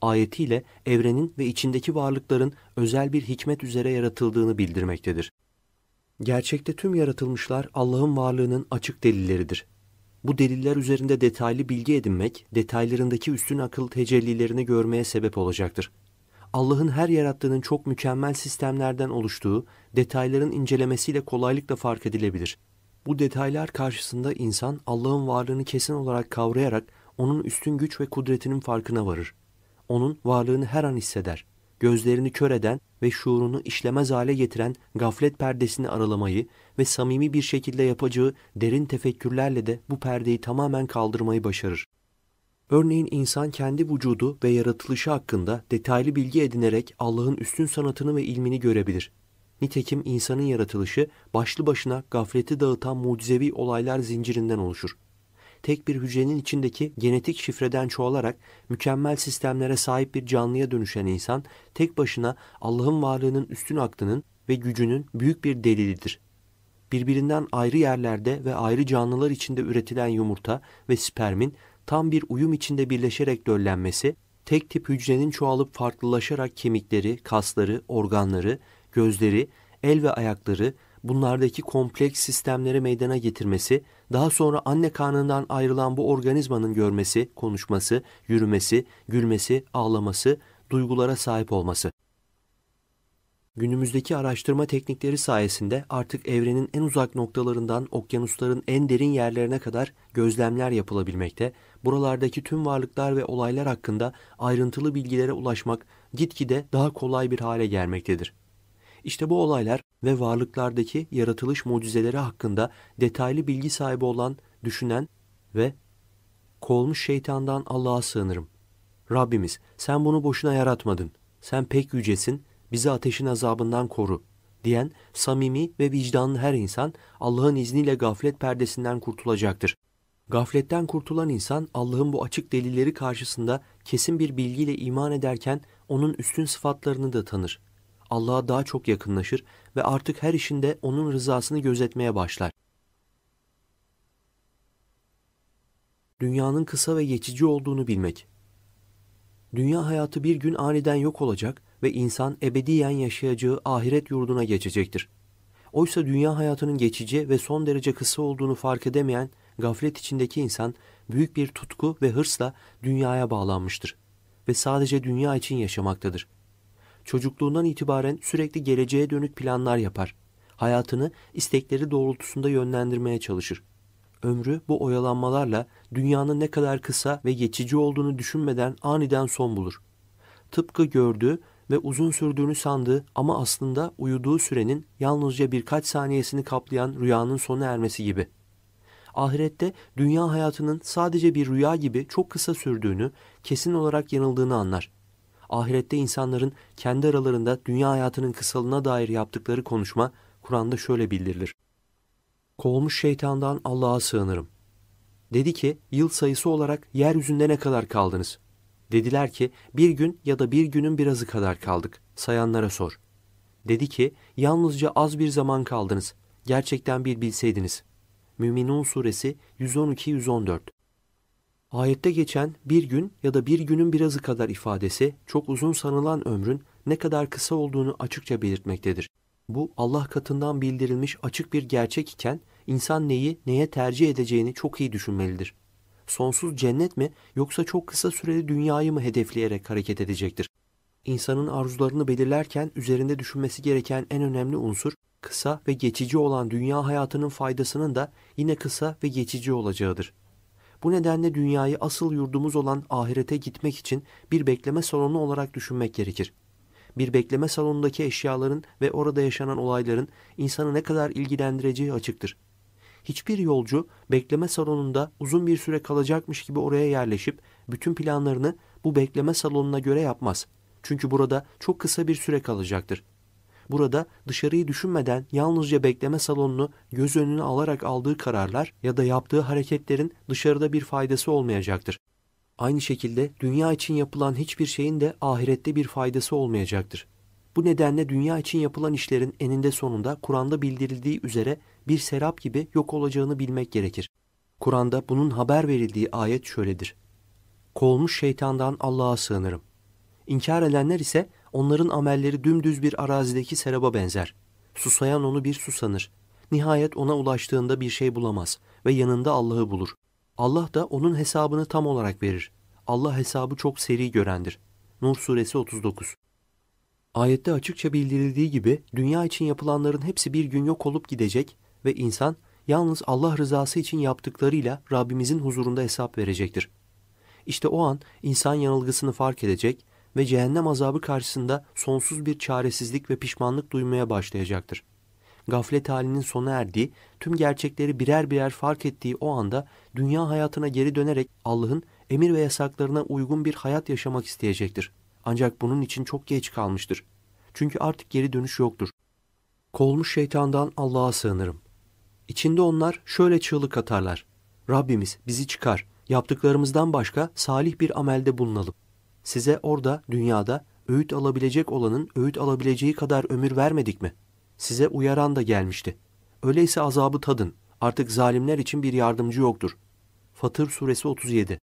Ayetiyle evrenin ve içindeki varlıkların özel bir hikmet üzere yaratıldığını bildirmektedir. Gerçekte tüm yaratılmışlar Allah'ın varlığının açık delilleridir. Bu deliller üzerinde detaylı bilgi edinmek, detaylarındaki üstün akıl tecellilerini görmeye sebep olacaktır. Allah'ın her yarattığının çok mükemmel sistemlerden oluştuğu, detayların incelemesiyle kolaylıkla fark edilebilir. Bu detaylar karşısında insan Allah'ın varlığını kesin olarak kavrayarak onun üstün güç ve kudretinin farkına varır. Onun varlığını her an hisseder gözlerini kör eden ve şuurunu işlemez hale getiren gaflet perdesini aralamayı ve samimi bir şekilde yapacağı derin tefekkürlerle de bu perdeyi tamamen kaldırmayı başarır. Örneğin insan kendi vücudu ve yaratılışı hakkında detaylı bilgi edinerek Allah'ın üstün sanatını ve ilmini görebilir. Nitekim insanın yaratılışı başlı başına gafleti dağıtan mucizevi olaylar zincirinden oluşur tek bir hücrenin içindeki genetik şifreden çoğalarak mükemmel sistemlere sahip bir canlıya dönüşen insan tek başına Allah'ın varlığının üstün aklının ve gücünün büyük bir delilidir. Birbirinden ayrı yerlerde ve ayrı canlılar içinde üretilen yumurta ve spermin tam bir uyum içinde birleşerek döllenmesi, tek tip hücrenin çoğalıp farklılaşarak kemikleri, kasları, organları, gözleri, el ve ayakları, bunlardaki kompleks sistemleri meydana getirmesi, daha sonra anne karnından ayrılan bu organizmanın görmesi, konuşması, yürümesi, gülmesi, ağlaması, duygulara sahip olması. Günümüzdeki araştırma teknikleri sayesinde artık evrenin en uzak noktalarından okyanusların en derin yerlerine kadar gözlemler yapılabilmekte, buralardaki tüm varlıklar ve olaylar hakkında ayrıntılı bilgilere ulaşmak gitgide daha kolay bir hale gelmektedir. İşte bu olaylar ve varlıklardaki yaratılış mucizeleri hakkında detaylı bilgi sahibi olan, düşünen ve kolmuş şeytandan Allah'a sığınırım. Rabbimiz sen bunu boşuna yaratmadın. Sen pek yücesin. Bizi ateşin azabından koru diyen samimi ve vicdanlı her insan Allah'ın izniyle gaflet perdesinden kurtulacaktır. Gafletten kurtulan insan Allah'ın bu açık delilleri karşısında kesin bir bilgiyle iman ederken onun üstün sıfatlarını da tanır. Allah'a daha çok yakınlaşır ve artık her işinde onun rızasını gözetmeye başlar. Dünyanın kısa ve geçici olduğunu bilmek. Dünya hayatı bir gün aniden yok olacak ve insan ebediyen yaşayacağı ahiret yurduna geçecektir. Oysa dünya hayatının geçici ve son derece kısa olduğunu fark edemeyen gaflet içindeki insan büyük bir tutku ve hırsla dünyaya bağlanmıştır ve sadece dünya için yaşamaktadır.'' Çocukluğundan itibaren sürekli geleceğe dönük planlar yapar. Hayatını istekleri doğrultusunda yönlendirmeye çalışır. Ömrü bu oyalanmalarla dünyanın ne kadar kısa ve geçici olduğunu düşünmeden aniden son bulur. Tıpkı gördüğü ve uzun sürdüğünü sandığı ama aslında uyuduğu sürenin yalnızca birkaç saniyesini kaplayan rüyanın sona ermesi gibi. Ahirette dünya hayatının sadece bir rüya gibi çok kısa sürdüğünü, kesin olarak yanıldığını anlar.'' ahirette insanların kendi aralarında dünya hayatının kısalığına dair yaptıkları konuşma Kur'an'da şöyle bildirilir. Kovulmuş şeytandan Allah'a sığınırım. Dedi ki yıl sayısı olarak yeryüzünde ne kadar kaldınız? Dediler ki bir gün ya da bir günün birazı kadar kaldık. Sayanlara sor. Dedi ki yalnızca az bir zaman kaldınız. Gerçekten bir bilseydiniz. Müminun suresi 112-114 Ayette geçen bir gün ya da bir günün birazı kadar ifadesi çok uzun sanılan ömrün ne kadar kısa olduğunu açıkça belirtmektedir. Bu Allah katından bildirilmiş açık bir gerçek iken insan neyi neye tercih edeceğini çok iyi düşünmelidir. Sonsuz cennet mi yoksa çok kısa süreli dünyayı mı hedefleyerek hareket edecektir? İnsanın arzularını belirlerken üzerinde düşünmesi gereken en önemli unsur kısa ve geçici olan dünya hayatının faydasının da yine kısa ve geçici olacağıdır. Bu nedenle dünyayı asıl yurdumuz olan ahirete gitmek için bir bekleme salonu olarak düşünmek gerekir. Bir bekleme salonundaki eşyaların ve orada yaşanan olayların insanı ne kadar ilgilendireceği açıktır. Hiçbir yolcu bekleme salonunda uzun bir süre kalacakmış gibi oraya yerleşip bütün planlarını bu bekleme salonuna göre yapmaz. Çünkü burada çok kısa bir süre kalacaktır. Burada dışarıyı düşünmeden yalnızca bekleme salonunu göz önüne alarak aldığı kararlar ya da yaptığı hareketlerin dışarıda bir faydası olmayacaktır. Aynı şekilde dünya için yapılan hiçbir şeyin de ahirette bir faydası olmayacaktır. Bu nedenle dünya için yapılan işlerin eninde sonunda Kur'an'da bildirildiği üzere bir serap gibi yok olacağını bilmek gerekir. Kur'an'da bunun haber verildiği ayet şöyledir. Kolmuş şeytandan Allah'a sığınırım. İnkar edenler ise Onların amelleri dümdüz bir arazideki seraba benzer. Susayan onu bir susanır. Nihayet ona ulaştığında bir şey bulamaz ve yanında Allah'ı bulur. Allah da onun hesabını tam olarak verir. Allah hesabı çok seri görendir. Nur suresi 39 Ayette açıkça bildirildiği gibi dünya için yapılanların hepsi bir gün yok olup gidecek ve insan yalnız Allah rızası için yaptıklarıyla Rabbimizin huzurunda hesap verecektir. İşte o an insan yanılgısını fark edecek ve cehennem azabı karşısında sonsuz bir çaresizlik ve pişmanlık duymaya başlayacaktır. Gaflet halinin sona erdiği, tüm gerçekleri birer birer fark ettiği o anda dünya hayatına geri dönerek Allah'ın emir ve yasaklarına uygun bir hayat yaşamak isteyecektir. Ancak bunun için çok geç kalmıştır. Çünkü artık geri dönüş yoktur. Kolmuş şeytandan Allah'a sığınırım. İçinde onlar şöyle çığlık atarlar. Rabbimiz bizi çıkar, yaptıklarımızdan başka salih bir amelde bulunalım. Size orada, dünyada öğüt alabilecek olanın öğüt alabileceği kadar ömür vermedik mi? Size uyaran da gelmişti. Öyleyse azabı tadın. Artık zalimler için bir yardımcı yoktur. Fatır Suresi 37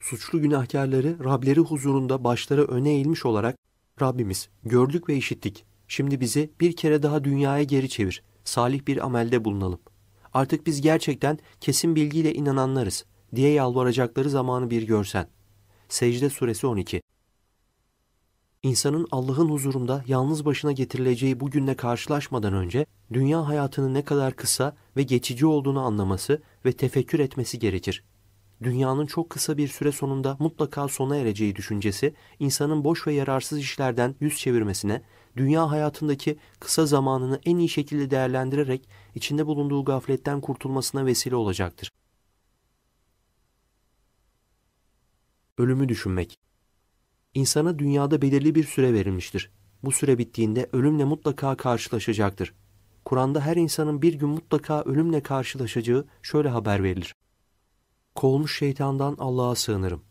Suçlu günahkarları Rableri huzurunda başları öne eğilmiş olarak Rabbimiz gördük ve işittik. Şimdi bizi bir kere daha dünyaya geri çevir. Salih bir amelde bulunalım. Artık biz gerçekten kesin bilgiyle inananlarız diye yalvaracakları zamanı bir görsen.'' Secde Suresi 12 İnsanın Allah'ın huzurunda yalnız başına getirileceği bu günle karşılaşmadan önce dünya hayatının ne kadar kısa ve geçici olduğunu anlaması ve tefekkür etmesi gerekir. Dünyanın çok kısa bir süre sonunda mutlaka sona ereceği düşüncesi insanın boş ve yararsız işlerden yüz çevirmesine, dünya hayatındaki kısa zamanını en iyi şekilde değerlendirerek içinde bulunduğu gafletten kurtulmasına vesile olacaktır. ölümü düşünmek. İnsana dünyada belirli bir süre verilmiştir. Bu süre bittiğinde ölümle mutlaka karşılaşacaktır. Kur'an'da her insanın bir gün mutlaka ölümle karşılaşacağı şöyle haber verilir. Kovulmuş şeytandan Allah'a sığınırım.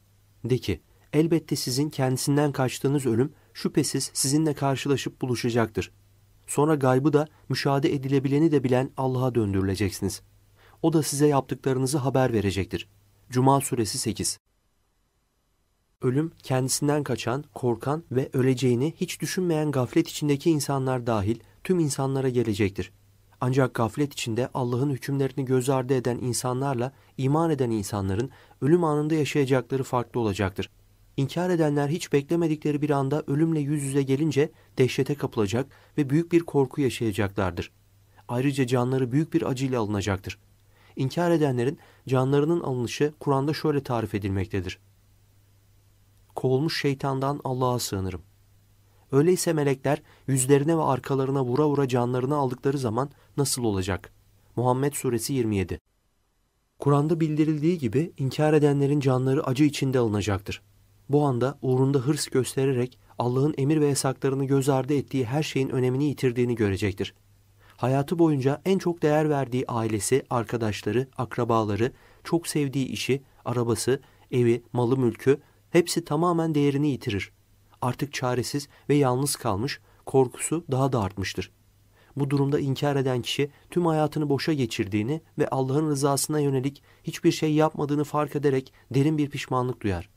De ki, elbette sizin kendisinden kaçtığınız ölüm şüphesiz sizinle karşılaşıp buluşacaktır. Sonra gaybı da müşahede edilebileni de bilen Allah'a döndürüleceksiniz. O da size yaptıklarınızı haber verecektir. Cuma suresi 8 Ölüm kendisinden kaçan, korkan ve öleceğini hiç düşünmeyen gaflet içindeki insanlar dahil tüm insanlara gelecektir. Ancak gaflet içinde Allah'ın hükümlerini göz ardı eden insanlarla iman eden insanların ölüm anında yaşayacakları farklı olacaktır. İnkar edenler hiç beklemedikleri bir anda ölümle yüz yüze gelince dehşete kapılacak ve büyük bir korku yaşayacaklardır. Ayrıca canları büyük bir acıyla alınacaktır. İnkar edenlerin canlarının alınışı Kur'an'da şöyle tarif edilmektedir kovulmuş şeytandan Allah'a sığınırım. Öyleyse melekler yüzlerine ve arkalarına vura vura canlarını aldıkları zaman nasıl olacak? Muhammed Suresi 27 Kur'an'da bildirildiği gibi inkar edenlerin canları acı içinde alınacaktır. Bu anda uğrunda hırs göstererek Allah'ın emir ve yasaklarını göz ardı ettiği her şeyin önemini yitirdiğini görecektir. Hayatı boyunca en çok değer verdiği ailesi, arkadaşları, akrabaları, çok sevdiği işi, arabası, evi, malı mülkü Hepsi tamamen değerini yitirir. Artık çaresiz ve yalnız kalmış, korkusu daha da artmıştır. Bu durumda inkar eden kişi tüm hayatını boşa geçirdiğini ve Allah'ın rızasına yönelik hiçbir şey yapmadığını fark ederek derin bir pişmanlık duyar.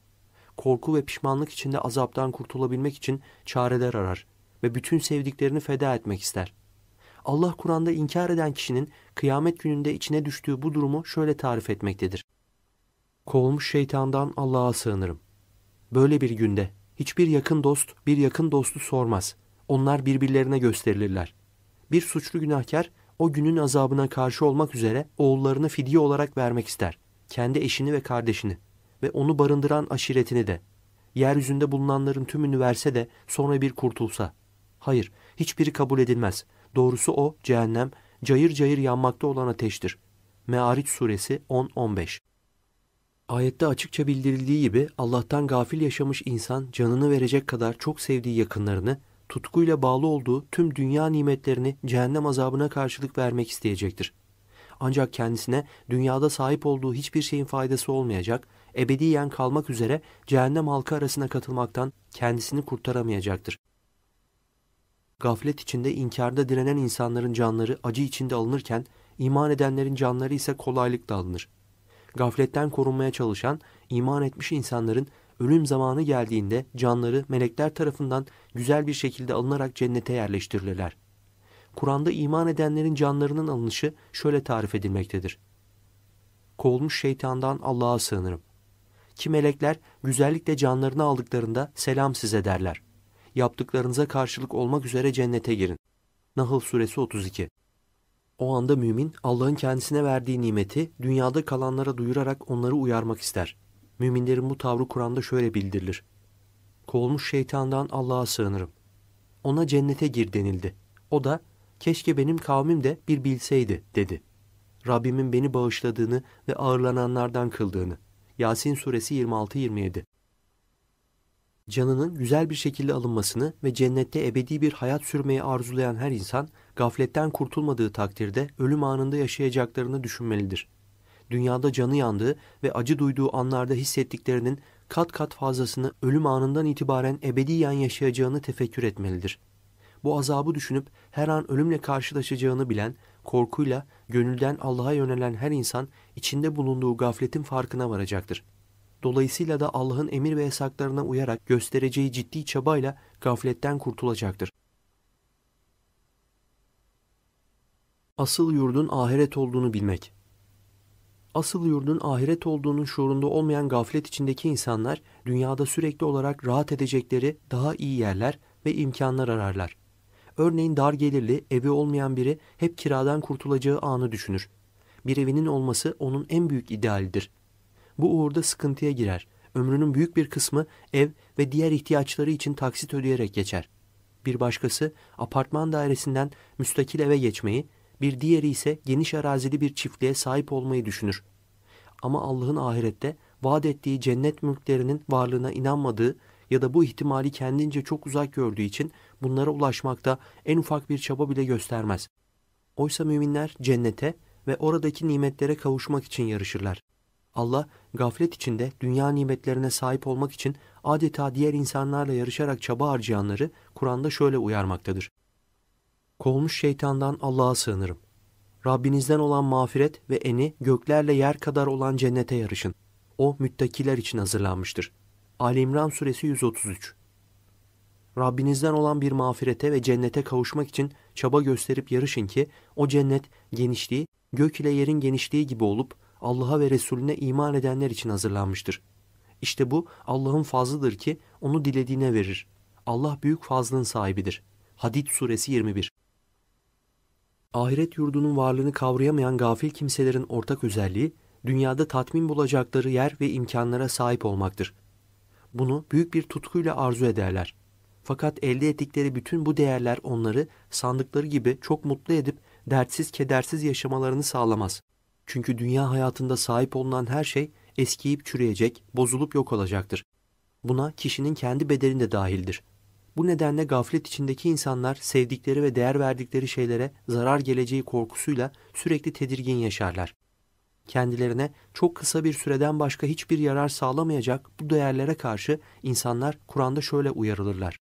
Korku ve pişmanlık içinde azaptan kurtulabilmek için çareler arar ve bütün sevdiklerini feda etmek ister. Allah Kur'an'da inkar eden kişinin kıyamet gününde içine düştüğü bu durumu şöyle tarif etmektedir. Kovulmuş şeytandan Allah'a sığınırım. Böyle bir günde hiçbir yakın dost bir yakın dostu sormaz. Onlar birbirlerine gösterilirler. Bir suçlu günahkar o günün azabına karşı olmak üzere oğullarını fidye olarak vermek ister. Kendi eşini ve kardeşini ve onu barındıran aşiretini de. Yeryüzünde bulunanların tümünü verse de sonra bir kurtulsa. Hayır, hiçbiri kabul edilmez. Doğrusu o cehennem, cayır cayır yanmakta olan ateştir. Me'ariç suresi 10-15 Ayette açıkça bildirildiği gibi Allah'tan gafil yaşamış insan canını verecek kadar çok sevdiği yakınlarını, tutkuyla bağlı olduğu tüm dünya nimetlerini cehennem azabına karşılık vermek isteyecektir. Ancak kendisine dünyada sahip olduğu hiçbir şeyin faydası olmayacak, ebediyen kalmak üzere cehennem halkı arasına katılmaktan kendisini kurtaramayacaktır. Gaflet içinde inkarda direnen insanların canları acı içinde alınırken, iman edenlerin canları ise kolaylıkla alınır gafletten korunmaya çalışan iman etmiş insanların ölüm zamanı geldiğinde canları melekler tarafından güzel bir şekilde alınarak cennete yerleştirilirler. Kur'an'da iman edenlerin canlarının alınışı şöyle tarif edilmektedir. Kovulmuş şeytandan Allah'a sığınırım. Ki melekler güzellikle canlarını aldıklarında selam size derler. Yaptıklarınıza karşılık olmak üzere cennete girin. Nahl Suresi 32 o anda mümin Allah'ın kendisine verdiği nimeti dünyada kalanlara duyurarak onları uyarmak ister. Müminlerin bu tavrı Kur'an'da şöyle bildirilir. Kovulmuş şeytandan Allah'a sığınırım. Ona cennete gir denildi. O da keşke benim kavmim de bir bilseydi dedi. Rabbimin beni bağışladığını ve ağırlananlardan kıldığını. Yasin suresi 26-27 canının güzel bir şekilde alınmasını ve cennette ebedi bir hayat sürmeyi arzulayan her insan, gafletten kurtulmadığı takdirde ölüm anında yaşayacaklarını düşünmelidir. Dünyada canı yandığı ve acı duyduğu anlarda hissettiklerinin kat kat fazlasını ölüm anından itibaren ebediyen yaşayacağını tefekkür etmelidir. Bu azabı düşünüp her an ölümle karşılaşacağını bilen, korkuyla gönülden Allah'a yönelen her insan içinde bulunduğu gafletin farkına varacaktır.'' Dolayısıyla da Allah'ın emir ve yasaklarına uyarak göstereceği ciddi çabayla gafletten kurtulacaktır. Asıl yurdun ahiret olduğunu bilmek asıl yurdun ahiret olduğunun şuurunda olmayan gaflet içindeki insanlar dünyada sürekli olarak rahat edecekleri daha iyi yerler ve imkanlar ararlar. Örneğin dar gelirli, evi olmayan biri hep kiradan kurtulacağı anı düşünür. Bir evinin olması onun en büyük idealidir bu uğurda sıkıntıya girer. Ömrünün büyük bir kısmı ev ve diğer ihtiyaçları için taksit ödeyerek geçer. Bir başkası apartman dairesinden müstakil eve geçmeyi, bir diğeri ise geniş arazili bir çiftliğe sahip olmayı düşünür. Ama Allah'ın ahirette vaat ettiği cennet mülklerinin varlığına inanmadığı ya da bu ihtimali kendince çok uzak gördüğü için bunlara ulaşmakta en ufak bir çaba bile göstermez. Oysa müminler cennete ve oradaki nimetlere kavuşmak için yarışırlar. Allah gaflet içinde dünya nimetlerine sahip olmak için adeta diğer insanlarla yarışarak çaba harcayanları Kur'an'da şöyle uyarmaktadır. Kolmuş şeytandan Allah'a sığınırım. Rabbinizden olan mağfiret ve eni göklerle yer kadar olan cennete yarışın. O müttakiler için hazırlanmıştır. Ali İmran suresi 133 Rabbinizden olan bir mağfirete ve cennete kavuşmak için çaba gösterip yarışın ki o cennet genişliği gök ile yerin genişliği gibi olup Allah'a ve Resulüne iman edenler için hazırlanmıştır. İşte bu Allah'ın fazlıdır ki onu dilediğine verir. Allah büyük fazlın sahibidir. Hadid suresi 21 Ahiret yurdunun varlığını kavrayamayan gafil kimselerin ortak özelliği, dünyada tatmin bulacakları yer ve imkanlara sahip olmaktır. Bunu büyük bir tutkuyla arzu ederler. Fakat elde ettikleri bütün bu değerler onları sandıkları gibi çok mutlu edip dertsiz kedersiz yaşamalarını sağlamaz. Çünkü dünya hayatında sahip olunan her şey eskiyip çürüyecek, bozulup yok olacaktır. Buna kişinin kendi bedeni de dahildir. Bu nedenle gaflet içindeki insanlar sevdikleri ve değer verdikleri şeylere zarar geleceği korkusuyla sürekli tedirgin yaşarlar. Kendilerine çok kısa bir süreden başka hiçbir yarar sağlamayacak bu değerlere karşı insanlar Kur'an'da şöyle uyarılırlar.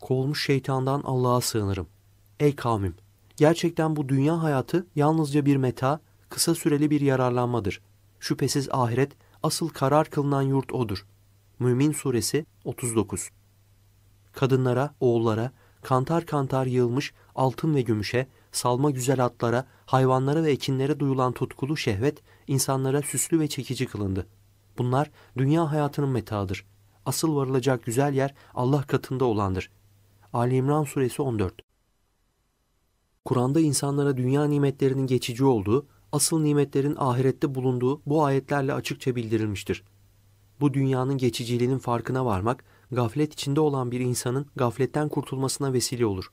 Kovulmuş şeytandan Allah'a sığınırım. Ey kavmim! Gerçekten bu dünya hayatı yalnızca bir meta, kısa süreli bir yararlanmadır. Şüphesiz ahiret asıl karar kılınan yurt odur. Mümin Suresi 39 Kadınlara, oğullara, kantar kantar yığılmış altın ve gümüşe, salma güzel atlara, hayvanlara ve ekinlere duyulan tutkulu şehvet insanlara süslü ve çekici kılındı. Bunlar dünya hayatının metaıdır. Asıl varılacak güzel yer Allah katında olandır. Ali İmran Suresi 14 Kur'an'da insanlara dünya nimetlerinin geçici olduğu, asıl nimetlerin ahirette bulunduğu bu ayetlerle açıkça bildirilmiştir. Bu dünyanın geçiciliğinin farkına varmak, gaflet içinde olan bir insanın gafletten kurtulmasına vesile olur.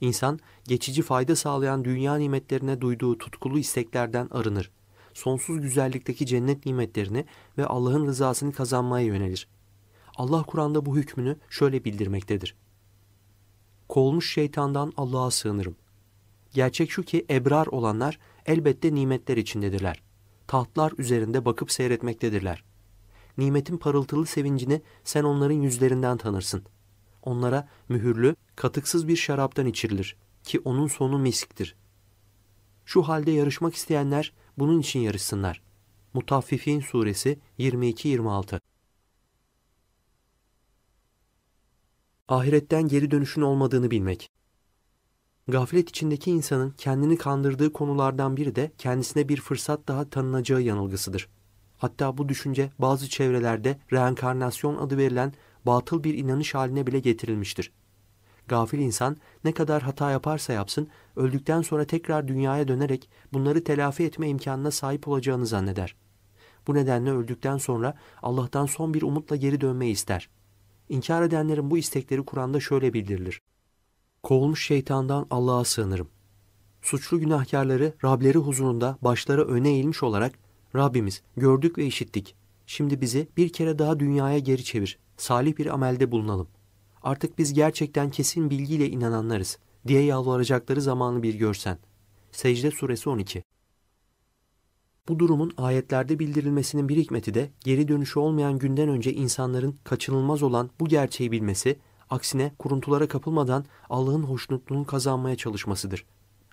İnsan, geçici fayda sağlayan dünya nimetlerine duyduğu tutkulu isteklerden arınır. Sonsuz güzellikteki cennet nimetlerini ve Allah'ın rızasını kazanmaya yönelir. Allah Kur'an'da bu hükmünü şöyle bildirmektedir. Kovulmuş şeytandan Allah'a sığınırım. Gerçek şu ki ebrar olanlar elbette nimetler içindedirler. Tahtlar üzerinde bakıp seyretmektedirler. Nimetin parıltılı sevincini sen onların yüzlerinden tanırsın. Onlara mühürlü, katıksız bir şaraptan içirilir ki onun sonu misktir. Şu halde yarışmak isteyenler bunun için yarışsınlar. Mutaffifin Suresi 22-26 Ahiretten geri dönüşün olmadığını bilmek Gaflet içindeki insanın kendini kandırdığı konulardan biri de kendisine bir fırsat daha tanınacağı yanılgısıdır. Hatta bu düşünce bazı çevrelerde reenkarnasyon adı verilen batıl bir inanış haline bile getirilmiştir. Gafil insan ne kadar hata yaparsa yapsın öldükten sonra tekrar dünyaya dönerek bunları telafi etme imkanına sahip olacağını zanneder. Bu nedenle öldükten sonra Allah'tan son bir umutla geri dönmeyi ister. İnkar edenlerin bu istekleri Kur'an'da şöyle bildirilir. Kovulmuş şeytandan Allah'a sığınırım. Suçlu günahkarları Rableri huzurunda başları öne eğilmiş olarak Rabbimiz gördük ve işittik. Şimdi bizi bir kere daha dünyaya geri çevir. Salih bir amelde bulunalım. Artık biz gerçekten kesin bilgiyle inananlarız diye yalvaracakları zamanı bir görsen. Secde suresi 12 bu durumun ayetlerde bildirilmesinin bir hikmeti de geri dönüşü olmayan günden önce insanların kaçınılmaz olan bu gerçeği bilmesi Aksine kuruntulara kapılmadan Allah'ın hoşnutluğunu kazanmaya çalışmasıdır.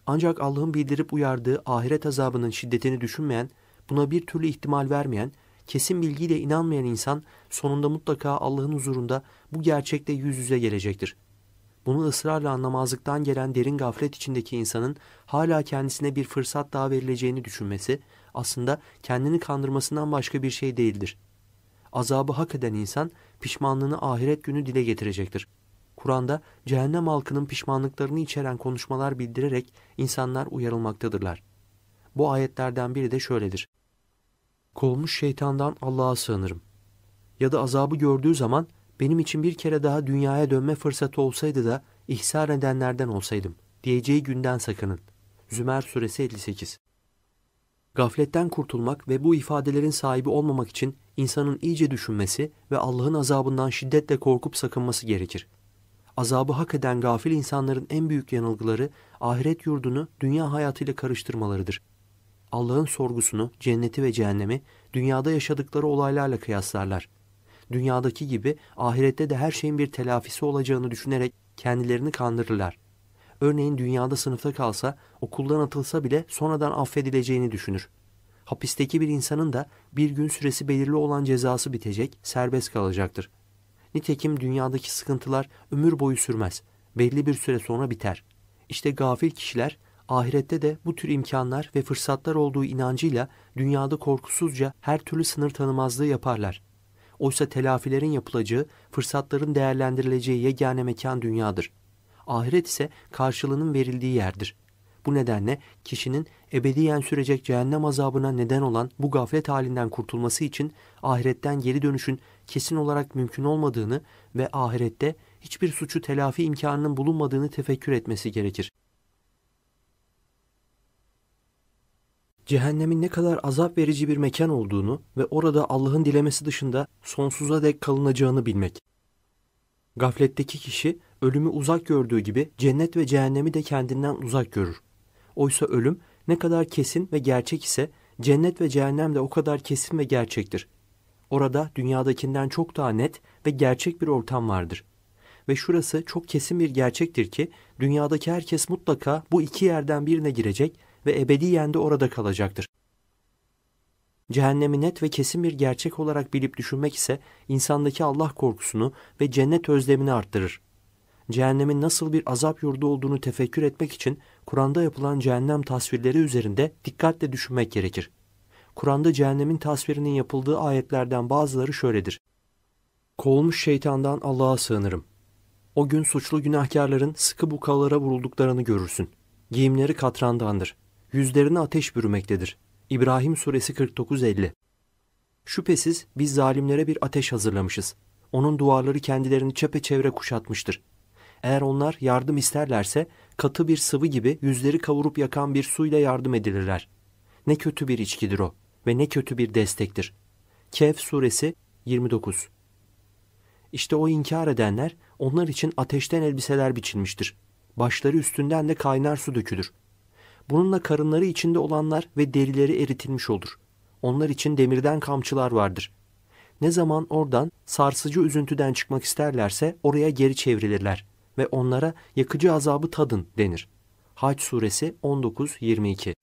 Ancak Allah'ın bildirip uyardığı ahiret azabının şiddetini düşünmeyen, buna bir türlü ihtimal vermeyen, kesin bilgiyle inanmayan insan sonunda mutlaka Allah'ın huzurunda bu gerçekle yüz yüze gelecektir. Bunu ısrarla anlamazlıktan gelen derin gaflet içindeki insanın hala kendisine bir fırsat daha verileceğini düşünmesi aslında kendini kandırmasından başka bir şey değildir. Azabı hak eden insan pişmanlığını ahiret günü dile getirecektir. Kur'an'da cehennem halkının pişmanlıklarını içeren konuşmalar bildirerek insanlar uyarılmaktadırlar. Bu ayetlerden biri de şöyledir. Kovulmuş şeytandan Allah'a sığınırım. Ya da azabı gördüğü zaman benim için bir kere daha dünyaya dönme fırsatı olsaydı da ihsar edenlerden olsaydım diyeceği günden sakının. Zümer suresi 58 Gafletten kurtulmak ve bu ifadelerin sahibi olmamak için insanın iyice düşünmesi ve Allah'ın azabından şiddetle korkup sakınması gerekir. Azabı hak eden gafil insanların en büyük yanılgıları ahiret yurdunu dünya hayatıyla karıştırmalarıdır. Allah'ın sorgusunu, cenneti ve cehennemi dünyada yaşadıkları olaylarla kıyaslarlar. Dünyadaki gibi ahirette de her şeyin bir telafisi olacağını düşünerek kendilerini kandırırlar. Örneğin dünyada sınıfta kalsa, okuldan atılsa bile sonradan affedileceğini düşünür. Hapisteki bir insanın da bir gün süresi belirli olan cezası bitecek, serbest kalacaktır. Nitekim dünyadaki sıkıntılar ömür boyu sürmez. Belli bir süre sonra biter. İşte gafil kişiler ahirette de bu tür imkanlar ve fırsatlar olduğu inancıyla dünyada korkusuzca her türlü sınır tanımazlığı yaparlar. Oysa telafilerin yapılacağı, fırsatların değerlendirileceği yegane mekan dünyadır ahiret ise karşılığının verildiği yerdir. Bu nedenle kişinin ebediyen sürecek cehennem azabına neden olan bu gaflet halinden kurtulması için ahiretten geri dönüşün kesin olarak mümkün olmadığını ve ahirette hiçbir suçu telafi imkanının bulunmadığını tefekkür etmesi gerekir. cehennemin ne kadar azap verici bir mekan olduğunu ve orada Allah'ın dilemesi dışında sonsuza dek kalınacağını bilmek. Gafletteki kişi ölümü uzak gördüğü gibi cennet ve cehennemi de kendinden uzak görür. Oysa ölüm ne kadar kesin ve gerçek ise cennet ve cehennem de o kadar kesin ve gerçektir. Orada dünyadakinden çok daha net ve gerçek bir ortam vardır. Ve şurası çok kesin bir gerçektir ki dünyadaki herkes mutlaka bu iki yerden birine girecek ve ebediyen de orada kalacaktır. Cehennemi net ve kesin bir gerçek olarak bilip düşünmek ise insandaki Allah korkusunu ve cennet özlemini arttırır cehennemin nasıl bir azap yurdu olduğunu tefekkür etmek için Kur'an'da yapılan cehennem tasvirleri üzerinde dikkatle düşünmek gerekir. Kur'an'da cehennemin tasvirinin yapıldığı ayetlerden bazıları şöyledir. Kovulmuş şeytandan Allah'a sığınırım. O gün suçlu günahkarların sıkı bukalara vurulduklarını görürsün. Giyimleri katrandandır. Yüzlerine ateş bürümektedir. İbrahim suresi 49-50 Şüphesiz biz zalimlere bir ateş hazırlamışız. Onun duvarları kendilerini çepeçevre kuşatmıştır. Eğer onlar yardım isterlerse katı bir sıvı gibi yüzleri kavurup yakan bir suyla yardım edilirler. Ne kötü bir içkidir o ve ne kötü bir destektir. Kehf suresi 29 İşte o inkar edenler onlar için ateşten elbiseler biçilmiştir. Başları üstünden de kaynar su dökülür. Bununla karınları içinde olanlar ve derileri eritilmiş olur. Onlar için demirden kamçılar vardır. Ne zaman oradan sarsıcı üzüntüden çıkmak isterlerse oraya geri çevrilirler ve onlara yakıcı azabı tadın denir. Haç suresi 19-22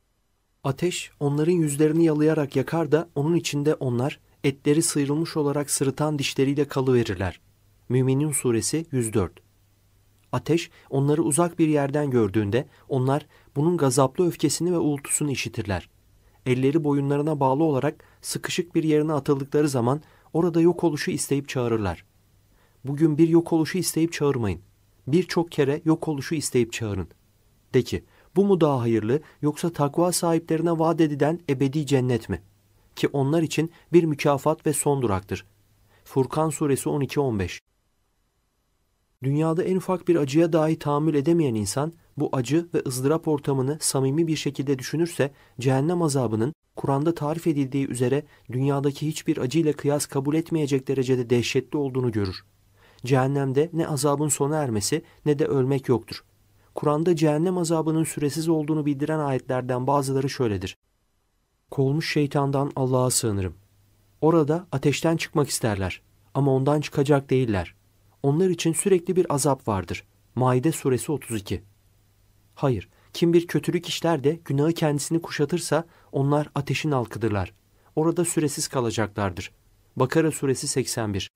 Ateş onların yüzlerini yalayarak yakar da onun içinde onlar etleri sıyrılmış olarak sırıtan dişleriyle kalıverirler. Müminin suresi 104 Ateş onları uzak bir yerden gördüğünde onlar bunun gazaplı öfkesini ve uğultusunu işitirler. Elleri boyunlarına bağlı olarak sıkışık bir yerine atıldıkları zaman orada yok oluşu isteyip çağırırlar. Bugün bir yok oluşu isteyip çağırmayın birçok kere yok oluşu isteyip çağırın. De ki, bu mu daha hayırlı yoksa takva sahiplerine vaat edilen ebedi cennet mi? Ki onlar için bir mükafat ve son duraktır. Furkan suresi 12-15 Dünyada en ufak bir acıya dahi tahammül edemeyen insan, bu acı ve ızdırap ortamını samimi bir şekilde düşünürse, cehennem azabının Kur'an'da tarif edildiği üzere dünyadaki hiçbir acıyla kıyas kabul etmeyecek derecede dehşetli olduğunu görür. Cehennemde ne azabın sona ermesi ne de ölmek yoktur. Kur'an'da cehennem azabının süresiz olduğunu bildiren ayetlerden bazıları şöyledir. Kolmuş şeytandan Allah'a sığınırım. Orada ateşten çıkmak isterler ama ondan çıkacak değiller. Onlar için sürekli bir azap vardır. Maide suresi 32 Hayır, kim bir kötülük işler de günahı kendisini kuşatırsa onlar ateşin halkıdırlar. Orada süresiz kalacaklardır. Bakara suresi 81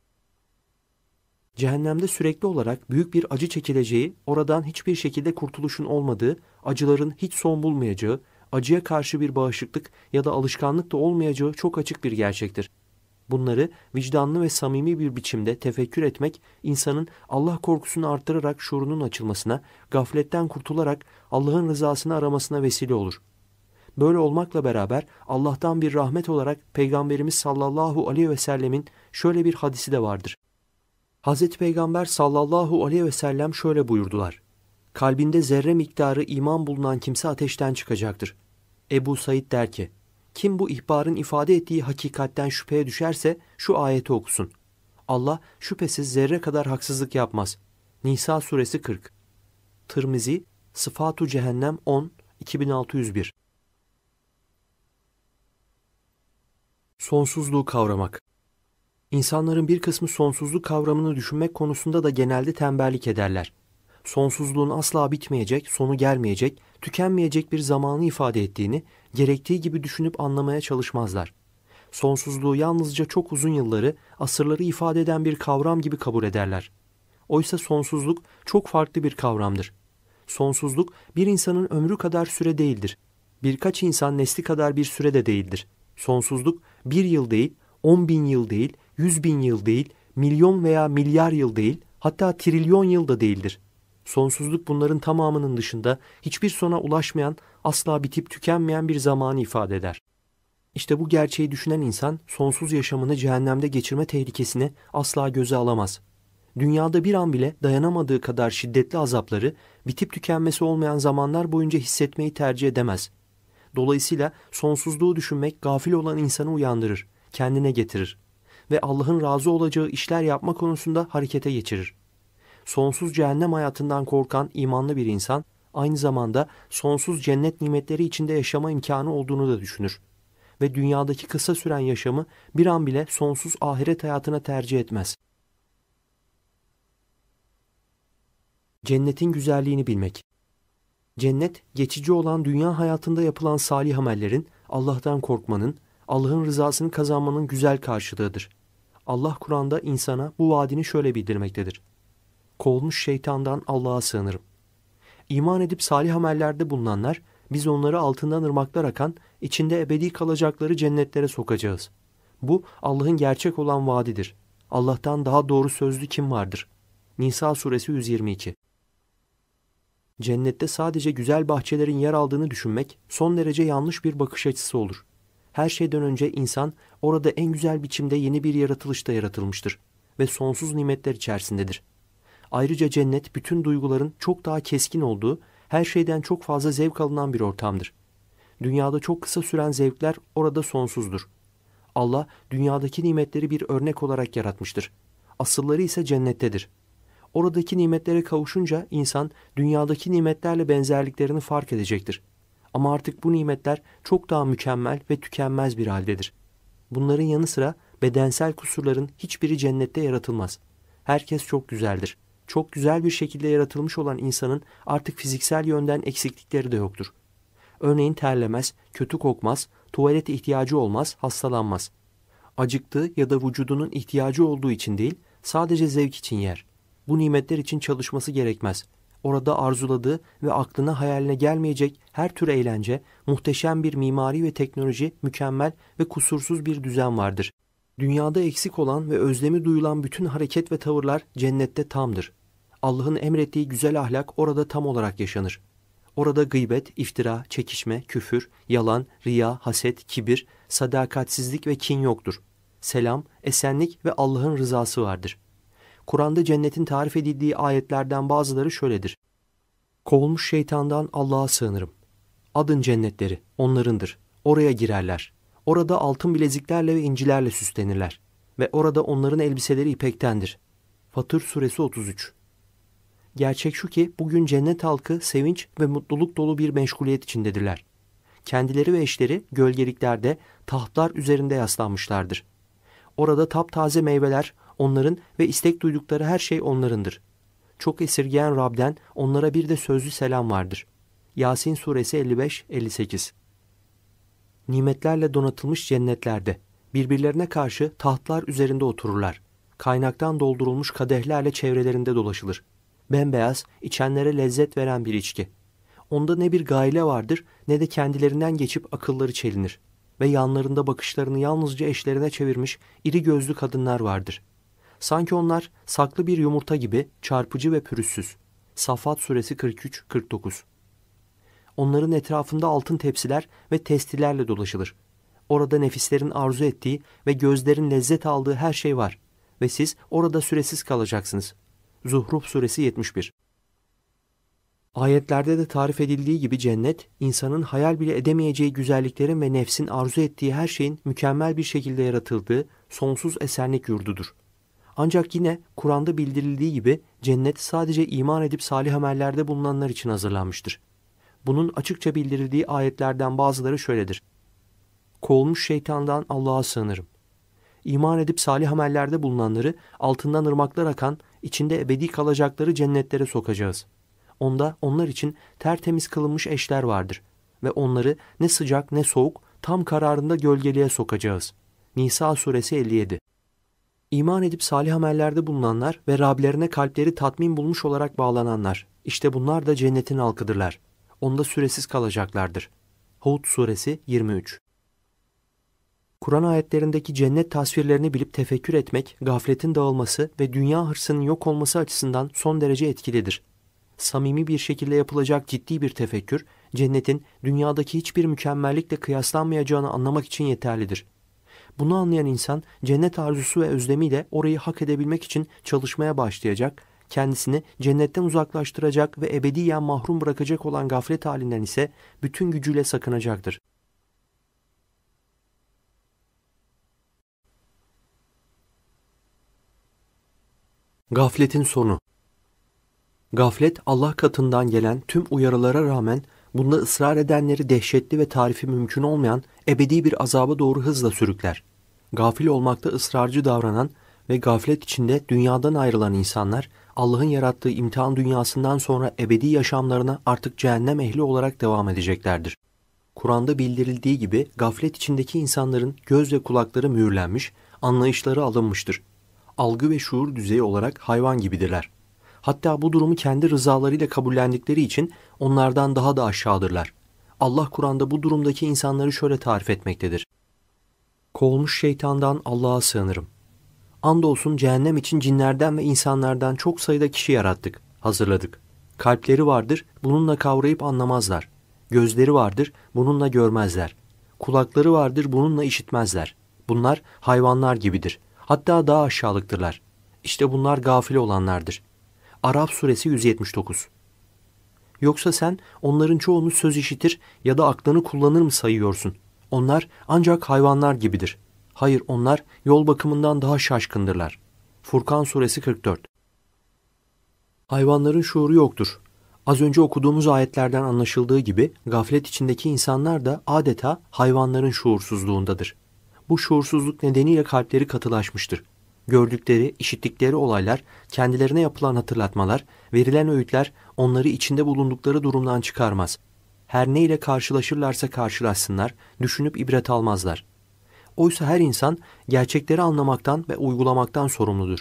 Cehennemde sürekli olarak büyük bir acı çekileceği, oradan hiçbir şekilde kurtuluşun olmadığı, acıların hiç son bulmayacağı, acıya karşı bir bağışıklık ya da alışkanlık da olmayacağı çok açık bir gerçektir. Bunları vicdanlı ve samimi bir biçimde tefekkür etmek insanın Allah korkusunu arttırarak şuurunun açılmasına, gafletten kurtularak Allah'ın rızasını aramasına vesile olur. Böyle olmakla beraber Allah'tan bir rahmet olarak Peygamberimiz sallallahu aleyhi ve sellemin şöyle bir hadisi de vardır. Hazreti Peygamber sallallahu aleyhi ve sellem şöyle buyurdular. Kalbinde zerre miktarı iman bulunan kimse ateşten çıkacaktır. Ebu Said der ki, kim bu ihbarın ifade ettiği hakikatten şüpheye düşerse şu ayeti okusun. Allah şüphesiz zerre kadar haksızlık yapmaz. Nisa suresi 40. Tirmizi Sıfatu Cehennem 10 2601. Sonsuzluğu kavramak İnsanların bir kısmı sonsuzluk kavramını düşünmek konusunda da genelde tembellik ederler. Sonsuzluğun asla bitmeyecek, sonu gelmeyecek, tükenmeyecek bir zamanı ifade ettiğini gerektiği gibi düşünüp anlamaya çalışmazlar. Sonsuzluğu yalnızca çok uzun yılları, asırları ifade eden bir kavram gibi kabul ederler. Oysa sonsuzluk çok farklı bir kavramdır. Sonsuzluk bir insanın ömrü kadar süre değildir. Birkaç insan nesli kadar bir süre de değildir. Sonsuzluk bir yıl değil, on bin yıl değil, yüz bin yıl değil, milyon veya milyar yıl değil, hatta trilyon yıl da değildir. Sonsuzluk bunların tamamının dışında hiçbir sona ulaşmayan, asla bitip tükenmeyen bir zamanı ifade eder. İşte bu gerçeği düşünen insan sonsuz yaşamını cehennemde geçirme tehlikesini asla göze alamaz. Dünyada bir an bile dayanamadığı kadar şiddetli azapları bitip tükenmesi olmayan zamanlar boyunca hissetmeyi tercih edemez. Dolayısıyla sonsuzluğu düşünmek gafil olan insanı uyandırır, kendine getirir ve Allah'ın razı olacağı işler yapma konusunda harekete geçirir. Sonsuz cehennem hayatından korkan imanlı bir insan aynı zamanda sonsuz cennet nimetleri içinde yaşama imkanı olduğunu da düşünür ve dünyadaki kısa süren yaşamı bir an bile sonsuz ahiret hayatına tercih etmez. Cennetin güzelliğini bilmek Cennet, geçici olan dünya hayatında yapılan salih amellerin, Allah'tan korkmanın, Allah'ın rızasını kazanmanın güzel karşılığıdır. Allah Kur'an'da insana bu vaadini şöyle bildirmektedir. Kovulmuş şeytandan Allah'a sığınırım. İman edip salih amellerde bulunanlar, biz onları altından ırmaklar akan, içinde ebedi kalacakları cennetlere sokacağız. Bu Allah'ın gerçek olan vaadidir. Allah'tan daha doğru sözlü kim vardır? Nisa suresi 122 Cennette sadece güzel bahçelerin yer aldığını düşünmek son derece yanlış bir bakış açısı olur her şeyden önce insan orada en güzel biçimde yeni bir yaratılışta yaratılmıştır ve sonsuz nimetler içerisindedir. Ayrıca cennet bütün duyguların çok daha keskin olduğu, her şeyden çok fazla zevk alınan bir ortamdır. Dünyada çok kısa süren zevkler orada sonsuzdur. Allah dünyadaki nimetleri bir örnek olarak yaratmıştır. Asılları ise cennettedir. Oradaki nimetlere kavuşunca insan dünyadaki nimetlerle benzerliklerini fark edecektir. Ama artık bu nimetler çok daha mükemmel ve tükenmez bir haldedir. Bunların yanı sıra bedensel kusurların hiçbiri cennette yaratılmaz. Herkes çok güzeldir. Çok güzel bir şekilde yaratılmış olan insanın artık fiziksel yönden eksiklikleri de yoktur. Örneğin terlemez, kötü kokmaz, tuvalet ihtiyacı olmaz, hastalanmaz. Acıktığı ya da vücudunun ihtiyacı olduğu için değil, sadece zevk için yer. Bu nimetler için çalışması gerekmez orada arzuladığı ve aklına hayaline gelmeyecek her tür eğlence, muhteşem bir mimari ve teknoloji, mükemmel ve kusursuz bir düzen vardır. Dünyada eksik olan ve özlemi duyulan bütün hareket ve tavırlar cennette tamdır. Allah'ın emrettiği güzel ahlak orada tam olarak yaşanır. Orada gıybet, iftira, çekişme, küfür, yalan, riya, haset, kibir, sadakatsizlik ve kin yoktur. Selam, esenlik ve Allah'ın rızası vardır.'' Kur'an'da cennetin tarif edildiği ayetlerden bazıları şöyledir. Kovulmuş şeytandan Allah'a sığınırım. Adın cennetleri, onlarındır. Oraya girerler. Orada altın bileziklerle ve incilerle süslenirler. Ve orada onların elbiseleri ipektendir. Fatır Suresi 33 Gerçek şu ki bugün cennet halkı sevinç ve mutluluk dolu bir meşguliyet içindedirler. Kendileri ve eşleri gölgeliklerde tahtlar üzerinde yaslanmışlardır. Orada taptaze meyveler, onların ve istek duydukları her şey onlarındır. Çok esirgeyen Rab'den onlara bir de sözlü selam vardır. Yasin suresi 55-58 Nimetlerle donatılmış cennetlerde birbirlerine karşı tahtlar üzerinde otururlar. Kaynaktan doldurulmuş kadehlerle çevrelerinde dolaşılır. Bembeyaz, içenlere lezzet veren bir içki. Onda ne bir gayle vardır ne de kendilerinden geçip akılları çelinir.'' ve yanlarında bakışlarını yalnızca eşlerine çevirmiş iri gözlü kadınlar vardır. Sanki onlar saklı bir yumurta gibi çarpıcı ve pürüzsüz. Safat suresi 43-49 Onların etrafında altın tepsiler ve testilerle dolaşılır. Orada nefislerin arzu ettiği ve gözlerin lezzet aldığı her şey var ve siz orada süresiz kalacaksınız. Zuhruf suresi 71 Ayetlerde de tarif edildiği gibi cennet, insanın hayal bile edemeyeceği güzelliklerin ve nefsin arzu ettiği her şeyin mükemmel bir şekilde yaratıldığı sonsuz esenlik yurdudur. Ancak yine Kur'an'da bildirildiği gibi cennet sadece iman edip salih amellerde bulunanlar için hazırlanmıştır. Bunun açıkça bildirildiği ayetlerden bazıları şöyledir. Kovulmuş şeytandan Allah'a sığınırım. İman edip salih amellerde bulunanları altından ırmaklar akan, içinde ebedi kalacakları cennetlere sokacağız. Onda onlar için tertemiz kılınmış eşler vardır ve onları ne sıcak ne soğuk tam kararında gölgeliğe sokacağız. Nisa suresi 57 İman edip salih amellerde bulunanlar ve Rablerine kalpleri tatmin bulmuş olarak bağlananlar. İşte bunlar da cennetin halkıdırlar. Onda süresiz kalacaklardır. Hud suresi 23 Kur'an ayetlerindeki cennet tasvirlerini bilip tefekkür etmek, gafletin dağılması ve dünya hırsının yok olması açısından son derece etkilidir. Samimi bir şekilde yapılacak ciddi bir tefekkür, cennetin dünyadaki hiçbir mükemmellikle kıyaslanmayacağını anlamak için yeterlidir.'' Bunu anlayan insan cennet arzusu ve özlemiyle orayı hak edebilmek için çalışmaya başlayacak, kendisini cennetten uzaklaştıracak ve ebediyen mahrum bırakacak olan gaflet halinden ise bütün gücüyle sakınacaktır. Gafletin sonu Gaflet Allah katından gelen tüm uyarılara rağmen bunda ısrar edenleri dehşetli ve tarifi mümkün olmayan ebedi bir azaba doğru hızla sürükler gafil olmakta ısrarcı davranan ve gaflet içinde dünyadan ayrılan insanlar Allah'ın yarattığı imtihan dünyasından sonra ebedi yaşamlarına artık cehennem ehli olarak devam edeceklerdir. Kur'an'da bildirildiği gibi gaflet içindeki insanların göz ve kulakları mühürlenmiş, anlayışları alınmıştır. Algı ve şuur düzeyi olarak hayvan gibidirler. Hatta bu durumu kendi rızalarıyla kabullendikleri için onlardan daha da aşağıdırlar. Allah Kur'an'da bu durumdaki insanları şöyle tarif etmektedir. Kovulmuş şeytandan Allah'a sığınırım. Andolsun cehennem için cinlerden ve insanlardan çok sayıda kişi yarattık, hazırladık. Kalpleri vardır, bununla kavrayıp anlamazlar. Gözleri vardır, bununla görmezler. Kulakları vardır, bununla işitmezler. Bunlar hayvanlar gibidir. Hatta daha aşağılıktırlar. İşte bunlar gafil olanlardır. Arap suresi 179 Yoksa sen onların çoğunu söz işitir ya da aklını kullanır mı sayıyorsun? Onlar ancak hayvanlar gibidir. Hayır onlar yol bakımından daha şaşkındırlar. Furkan suresi 44 Hayvanların şuuru yoktur. Az önce okuduğumuz ayetlerden anlaşıldığı gibi gaflet içindeki insanlar da adeta hayvanların şuursuzluğundadır. Bu şuursuzluk nedeniyle kalpleri katılaşmıştır. Gördükleri, işittikleri olaylar, kendilerine yapılan hatırlatmalar, verilen öğütler onları içinde bulundukları durumdan çıkarmaz her ne ile karşılaşırlarsa karşılaşsınlar, düşünüp ibret almazlar. Oysa her insan gerçekleri anlamaktan ve uygulamaktan sorumludur.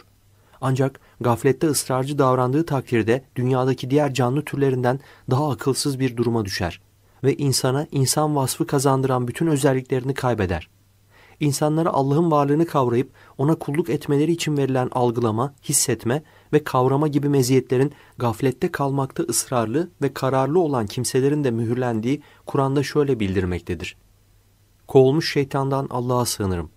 Ancak gaflette ısrarcı davrandığı takdirde dünyadaki diğer canlı türlerinden daha akılsız bir duruma düşer ve insana insan vasfı kazandıran bütün özelliklerini kaybeder. İnsanlara Allah'ın varlığını kavrayıp ona kulluk etmeleri için verilen algılama, hissetme ve kavrama gibi meziyetlerin gaflette kalmakta ısrarlı ve kararlı olan kimselerin de mühürlendiği Kur'an'da şöyle bildirmektedir. Kovulmuş şeytandan Allah'a sığınırım.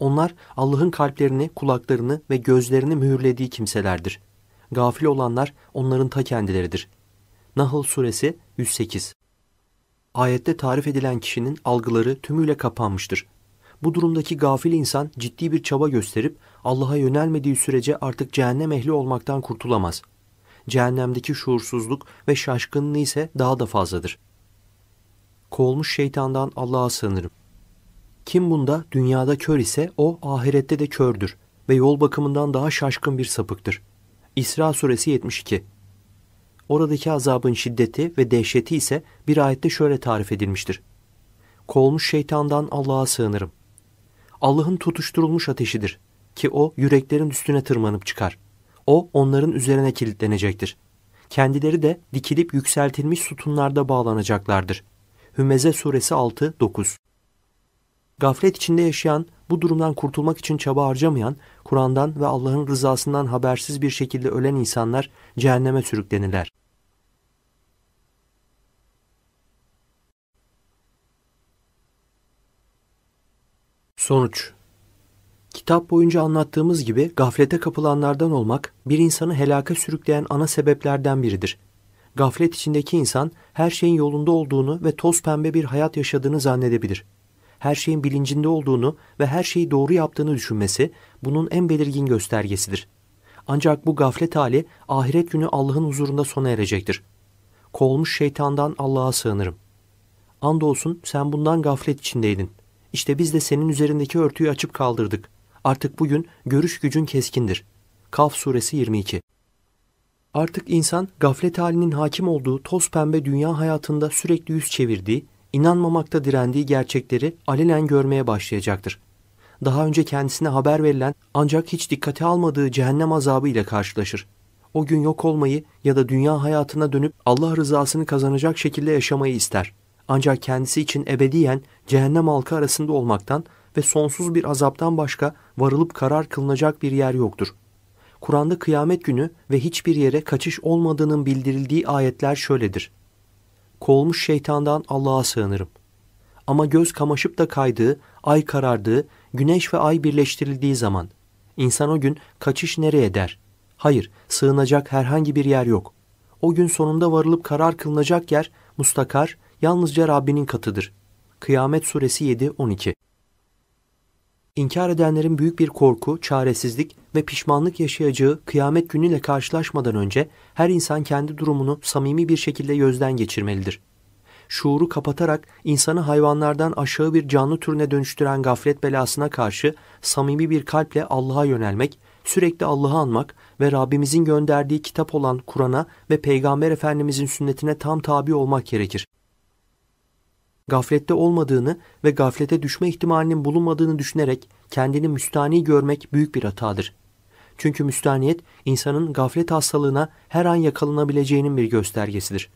Onlar Allah'ın kalplerini, kulaklarını ve gözlerini mühürlediği kimselerdir. Gafil olanlar onların ta kendileridir. Nahl Suresi 108 Ayette tarif edilen kişinin algıları tümüyle kapanmıştır. Bu durumdaki gafil insan ciddi bir çaba gösterip Allah'a yönelmediği sürece artık cehennem ehli olmaktan kurtulamaz. Cehennemdeki şuursuzluk ve şaşkınlığı ise daha da fazladır. Kovulmuş şeytandan Allah'a sığınırım. Kim bunda dünyada kör ise o ahirette de kördür ve yol bakımından daha şaşkın bir sapıktır. İsra suresi 72 Oradaki azabın şiddeti ve dehşeti ise bir ayette şöyle tarif edilmiştir. Kovulmuş şeytandan Allah'a sığınırım. Allah'ın tutuşturulmuş ateşidir. Ki o yüreklerin üstüne tırmanıp çıkar. O onların üzerine kilitlenecektir. Kendileri de dikilip yükseltilmiş sütunlarda bağlanacaklardır. Hümeze suresi 6-9 Gaflet içinde yaşayan, bu durumdan kurtulmak için çaba harcamayan, Kur'an'dan ve Allah'ın rızasından habersiz bir şekilde ölen insanlar cehenneme sürüklenirler. Sonuç Kitap boyunca anlattığımız gibi gaflete kapılanlardan olmak bir insanı helaka sürükleyen ana sebeplerden biridir. Gaflet içindeki insan her şeyin yolunda olduğunu ve toz pembe bir hayat yaşadığını zannedebilir. Her şeyin bilincinde olduğunu ve her şeyi doğru yaptığını düşünmesi bunun en belirgin göstergesidir. Ancak bu gaflet hali ahiret günü Allah'ın huzurunda sona erecektir. Kovulmuş şeytandan Allah'a sığınırım. Andolsun sen bundan gaflet içindeydin. İşte biz de senin üzerindeki örtüyü açıp kaldırdık.'' Artık bugün görüş gücün keskindir. Kaf suresi 22 Artık insan gaflet halinin hakim olduğu toz pembe dünya hayatında sürekli yüz çevirdiği, inanmamakta direndiği gerçekleri alenen görmeye başlayacaktır. Daha önce kendisine haber verilen ancak hiç dikkate almadığı cehennem azabı ile karşılaşır. O gün yok olmayı ya da dünya hayatına dönüp Allah rızasını kazanacak şekilde yaşamayı ister. Ancak kendisi için ebediyen cehennem halkı arasında olmaktan ve sonsuz bir azaptan başka varılıp karar kılınacak bir yer yoktur. Kur'an'da kıyamet günü ve hiçbir yere kaçış olmadığının bildirildiği ayetler şöyledir. Kolmuş şeytandan Allah'a sığınırım. Ama göz kamaşıp da kaydığı, ay karardığı, güneş ve ay birleştirildiği zaman, insan o gün kaçış nereye der? Hayır, sığınacak herhangi bir yer yok. O gün sonunda varılıp karar kılınacak yer, mustakar, yalnızca Rabbinin katıdır. Kıyamet Suresi 7-12 İnkar edenlerin büyük bir korku, çaresizlik ve pişmanlık yaşayacağı kıyamet günüyle karşılaşmadan önce her insan kendi durumunu samimi bir şekilde gözden geçirmelidir. Şuuru kapatarak insanı hayvanlardan aşağı bir canlı türüne dönüştüren gaflet belasına karşı samimi bir kalple Allah'a yönelmek, sürekli Allah'ı anmak ve Rabbimizin gönderdiği kitap olan Kur'an'a ve Peygamber Efendimizin sünnetine tam tabi olmak gerekir gaflette olmadığını ve gaflete düşme ihtimalinin bulunmadığını düşünerek kendini müstani görmek büyük bir hatadır. Çünkü müstaniyet insanın gaflet hastalığına her an yakalanabileceğinin bir göstergesidir.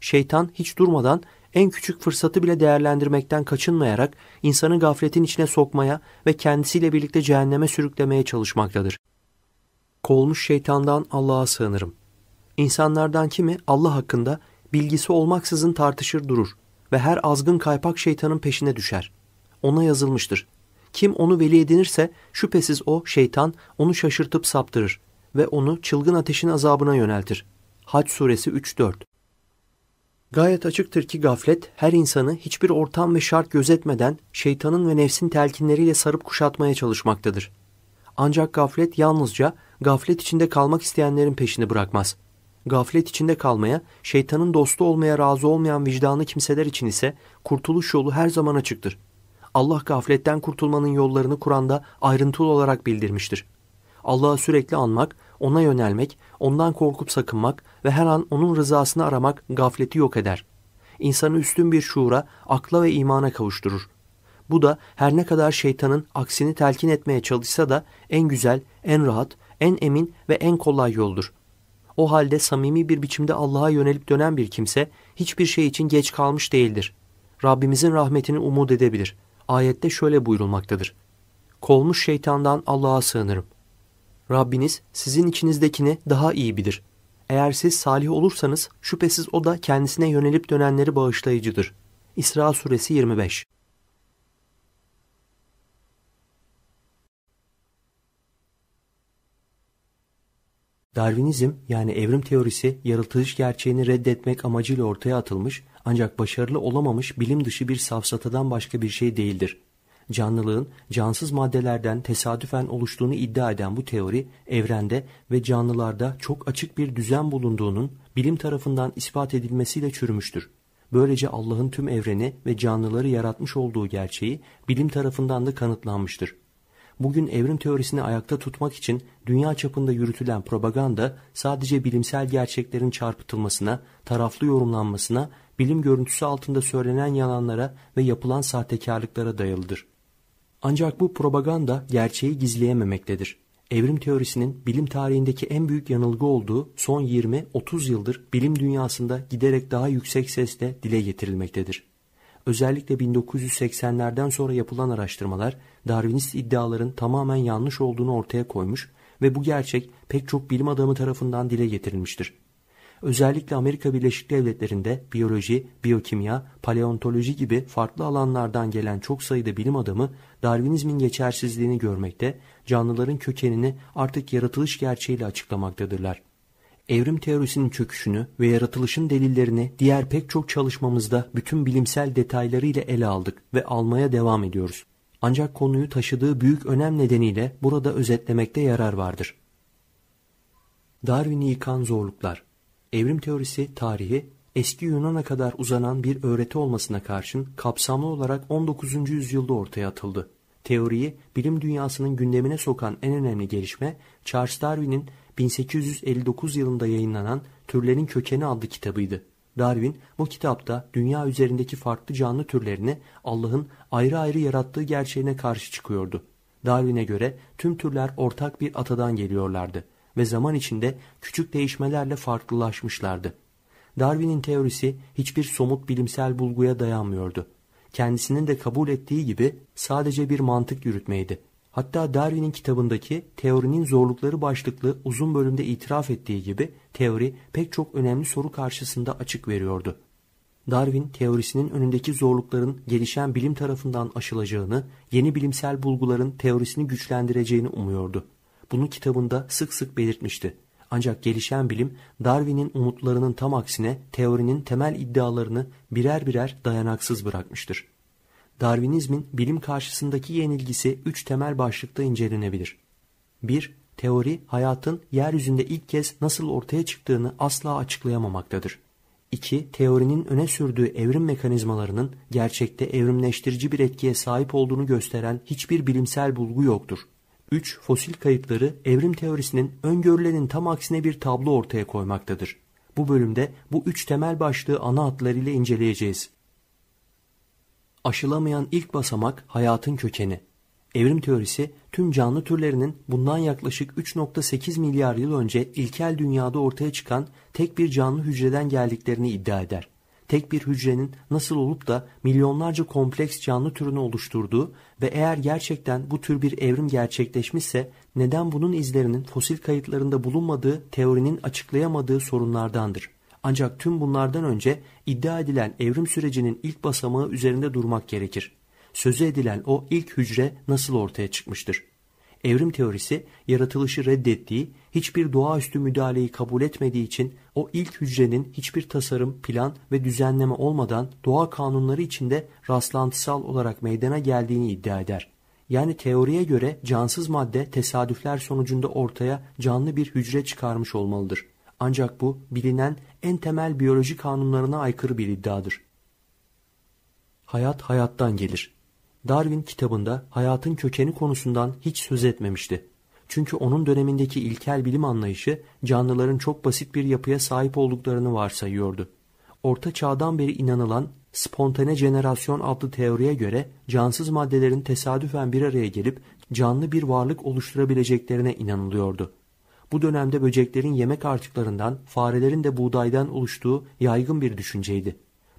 Şeytan hiç durmadan en küçük fırsatı bile değerlendirmekten kaçınmayarak insanı gafletin içine sokmaya ve kendisiyle birlikte cehenneme sürüklemeye çalışmaktadır. Kovulmuş şeytandan Allah'a sığınırım. İnsanlardan kimi Allah hakkında bilgisi olmaksızın tartışır durur ve her azgın kaypak şeytanın peşine düşer. Ona yazılmıştır. Kim onu veli edinirse şüphesiz o şeytan onu şaşırtıp saptırır ve onu çılgın ateşin azabına yöneltir. Haç suresi 3-4 Gayet açıktır ki gaflet her insanı hiçbir ortam ve şart gözetmeden şeytanın ve nefsin telkinleriyle sarıp kuşatmaya çalışmaktadır. Ancak gaflet yalnızca gaflet içinde kalmak isteyenlerin peşini bırakmaz.'' Gaflet içinde kalmaya, şeytanın dostu olmaya razı olmayan vicdanlı kimseler için ise kurtuluş yolu her zaman açıktır. Allah gafletten kurtulmanın yollarını Kur'an'da ayrıntılı olarak bildirmiştir. Allah'ı sürekli anmak, ona yönelmek, ondan korkup sakınmak ve her an onun rızasını aramak gafleti yok eder. İnsanı üstün bir şuura, akla ve imana kavuşturur. Bu da her ne kadar şeytanın aksini telkin etmeye çalışsa da en güzel, en rahat, en emin ve en kolay yoldur.'' O halde samimi bir biçimde Allah'a yönelip dönen bir kimse hiçbir şey için geç kalmış değildir. Rabbimizin rahmetini umut edebilir. Ayette şöyle buyurulmaktadır. Kolmuş şeytandan Allah'a sığınırım. Rabbiniz sizin içinizdekini daha iyi bilir. Eğer siz salih olursanız şüphesiz o da kendisine yönelip dönenleri bağışlayıcıdır. İsra suresi 25 Darwinizm yani evrim teorisi yaratılış gerçeğini reddetmek amacıyla ortaya atılmış ancak başarılı olamamış bilim dışı bir safsatadan başka bir şey değildir. Canlılığın cansız maddelerden tesadüfen oluştuğunu iddia eden bu teori evrende ve canlılarda çok açık bir düzen bulunduğunun bilim tarafından ispat edilmesiyle çürümüştür. Böylece Allah'ın tüm evreni ve canlıları yaratmış olduğu gerçeği bilim tarafından da kanıtlanmıştır bugün evrim teorisini ayakta tutmak için dünya çapında yürütülen propaganda sadece bilimsel gerçeklerin çarpıtılmasına, taraflı yorumlanmasına, bilim görüntüsü altında söylenen yalanlara ve yapılan sahtekarlıklara dayalıdır. Ancak bu propaganda gerçeği gizleyememektedir. Evrim teorisinin bilim tarihindeki en büyük yanılgı olduğu son 20-30 yıldır bilim dünyasında giderek daha yüksek sesle dile getirilmektedir. Özellikle 1980'lerden sonra yapılan araştırmalar Darwinist iddiaların tamamen yanlış olduğunu ortaya koymuş ve bu gerçek pek çok bilim adamı tarafından dile getirilmiştir. Özellikle Amerika Birleşik Devletleri'nde biyoloji, biyokimya, paleontoloji gibi farklı alanlardan gelen çok sayıda bilim adamı Darwinizmin geçersizliğini görmekte, canlıların kökenini artık yaratılış gerçeğiyle açıklamaktadırlar. Evrim teorisinin çöküşünü ve yaratılışın delillerini diğer pek çok çalışmamızda bütün bilimsel detaylarıyla ele aldık ve almaya devam ediyoruz. Ancak konuyu taşıdığı büyük önem nedeniyle burada özetlemekte yarar vardır. Darwin'i yıkan zorluklar Evrim teorisi tarihi eski Yunan'a kadar uzanan bir öğreti olmasına karşın kapsamlı olarak 19. yüzyılda ortaya atıldı. Teoriyi bilim dünyasının gündemine sokan en önemli gelişme Charles Darwin'in 1859 yılında yayınlanan Türlerin Kökeni adlı kitabıydı. Darwin bu kitapta dünya üzerindeki farklı canlı türlerini Allah'ın ayrı ayrı yarattığı gerçeğine karşı çıkıyordu. Darwin'e göre tüm türler ortak bir atadan geliyorlardı ve zaman içinde küçük değişmelerle farklılaşmışlardı. Darwin'in teorisi hiçbir somut bilimsel bulguya dayanmıyordu. Kendisinin de kabul ettiği gibi sadece bir mantık yürütmeydi. Hatta Darwin'in kitabındaki teorinin zorlukları başlıklı uzun bölümde itiraf ettiği gibi teori pek çok önemli soru karşısında açık veriyordu. Darwin teorisinin önündeki zorlukların gelişen bilim tarafından aşılacağını, yeni bilimsel bulguların teorisini güçlendireceğini umuyordu. Bunu kitabında sık sık belirtmişti. Ancak gelişen bilim Darwin'in umutlarının tam aksine teorinin temel iddialarını birer birer dayanaksız bırakmıştır. Darwinizmin bilim karşısındaki yenilgisi üç temel başlıkta incelenebilir. 1. Teori, hayatın yeryüzünde ilk kez nasıl ortaya çıktığını asla açıklayamamaktadır. 2. Teorinin öne sürdüğü evrim mekanizmalarının gerçekte evrimleştirici bir etkiye sahip olduğunu gösteren hiçbir bilimsel bulgu yoktur. 3. Fosil kayıtları evrim teorisinin öngörülenin tam aksine bir tablo ortaya koymaktadır. Bu bölümde bu üç temel başlığı ana hatlarıyla inceleyeceğiz. Aşılamayan ilk basamak hayatın kökeni. Evrim teorisi tüm canlı türlerinin bundan yaklaşık 3.8 milyar yıl önce ilkel dünyada ortaya çıkan tek bir canlı hücreden geldiklerini iddia eder. Tek bir hücrenin nasıl olup da milyonlarca kompleks canlı türünü oluşturduğu ve eğer gerçekten bu tür bir evrim gerçekleşmişse neden bunun izlerinin fosil kayıtlarında bulunmadığı teorinin açıklayamadığı sorunlardandır. Ancak tüm bunlardan önce iddia edilen evrim sürecinin ilk basamağı üzerinde durmak gerekir. Sözü edilen o ilk hücre nasıl ortaya çıkmıştır? Evrim teorisi yaratılışı reddettiği, hiçbir doğaüstü müdahaleyi kabul etmediği için o ilk hücrenin hiçbir tasarım, plan ve düzenleme olmadan doğa kanunları içinde rastlantısal olarak meydana geldiğini iddia eder. Yani teoriye göre cansız madde tesadüfler sonucunda ortaya canlı bir hücre çıkarmış olmalıdır. Ancak bu bilinen en temel biyoloji kanunlarına aykırı bir iddiadır. Hayat hayattan gelir. Darwin kitabında hayatın kökeni konusundan hiç söz etmemişti. Çünkü onun dönemindeki ilkel bilim anlayışı canlıların çok basit bir yapıya sahip olduklarını varsayıyordu. Orta çağdan beri inanılan spontane jenerasyon adlı teoriye göre cansız maddelerin tesadüfen bir araya gelip canlı bir varlık oluşturabileceklerine inanılıyordu bu dönemde böceklerin yemek artıklarından, farelerin de buğdaydan oluştuğu yaygın bir düşünceydi.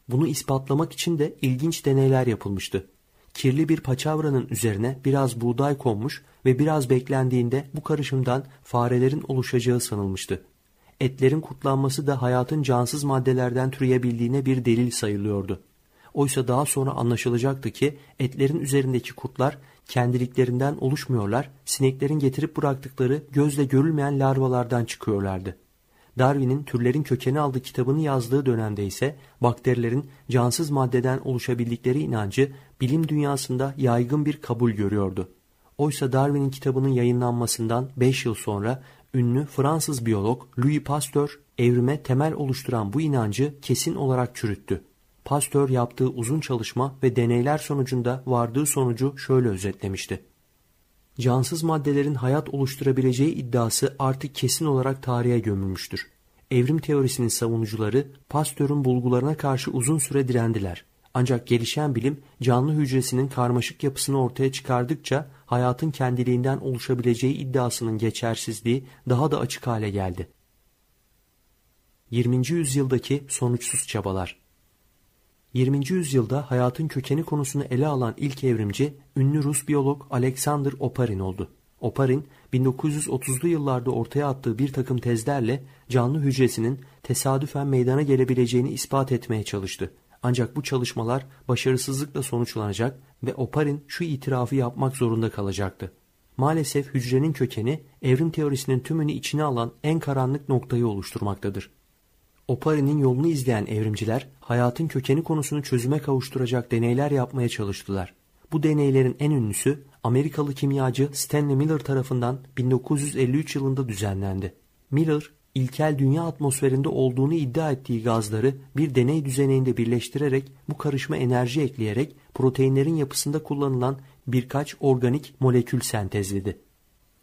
Bunu ispatlamak için de ilginç deneyler yapılmıştı. Kirli bir paçavranın üzerine biraz buğday konmuş ve biraz beklendiğinde bu karışımdan farelerin oluşacağı sanılmıştı. Etlerin kutlanması da hayatın cansız maddelerden türeyebildiğine bir delil sayılıyordu. Oysa daha sonra anlaşılacaktı ki etlerin üzerindeki kurtlar Kendiliklerinden oluşmuyorlar, sineklerin getirip bıraktıkları gözle görülmeyen larvalardan çıkıyorlardı. Darwin'in Türlerin Kökeni aldığı kitabını yazdığı dönemde ise bakterilerin cansız maddeden oluşabildikleri inancı bilim dünyasında yaygın bir kabul görüyordu. Oysa Darwin'in kitabının yayınlanmasından 5 yıl sonra ünlü Fransız biyolog Louis Pasteur evrime temel oluşturan bu inancı kesin olarak çürüttü. Pasteur yaptığı uzun çalışma ve deneyler sonucunda vardığı sonucu şöyle özetlemişti. Cansız maddelerin hayat oluşturabileceği iddiası artık kesin olarak tarihe gömülmüştür. Evrim teorisinin savunucuları Pasteur'un bulgularına karşı uzun süre direndiler. Ancak gelişen bilim canlı hücresinin karmaşık yapısını ortaya çıkardıkça hayatın kendiliğinden oluşabileceği iddiasının geçersizliği daha da açık hale geldi. 20. yüzyıldaki sonuçsuz çabalar 20. yüzyılda hayatın kökeni konusunu ele alan ilk evrimci ünlü Rus biyolog Alexander Oparin oldu. Oparin, 1930'lu yıllarda ortaya attığı bir takım tezlerle canlı hücresinin tesadüfen meydana gelebileceğini ispat etmeye çalıştı. Ancak bu çalışmalar başarısızlıkla sonuçlanacak ve Oparin şu itirafı yapmak zorunda kalacaktı. Maalesef hücrenin kökeni evrim teorisinin tümünü içine alan en karanlık noktayı oluşturmaktadır. Opari'nin yolunu izleyen evrimciler hayatın kökeni konusunu çözüme kavuşturacak deneyler yapmaya çalıştılar. Bu deneylerin en ünlüsü Amerikalı kimyacı Stanley Miller tarafından 1953 yılında düzenlendi. Miller, ilkel dünya atmosferinde olduğunu iddia ettiği gazları bir deney düzeninde birleştirerek bu karışma enerji ekleyerek proteinlerin yapısında kullanılan birkaç organik molekül sentezledi.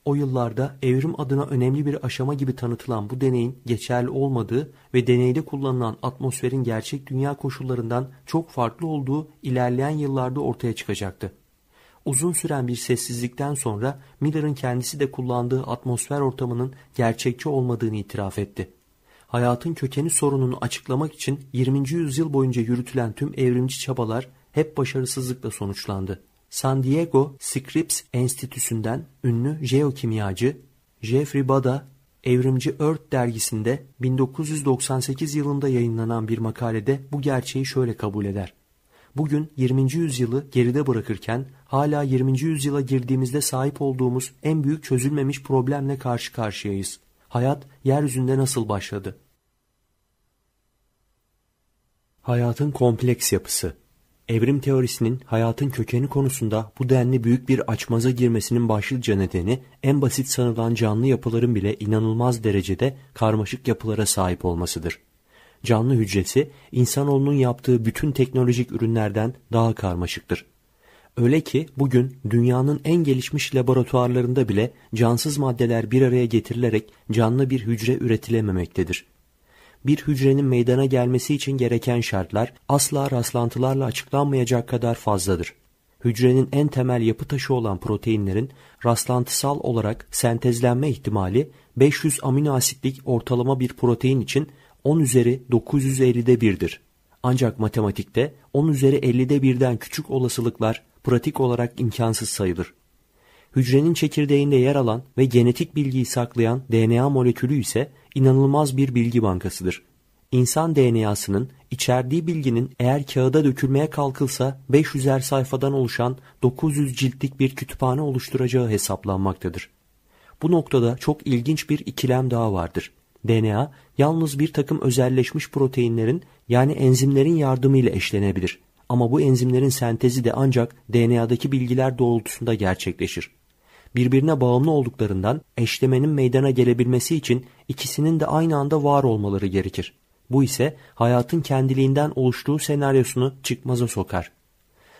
O yıllarda evrim adına önemli bir aşama gibi tanıtılan bu deneyin geçerli olmadığı ve deneyde kullanılan atmosferin gerçek dünya koşullarından çok farklı olduğu ilerleyen yıllarda ortaya çıkacaktı. Uzun süren bir sessizlikten sonra Miller'ın kendisi de kullandığı atmosfer ortamının gerçekçi olmadığını itiraf etti. Hayatın kökeni sorununu açıklamak için 20. yüzyıl boyunca yürütülen tüm evrimci çabalar hep başarısızlıkla sonuçlandı. San Diego Scripps Enstitüsü'nden ünlü jeokimyacı Jeffrey Bada, Evrimci Earth dergisinde 1998 yılında yayınlanan bir makalede bu gerçeği şöyle kabul eder. Bugün 20. yüzyılı geride bırakırken hala 20. yüzyıla girdiğimizde sahip olduğumuz en büyük çözülmemiş problemle karşı karşıyayız. Hayat yeryüzünde nasıl başladı? Hayatın kompleks yapısı Evrim teorisinin hayatın kökeni konusunda bu denli büyük bir açmaza girmesinin başlıca nedeni en basit sanılan canlı yapıların bile inanılmaz derecede karmaşık yapılara sahip olmasıdır. Canlı hücresi insanoğlunun yaptığı bütün teknolojik ürünlerden daha karmaşıktır. Öyle ki bugün dünyanın en gelişmiş laboratuvarlarında bile cansız maddeler bir araya getirilerek canlı bir hücre üretilememektedir bir hücrenin meydana gelmesi için gereken şartlar asla rastlantılarla açıklanmayacak kadar fazladır. Hücrenin en temel yapı taşı olan proteinlerin rastlantısal olarak sentezlenme ihtimali 500 amino asitlik ortalama bir protein için 10 üzeri 950'de 1'dir. Ancak matematikte 10 üzeri 50'de 1'den küçük olasılıklar pratik olarak imkansız sayılır hücrenin çekirdeğinde yer alan ve genetik bilgiyi saklayan DNA molekülü ise inanılmaz bir bilgi bankasıdır. İnsan DNA'sının içerdiği bilginin eğer kağıda dökülmeye kalkılsa 500'er sayfadan oluşan 900 ciltlik bir kütüphane oluşturacağı hesaplanmaktadır. Bu noktada çok ilginç bir ikilem daha vardır. DNA yalnız bir takım özelleşmiş proteinlerin yani enzimlerin yardımıyla eşlenebilir ama bu enzimlerin sentezi de ancak DNA'daki bilgiler doğrultusunda gerçekleşir birbirine bağımlı olduklarından eşlemenin meydana gelebilmesi için ikisinin de aynı anda var olmaları gerekir. Bu ise hayatın kendiliğinden oluştuğu senaryosunu çıkmaza sokar.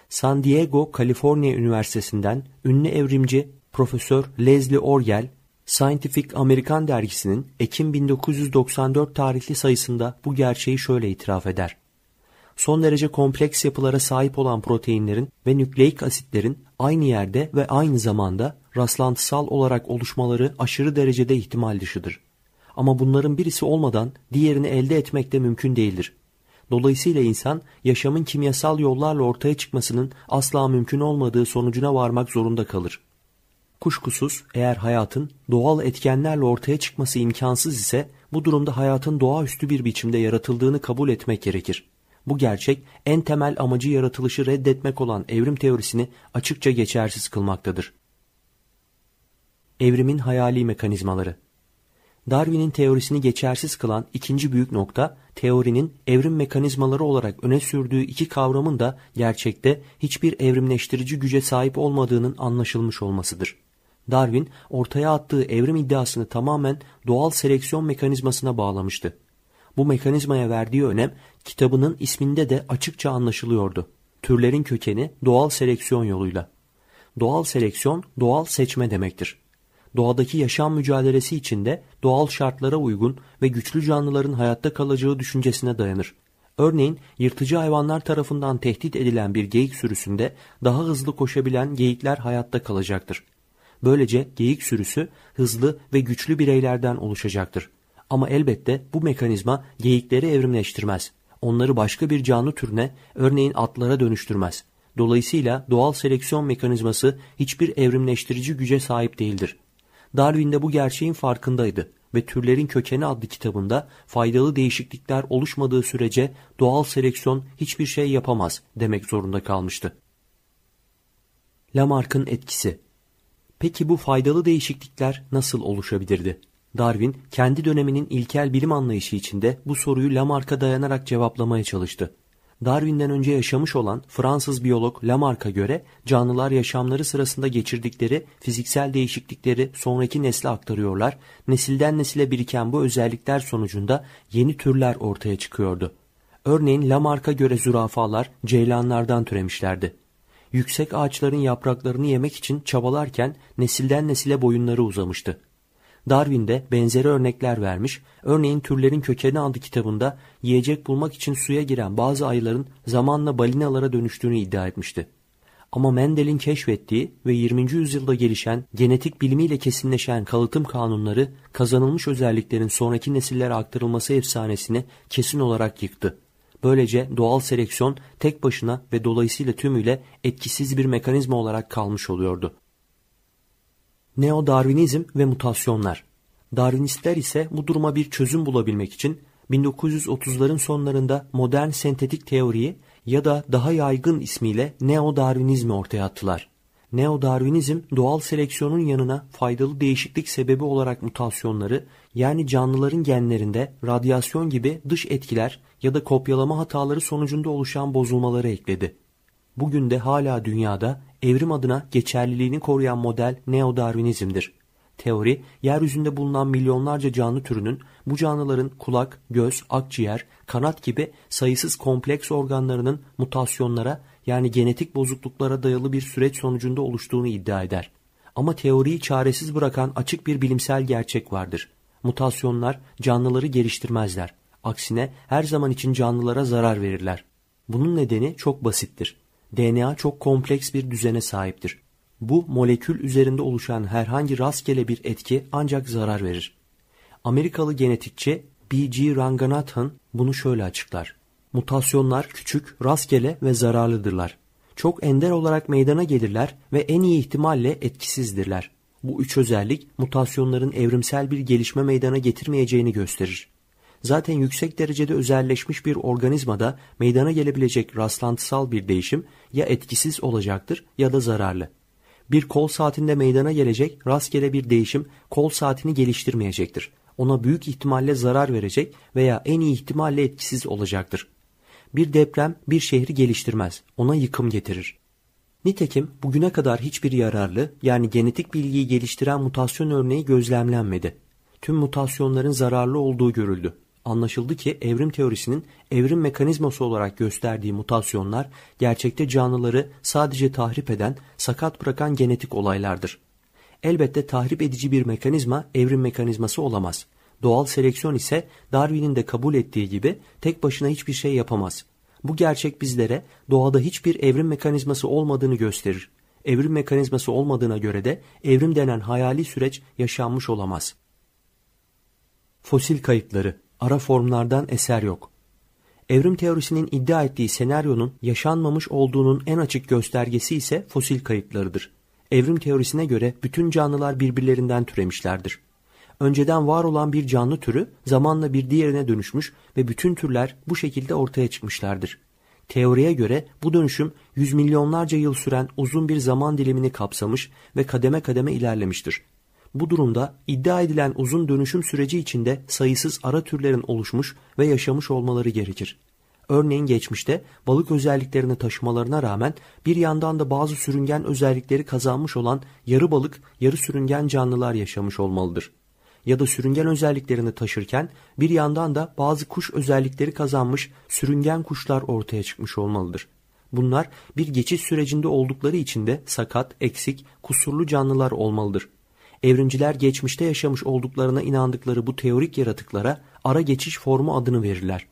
San Diego, Kaliforniya Üniversitesi'nden ünlü evrimci Profesör Leslie Orgel, Scientific American dergisinin Ekim 1994 tarihli sayısında bu gerçeği şöyle itiraf eder son derece kompleks yapılara sahip olan proteinlerin ve nükleik asitlerin aynı yerde ve aynı zamanda rastlantısal olarak oluşmaları aşırı derecede ihtimal dışıdır. Ama bunların birisi olmadan diğerini elde etmek de mümkün değildir. Dolayısıyla insan yaşamın kimyasal yollarla ortaya çıkmasının asla mümkün olmadığı sonucuna varmak zorunda kalır. Kuşkusuz eğer hayatın doğal etkenlerle ortaya çıkması imkansız ise bu durumda hayatın doğaüstü bir biçimde yaratıldığını kabul etmek gerekir. Bu gerçek en temel amacı yaratılışı reddetmek olan evrim teorisini açıkça geçersiz kılmaktadır. Evrimin hayali mekanizmaları. Darwin'in teorisini geçersiz kılan ikinci büyük nokta, teorinin evrim mekanizmaları olarak öne sürdüğü iki kavramın da gerçekte hiçbir evrimleştirici güce sahip olmadığının anlaşılmış olmasıdır. Darwin, ortaya attığı evrim iddiasını tamamen doğal seleksiyon mekanizmasına bağlamıştı. Bu mekanizmaya verdiği önem kitabının isminde de açıkça anlaşılıyordu. Türlerin kökeni doğal seleksiyon yoluyla. Doğal seleksiyon, doğal seçme demektir doğadaki yaşam mücadelesi içinde doğal şartlara uygun ve güçlü canlıların hayatta kalacağı düşüncesine dayanır. Örneğin yırtıcı hayvanlar tarafından tehdit edilen bir geyik sürüsünde daha hızlı koşabilen geyikler hayatta kalacaktır. Böylece geyik sürüsü hızlı ve güçlü bireylerden oluşacaktır. Ama elbette bu mekanizma geyikleri evrimleştirmez. Onları başka bir canlı türüne, örneğin atlara dönüştürmez. Dolayısıyla doğal seleksiyon mekanizması hiçbir evrimleştirici güce sahip değildir. Darwin de bu gerçeğin farkındaydı ve Türlerin Kökeni adlı kitabında faydalı değişiklikler oluşmadığı sürece doğal seleksiyon hiçbir şey yapamaz demek zorunda kalmıştı. Lamarck'ın etkisi Peki bu faydalı değişiklikler nasıl oluşabilirdi? Darwin kendi döneminin ilkel bilim anlayışı içinde bu soruyu Lamarck'a dayanarak cevaplamaya çalıştı. Darwin'den önce yaşamış olan Fransız biyolog Lamarck'a göre canlılar yaşamları sırasında geçirdikleri fiziksel değişiklikleri sonraki nesle aktarıyorlar. Nesilden nesile biriken bu özellikler sonucunda yeni türler ortaya çıkıyordu. Örneğin Lamarck'a göre zürafalar ceylanlardan türemişlerdi. Yüksek ağaçların yapraklarını yemek için çabalarken nesilden nesile boyunları uzamıştı. Darwin de benzeri örnekler vermiş. Örneğin Türlerin Kökeni adlı kitabında yiyecek bulmak için suya giren bazı ayıların zamanla balinalara dönüştüğünü iddia etmişti. Ama Mendel'in keşfettiği ve 20. yüzyılda gelişen genetik bilimiyle kesinleşen kalıtım kanunları kazanılmış özelliklerin sonraki nesillere aktarılması efsanesini kesin olarak yıktı. Böylece doğal seleksiyon tek başına ve dolayısıyla tümüyle etkisiz bir mekanizma olarak kalmış oluyordu. Neo-Darwinizm ve mutasyonlar. Darwinistler ise bu duruma bir çözüm bulabilmek için 1930'ların sonlarında modern sentetik teoriyi ya da daha yaygın ismiyle Neo-Darwinizmi ortaya attılar. Neo-Darwinizm doğal seleksiyonun yanına faydalı değişiklik sebebi olarak mutasyonları yani canlıların genlerinde radyasyon gibi dış etkiler ya da kopyalama hataları sonucunda oluşan bozulmaları ekledi. Bugün de hala dünyada evrim adına geçerliliğini koruyan model neodarwinizmdir. Teori, yeryüzünde bulunan milyonlarca canlı türünün bu canlıların kulak, göz, akciğer, kanat gibi sayısız kompleks organlarının mutasyonlara yani genetik bozukluklara dayalı bir süreç sonucunda oluştuğunu iddia eder. Ama teoriyi çaresiz bırakan açık bir bilimsel gerçek vardır. Mutasyonlar canlıları geliştirmezler. Aksine her zaman için canlılara zarar verirler. Bunun nedeni çok basittir. DNA çok kompleks bir düzene sahiptir. Bu molekül üzerinde oluşan herhangi rastgele bir etki ancak zarar verir. Amerikalı genetikçi B.G. Ranganathan bunu şöyle açıklar. Mutasyonlar küçük, rastgele ve zararlıdırlar. Çok ender olarak meydana gelirler ve en iyi ihtimalle etkisizdirler. Bu üç özellik mutasyonların evrimsel bir gelişme meydana getirmeyeceğini gösterir. Zaten yüksek derecede özelleşmiş bir organizmada meydana gelebilecek rastlantısal bir değişim ya etkisiz olacaktır ya da zararlı. Bir kol saatinde meydana gelecek rastgele bir değişim kol saatini geliştirmeyecektir. Ona büyük ihtimalle zarar verecek veya en iyi ihtimalle etkisiz olacaktır. Bir deprem bir şehri geliştirmez, ona yıkım getirir. Nitekim bugüne kadar hiçbir yararlı yani genetik bilgiyi geliştiren mutasyon örneği gözlemlenmedi. Tüm mutasyonların zararlı olduğu görüldü anlaşıldı ki evrim teorisinin evrim mekanizması olarak gösterdiği mutasyonlar gerçekte canlıları sadece tahrip eden, sakat bırakan genetik olaylardır. Elbette tahrip edici bir mekanizma evrim mekanizması olamaz. Doğal seleksiyon ise Darwin'in de kabul ettiği gibi tek başına hiçbir şey yapamaz. Bu gerçek bizlere doğada hiçbir evrim mekanizması olmadığını gösterir. Evrim mekanizması olmadığına göre de evrim denen hayali süreç yaşanmış olamaz. Fosil kayıtları ara formlardan eser yok. Evrim teorisinin iddia ettiği senaryonun yaşanmamış olduğunun en açık göstergesi ise fosil kayıtlarıdır. Evrim teorisine göre bütün canlılar birbirlerinden türemişlerdir. Önceden var olan bir canlı türü zamanla bir diğerine dönüşmüş ve bütün türler bu şekilde ortaya çıkmışlardır. Teoriye göre bu dönüşüm yüz milyonlarca yıl süren uzun bir zaman dilimini kapsamış ve kademe kademe ilerlemiştir. Bu durumda iddia edilen uzun dönüşüm süreci içinde sayısız ara türlerin oluşmuş ve yaşamış olmaları gerekir. Örneğin geçmişte balık özelliklerini taşımalarına rağmen bir yandan da bazı sürüngen özellikleri kazanmış olan yarı balık, yarı sürüngen canlılar yaşamış olmalıdır. Ya da sürüngen özelliklerini taşırken bir yandan da bazı kuş özellikleri kazanmış sürüngen kuşlar ortaya çıkmış olmalıdır. Bunlar bir geçiş sürecinde oldukları için de sakat, eksik, kusurlu canlılar olmalıdır. Evrimciler geçmişte yaşamış olduklarına inandıkları bu teorik yaratıklara ara geçiş formu adını verirler.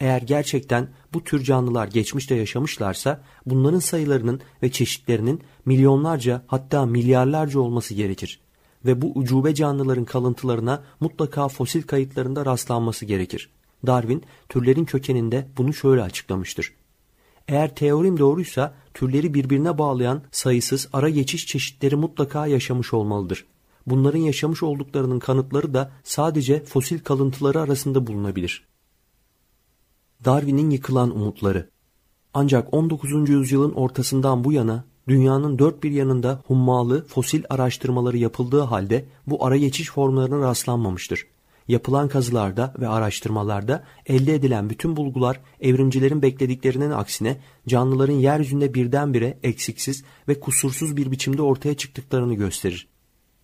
Eğer gerçekten bu tür canlılar geçmişte yaşamışlarsa bunların sayılarının ve çeşitlerinin milyonlarca hatta milyarlarca olması gerekir ve bu ucube canlıların kalıntılarına mutlaka fosil kayıtlarında rastlanması gerekir. Darwin türlerin kökeninde bunu şöyle açıklamıştır. Eğer teorim doğruysa türleri birbirine bağlayan sayısız ara geçiş çeşitleri mutlaka yaşamış olmalıdır bunların yaşamış olduklarının kanıtları da sadece fosil kalıntıları arasında bulunabilir. Darwin'in yıkılan umutları Ancak 19. yüzyılın ortasından bu yana dünyanın dört bir yanında hummalı fosil araştırmaları yapıldığı halde bu ara geçiş formlarına rastlanmamıştır. Yapılan kazılarda ve araştırmalarda elde edilen bütün bulgular evrimcilerin beklediklerinin aksine canlıların yeryüzünde birdenbire eksiksiz ve kusursuz bir biçimde ortaya çıktıklarını gösterir.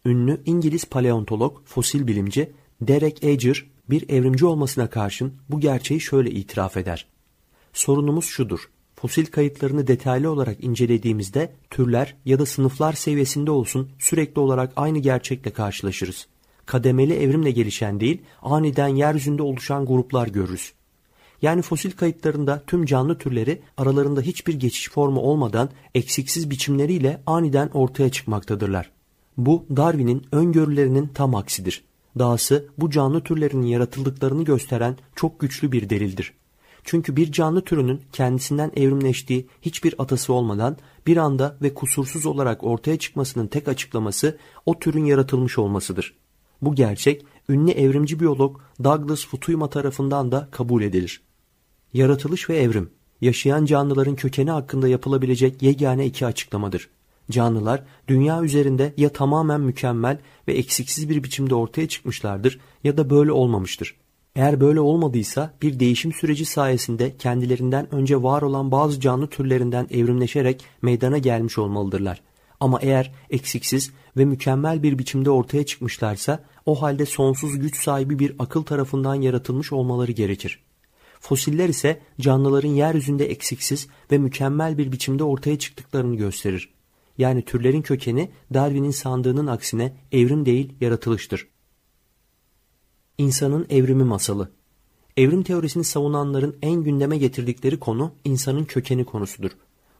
Ünlü İngiliz paleontolog, fosil bilimci Derek Ager bir evrimci olmasına karşın bu gerçeği şöyle itiraf eder. Sorunumuz şudur. Fosil kayıtlarını detaylı olarak incelediğimizde türler ya da sınıflar seviyesinde olsun sürekli olarak aynı gerçekle karşılaşırız. Kademeli evrimle gelişen değil, aniden yeryüzünde oluşan gruplar görürüz. Yani fosil kayıtlarında tüm canlı türleri aralarında hiçbir geçiş formu olmadan eksiksiz biçimleriyle aniden ortaya çıkmaktadırlar. Bu Darwin'in öngörülerinin tam aksidir. Dahası bu canlı türlerinin yaratıldıklarını gösteren çok güçlü bir delildir. Çünkü bir canlı türünün kendisinden evrimleştiği hiçbir atası olmadan bir anda ve kusursuz olarak ortaya çıkmasının tek açıklaması o türün yaratılmış olmasıdır. Bu gerçek ünlü evrimci biyolog Douglas Futuyma tarafından da kabul edilir. Yaratılış ve evrim, yaşayan canlıların kökeni hakkında yapılabilecek yegane iki açıklamadır. Canlılar dünya üzerinde ya tamamen mükemmel ve eksiksiz bir biçimde ortaya çıkmışlardır ya da böyle olmamıştır. Eğer böyle olmadıysa bir değişim süreci sayesinde kendilerinden önce var olan bazı canlı türlerinden evrimleşerek meydana gelmiş olmalıdırlar. Ama eğer eksiksiz ve mükemmel bir biçimde ortaya çıkmışlarsa o halde sonsuz güç sahibi bir akıl tarafından yaratılmış olmaları gerekir. Fosiller ise canlıların yeryüzünde eksiksiz ve mükemmel bir biçimde ortaya çıktıklarını gösterir yani türlerin kökeni Darwin'in sandığının aksine evrim değil yaratılıştır. İnsanın evrimi masalı Evrim teorisini savunanların en gündeme getirdikleri konu insanın kökeni konusudur.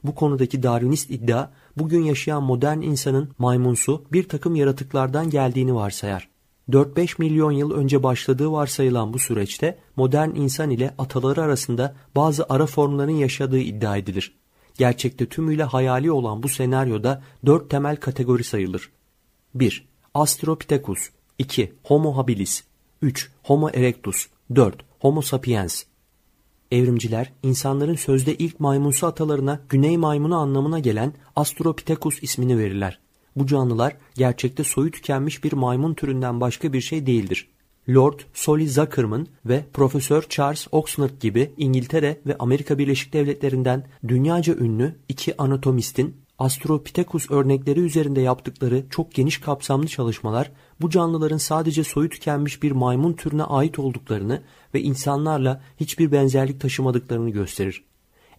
Bu konudaki Darwinist iddia bugün yaşayan modern insanın maymunsu bir takım yaratıklardan geldiğini varsayar. 4-5 milyon yıl önce başladığı varsayılan bu süreçte modern insan ile ataları arasında bazı ara formların yaşadığı iddia edilir gerçekte tümüyle hayali olan bu senaryoda dört temel kategori sayılır. 1. Astropithecus 2. Homo habilis 3. Homo erectus 4. Homo sapiens Evrimciler, insanların sözde ilk maymunsu atalarına güney maymunu anlamına gelen Astropithecus ismini verirler. Bu canlılar gerçekte soyu tükenmiş bir maymun türünden başka bir şey değildir. Lord Solly Zuckerman ve Profesör Charles Oxnard gibi İngiltere ve Amerika Birleşik Devletleri'nden dünyaca ünlü iki anatomistin Australopithecus örnekleri üzerinde yaptıkları çok geniş kapsamlı çalışmalar bu canlıların sadece soyu tükenmiş bir maymun türüne ait olduklarını ve insanlarla hiçbir benzerlik taşımadıklarını gösterir.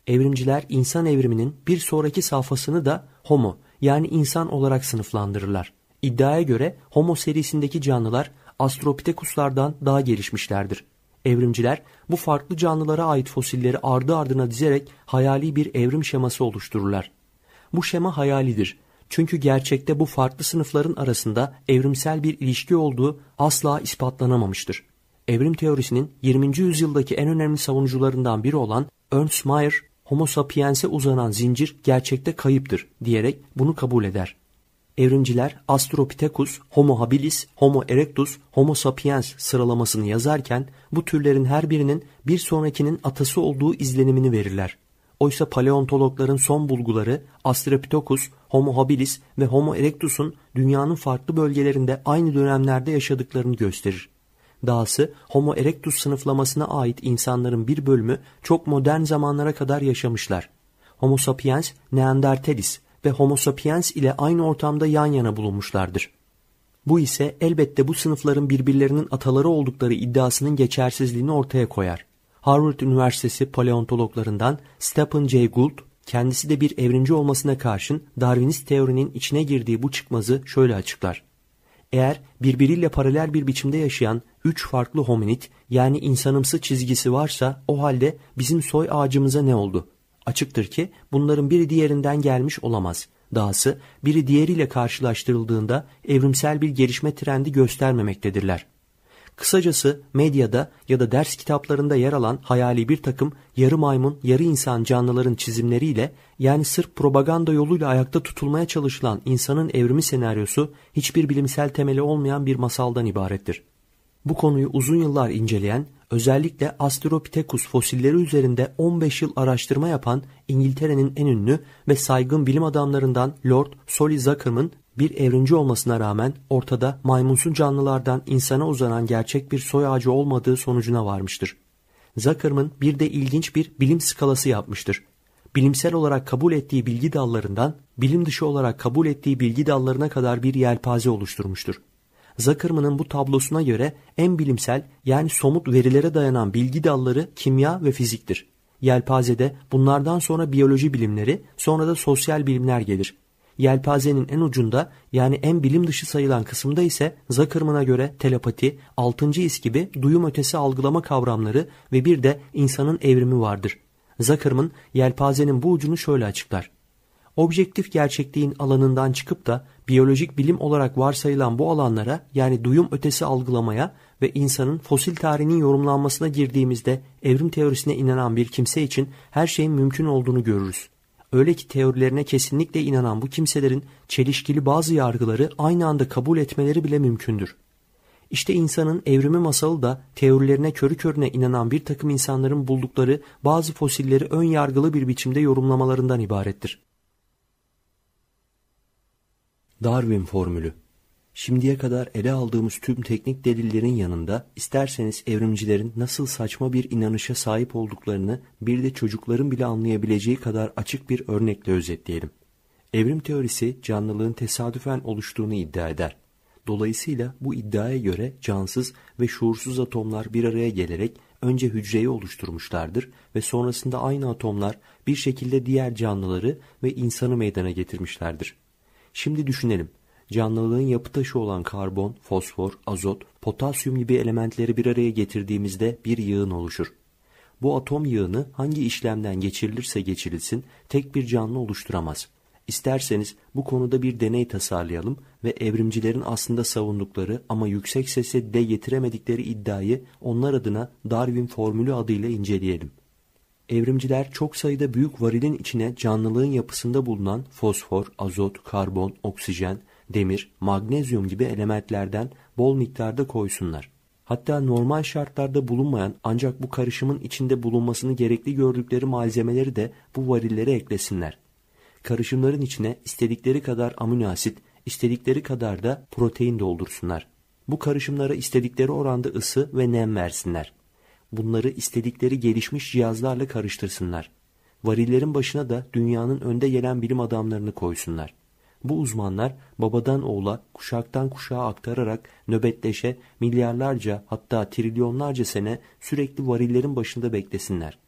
Evrimciler insan evriminin bir sonraki safhasını da homo yani insan olarak sınıflandırırlar. İddiaya göre homo serisindeki canlılar Astropithecuslardan daha gelişmişlerdir. Evrimciler bu farklı canlılara ait fosilleri ardı ardına dizerek hayali bir evrim şeması oluştururlar. Bu şema hayalidir. Çünkü gerçekte bu farklı sınıfların arasında evrimsel bir ilişki olduğu asla ispatlanamamıştır. Evrim teorisinin 20. yüzyıldaki en önemli savunucularından biri olan Ernst Mayr, Homo sapiens'e uzanan zincir gerçekte kayıptır diyerek bunu kabul eder. Evrimciler Australopithecus, Homo habilis, Homo erectus, Homo sapiens sıralamasını yazarken bu türlerin her birinin bir sonrakinin atası olduğu izlenimini verirler. Oysa paleontologların son bulguları Australopithecus, Homo habilis ve Homo erectus'un dünyanın farklı bölgelerinde aynı dönemlerde yaşadıklarını gösterir. Dahası Homo erectus sınıflamasına ait insanların bir bölümü çok modern zamanlara kadar yaşamışlar. Homo sapiens neandertalis, ve Homo sapiens ile aynı ortamda yan yana bulunmuşlardır. Bu ise elbette bu sınıfların birbirlerinin ataları oldukları iddiasının geçersizliğini ortaya koyar. Harvard Üniversitesi paleontologlarından Stephen Jay Gould, kendisi de bir evrimci olmasına karşın Darwinist teorinin içine girdiği bu çıkmazı şöyle açıklar. Eğer birbiriyle paralel bir biçimde yaşayan üç farklı hominid yani insanımsı çizgisi varsa o halde bizim soy ağacımıza ne oldu? Açıktır ki bunların biri diğerinden gelmiş olamaz. Dahası biri diğeriyle karşılaştırıldığında evrimsel bir gelişme trendi göstermemektedirler. Kısacası medyada ya da ders kitaplarında yer alan hayali bir takım yarı maymun, yarı insan canlıların çizimleriyle yani sırf propaganda yoluyla ayakta tutulmaya çalışılan insanın evrimi senaryosu hiçbir bilimsel temeli olmayan bir masaldan ibarettir. Bu konuyu uzun yıllar inceleyen özellikle Australopithecus fosilleri üzerinde 15 yıl araştırma yapan İngiltere'nin en ünlü ve saygın bilim adamlarından Lord Solly Zuckerman bir evrimci olmasına rağmen ortada maymunsun canlılardan insana uzanan gerçek bir soy ağacı olmadığı sonucuna varmıştır. Zuckerman bir de ilginç bir bilim skalası yapmıştır. Bilimsel olarak kabul ettiği bilgi dallarından bilim dışı olarak kabul ettiği bilgi dallarına kadar bir yelpaze oluşturmuştur. Zuckerman'ın bu tablosuna göre en bilimsel yani somut verilere dayanan bilgi dalları kimya ve fiziktir. Yelpazede bunlardan sonra biyoloji bilimleri, sonra da sosyal bilimler gelir. Yelpazenin en ucunda yani en bilim dışı sayılan kısımda ise Zuckerman'a göre telepati, altıncı his gibi duyum ötesi algılama kavramları ve bir de insanın evrimi vardır. Zuckerman yelpazenin bu ucunu şöyle açıklar objektif gerçekliğin alanından çıkıp da biyolojik bilim olarak varsayılan bu alanlara yani duyum ötesi algılamaya ve insanın fosil tarihinin yorumlanmasına girdiğimizde evrim teorisine inanan bir kimse için her şeyin mümkün olduğunu görürüz. Öyle ki teorilerine kesinlikle inanan bu kimselerin çelişkili bazı yargıları aynı anda kabul etmeleri bile mümkündür. İşte insanın evrimi masalı da teorilerine körü körüne inanan bir takım insanların buldukları bazı fosilleri ön yargılı bir biçimde yorumlamalarından ibarettir. Darwin formülü. Şimdiye kadar ele aldığımız tüm teknik delillerin yanında isterseniz evrimcilerin nasıl saçma bir inanışa sahip olduklarını bir de çocukların bile anlayabileceği kadar açık bir örnekle özetleyelim. Evrim teorisi canlılığın tesadüfen oluştuğunu iddia eder. Dolayısıyla bu iddiaya göre cansız ve şuursuz atomlar bir araya gelerek önce hücreyi oluşturmuşlardır ve sonrasında aynı atomlar bir şekilde diğer canlıları ve insanı meydana getirmişlerdir. Şimdi düşünelim. Canlılığın yapı taşı olan karbon, fosfor, azot, potasyum gibi elementleri bir araya getirdiğimizde bir yığın oluşur. Bu atom yığını hangi işlemden geçirilirse geçirilsin tek bir canlı oluşturamaz. İsterseniz bu konuda bir deney tasarlayalım ve evrimcilerin aslında savundukları ama yüksek sesle de getiremedikleri iddiayı onlar adına Darwin formülü adıyla inceleyelim. Evrimciler çok sayıda büyük varilin içine canlılığın yapısında bulunan fosfor, azot, karbon, oksijen, demir, magnezyum gibi elementlerden bol miktarda koysunlar. Hatta normal şartlarda bulunmayan ancak bu karışımın içinde bulunmasını gerekli gördükleri malzemeleri de bu varillere eklesinler. Karışımların içine istedikleri kadar amino asit, istedikleri kadar da protein doldursunlar. Bu karışımlara istedikleri oranda ısı ve nem versinler bunları istedikleri gelişmiş cihazlarla karıştırsınlar. Varillerin başına da dünyanın önde gelen bilim adamlarını koysunlar. Bu uzmanlar babadan oğula, kuşaktan kuşağa aktararak nöbetleşe milyarlarca hatta trilyonlarca sene sürekli varillerin başında beklesinler.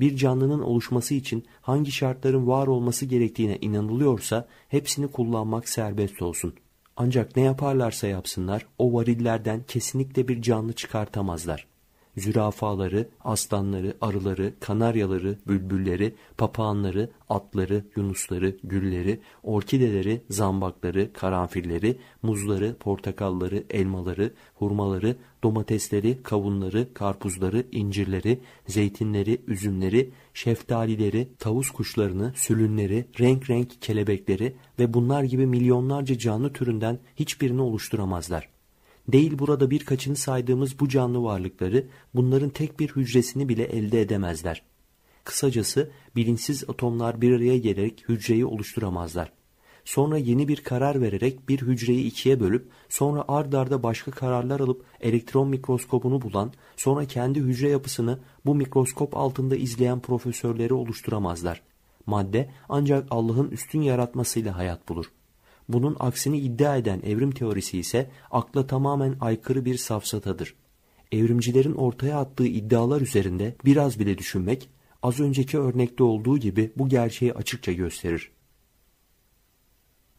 Bir canlının oluşması için hangi şartların var olması gerektiğine inanılıyorsa hepsini kullanmak serbest olsun. Ancak ne yaparlarsa yapsınlar o varillerden kesinlikle bir canlı çıkartamazlar zürafaları, aslanları, arıları, kanaryaları, bülbülleri, papağanları, atları, yunusları, gülleri, orkideleri, zambakları, karanfilleri, muzları, portakalları, elmaları, hurmaları, domatesleri, kavunları, karpuzları, incirleri, zeytinleri, üzümleri, şeftalileri, tavus kuşlarını, sülünleri, renk renk kelebekleri ve bunlar gibi milyonlarca canlı türünden hiçbirini oluşturamazlar. Değil burada birkaçını saydığımız bu canlı varlıkları bunların tek bir hücresini bile elde edemezler. Kısacası bilinçsiz atomlar bir araya gelerek hücreyi oluşturamazlar. Sonra yeni bir karar vererek bir hücreyi ikiye bölüp sonra ard arda başka kararlar alıp elektron mikroskopunu bulan sonra kendi hücre yapısını bu mikroskop altında izleyen profesörleri oluşturamazlar. Madde ancak Allah'ın üstün yaratmasıyla hayat bulur. Bunun aksini iddia eden evrim teorisi ise akla tamamen aykırı bir safsatadır. Evrimcilerin ortaya attığı iddialar üzerinde biraz bile düşünmek, az önceki örnekte olduğu gibi bu gerçeği açıkça gösterir.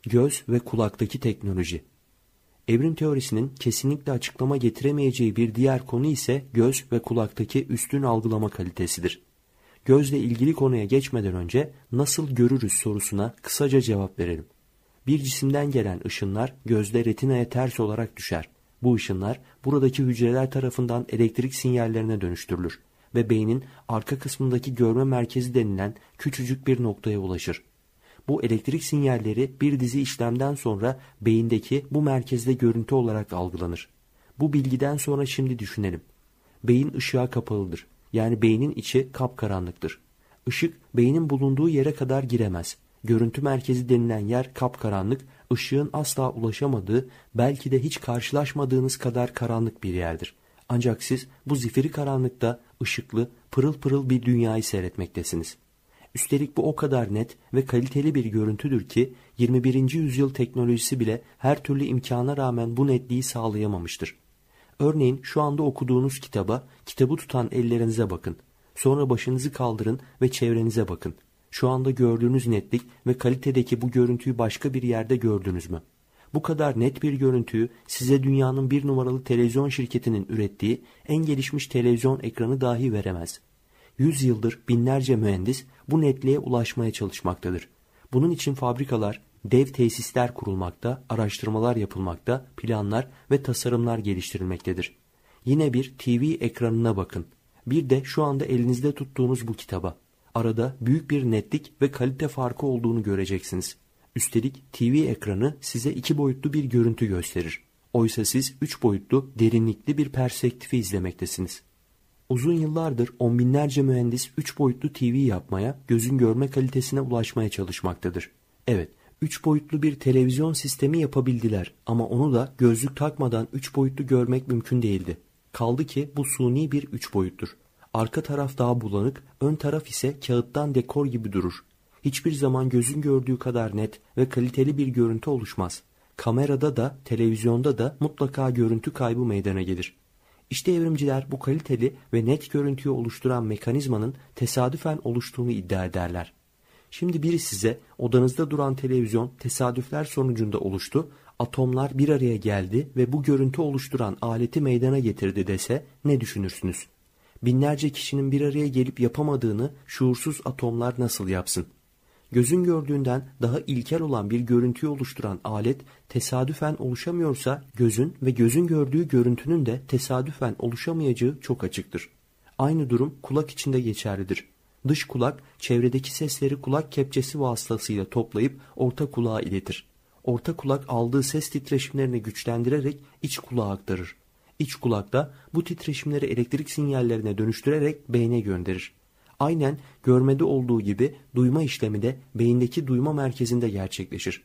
Göz ve kulaktaki teknoloji Evrim teorisinin kesinlikle açıklama getiremeyeceği bir diğer konu ise göz ve kulaktaki üstün algılama kalitesidir. Gözle ilgili konuya geçmeden önce nasıl görürüz sorusuna kısaca cevap verelim. Bir cisimden gelen ışınlar gözde retinaya ters olarak düşer. Bu ışınlar buradaki hücreler tarafından elektrik sinyallerine dönüştürülür ve beynin arka kısmındaki görme merkezi denilen küçücük bir noktaya ulaşır. Bu elektrik sinyalleri bir dizi işlemden sonra beyindeki bu merkezde görüntü olarak algılanır. Bu bilgiden sonra şimdi düşünelim. Beyin ışığa kapalıdır. Yani beynin içi kapkaranlıktır. Işık beynin bulunduğu yere kadar giremez. Görüntü merkezi denilen yer kapkaranlık, ışığın asla ulaşamadığı, belki de hiç karşılaşmadığınız kadar karanlık bir yerdir. Ancak siz bu zifiri karanlıkta ışıklı, pırıl pırıl bir dünyayı seyretmektesiniz. Üstelik bu o kadar net ve kaliteli bir görüntüdür ki 21. yüzyıl teknolojisi bile her türlü imkana rağmen bu netliği sağlayamamıştır. Örneğin şu anda okuduğunuz kitaba, kitabı tutan ellerinize bakın. Sonra başınızı kaldırın ve çevrenize bakın. Şu anda gördüğünüz netlik ve kalitedeki bu görüntüyü başka bir yerde gördünüz mü? Bu kadar net bir görüntüyü size dünyanın bir numaralı televizyon şirketinin ürettiği en gelişmiş televizyon ekranı dahi veremez. Yüzyıldır binlerce mühendis bu netliğe ulaşmaya çalışmaktadır. Bunun için fabrikalar, dev tesisler kurulmakta, araştırmalar yapılmakta, planlar ve tasarımlar geliştirilmektedir. Yine bir TV ekranına bakın. Bir de şu anda elinizde tuttuğunuz bu kitaba arada büyük bir netlik ve kalite farkı olduğunu göreceksiniz. Üstelik TV ekranı size iki boyutlu bir görüntü gösterir. Oysa siz üç boyutlu, derinlikli bir perspektifi izlemektesiniz. Uzun yıllardır on binlerce mühendis üç boyutlu TV yapmaya, gözün görme kalitesine ulaşmaya çalışmaktadır. Evet, üç boyutlu bir televizyon sistemi yapabildiler ama onu da gözlük takmadan üç boyutlu görmek mümkün değildi. Kaldı ki bu suni bir üç boyuttur. Arka taraf daha bulanık, ön taraf ise kağıttan dekor gibi durur. Hiçbir zaman gözün gördüğü kadar net ve kaliteli bir görüntü oluşmaz. Kamerada da, televizyonda da mutlaka görüntü kaybı meydana gelir. İşte evrimciler bu kaliteli ve net görüntüyü oluşturan mekanizmanın tesadüfen oluştuğunu iddia ederler. Şimdi biri size odanızda duran televizyon tesadüfler sonucunda oluştu, atomlar bir araya geldi ve bu görüntü oluşturan aleti meydana getirdi dese ne düşünürsünüz? binlerce kişinin bir araya gelip yapamadığını şuursuz atomlar nasıl yapsın? Gözün gördüğünden daha ilkel olan bir görüntüyü oluşturan alet tesadüfen oluşamıyorsa gözün ve gözün gördüğü görüntünün de tesadüfen oluşamayacağı çok açıktır. Aynı durum kulak içinde geçerlidir. Dış kulak çevredeki sesleri kulak kepçesi vasıtasıyla toplayıp orta kulağa iletir. Orta kulak aldığı ses titreşimlerini güçlendirerek iç kulağa aktarır. İç kulakta bu titreşimleri elektrik sinyallerine dönüştürerek beyne gönderir. Aynen görmede olduğu gibi duyma işlemi de beyindeki duyma merkezinde gerçekleşir.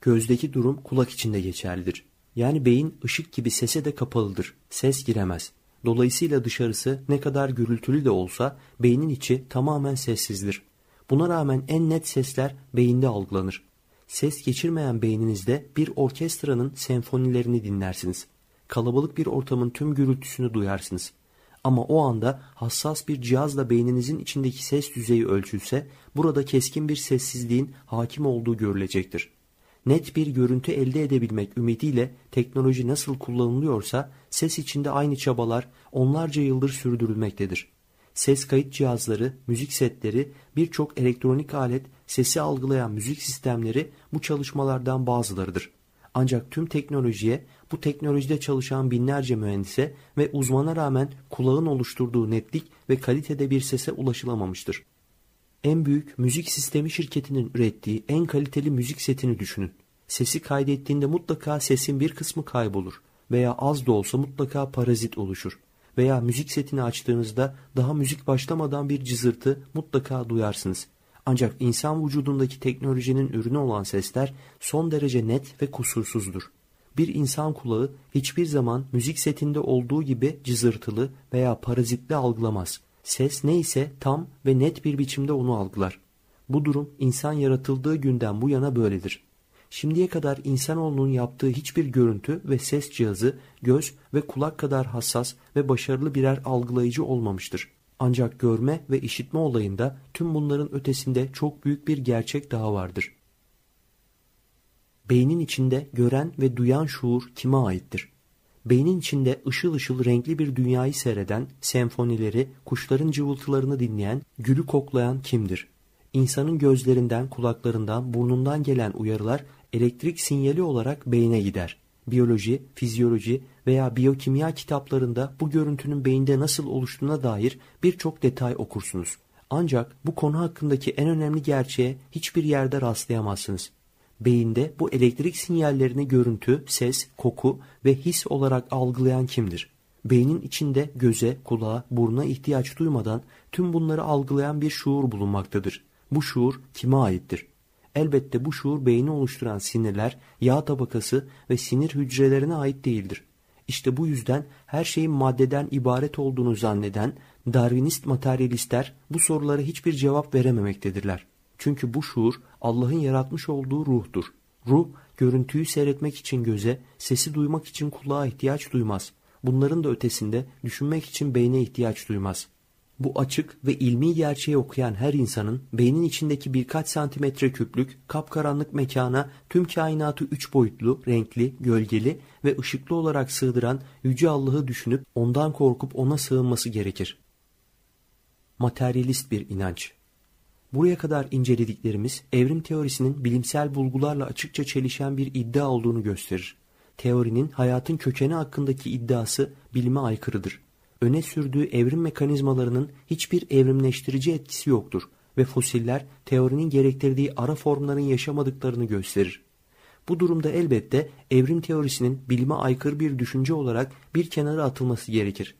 Gözdeki durum kulak içinde geçerlidir. Yani beyin ışık gibi sese de kapalıdır. Ses giremez. Dolayısıyla dışarısı ne kadar gürültülü de olsa beynin içi tamamen sessizdir. Buna rağmen en net sesler beyinde algılanır. Ses geçirmeyen beyninizde bir orkestranın senfonilerini dinlersiniz kalabalık bir ortamın tüm gürültüsünü duyarsınız. Ama o anda hassas bir cihazla beyninizin içindeki ses düzeyi ölçülse burada keskin bir sessizliğin hakim olduğu görülecektir. Net bir görüntü elde edebilmek ümidiyle teknoloji nasıl kullanılıyorsa ses içinde aynı çabalar onlarca yıldır sürdürülmektedir. Ses kayıt cihazları, müzik setleri, birçok elektronik alet, sesi algılayan müzik sistemleri bu çalışmalardan bazılarıdır. Ancak tüm teknolojiye bu teknolojide çalışan binlerce mühendise ve uzmana rağmen kulağın oluşturduğu netlik ve kalitede bir sese ulaşılamamıştır. En büyük müzik sistemi şirketinin ürettiği en kaliteli müzik setini düşünün. Sesi kaydettiğinde mutlaka sesin bir kısmı kaybolur veya az da olsa mutlaka parazit oluşur veya müzik setini açtığınızda daha müzik başlamadan bir cızırtı mutlaka duyarsınız. Ancak insan vücudundaki teknolojinin ürünü olan sesler son derece net ve kusursuzdur. Bir insan kulağı hiçbir zaman müzik setinde olduğu gibi cızırtılı veya parazitli algılamaz. Ses neyse tam ve net bir biçimde onu algılar. Bu durum insan yaratıldığı günden bu yana böyledir. Şimdiye kadar insanoğlunun yaptığı hiçbir görüntü ve ses cihazı göz ve kulak kadar hassas ve başarılı birer algılayıcı olmamıştır. Ancak görme ve işitme olayında tüm bunların ötesinde çok büyük bir gerçek daha vardır.'' Beynin içinde gören ve duyan şuur kime aittir? Beynin içinde ışıl ışıl renkli bir dünyayı seyreden, senfonileri, kuşların cıvıltılarını dinleyen, gülü koklayan kimdir? İnsanın gözlerinden, kulaklarından, burnundan gelen uyarılar elektrik sinyali olarak beyne gider. Biyoloji, fizyoloji veya biyokimya kitaplarında bu görüntünün beyinde nasıl oluştuğuna dair birçok detay okursunuz. Ancak bu konu hakkındaki en önemli gerçeğe hiçbir yerde rastlayamazsınız beyinde bu elektrik sinyallerini görüntü, ses, koku ve his olarak algılayan kimdir? Beynin içinde göze, kulağa, buruna ihtiyaç duymadan tüm bunları algılayan bir şuur bulunmaktadır. Bu şuur kime aittir? Elbette bu şuur beyni oluşturan sinirler, yağ tabakası ve sinir hücrelerine ait değildir. İşte bu yüzden her şeyin maddeden ibaret olduğunu zanneden Darwinist materyalistler bu sorulara hiçbir cevap verememektedirler. Çünkü bu şuur Allah'ın yaratmış olduğu ruhtur. Ruh, görüntüyü seyretmek için göze, sesi duymak için kulağa ihtiyaç duymaz. Bunların da ötesinde düşünmek için beyne ihtiyaç duymaz. Bu açık ve ilmi gerçeği okuyan her insanın beynin içindeki birkaç santimetre küplük kapkaranlık mekana tüm kainatı üç boyutlu, renkli, gölgeli ve ışıklı olarak sığdıran Yüce Allah'ı düşünüp ondan korkup ona sığınması gerekir. Materyalist bir inanç Buraya kadar incelediklerimiz evrim teorisinin bilimsel bulgularla açıkça çelişen bir iddia olduğunu gösterir. Teorinin hayatın kökeni hakkındaki iddiası bilime aykırıdır. Öne sürdüğü evrim mekanizmalarının hiçbir evrimleştirici etkisi yoktur ve fosiller teorinin gerektirdiği ara formların yaşamadıklarını gösterir. Bu durumda elbette evrim teorisinin bilime aykırı bir düşünce olarak bir kenara atılması gerekir.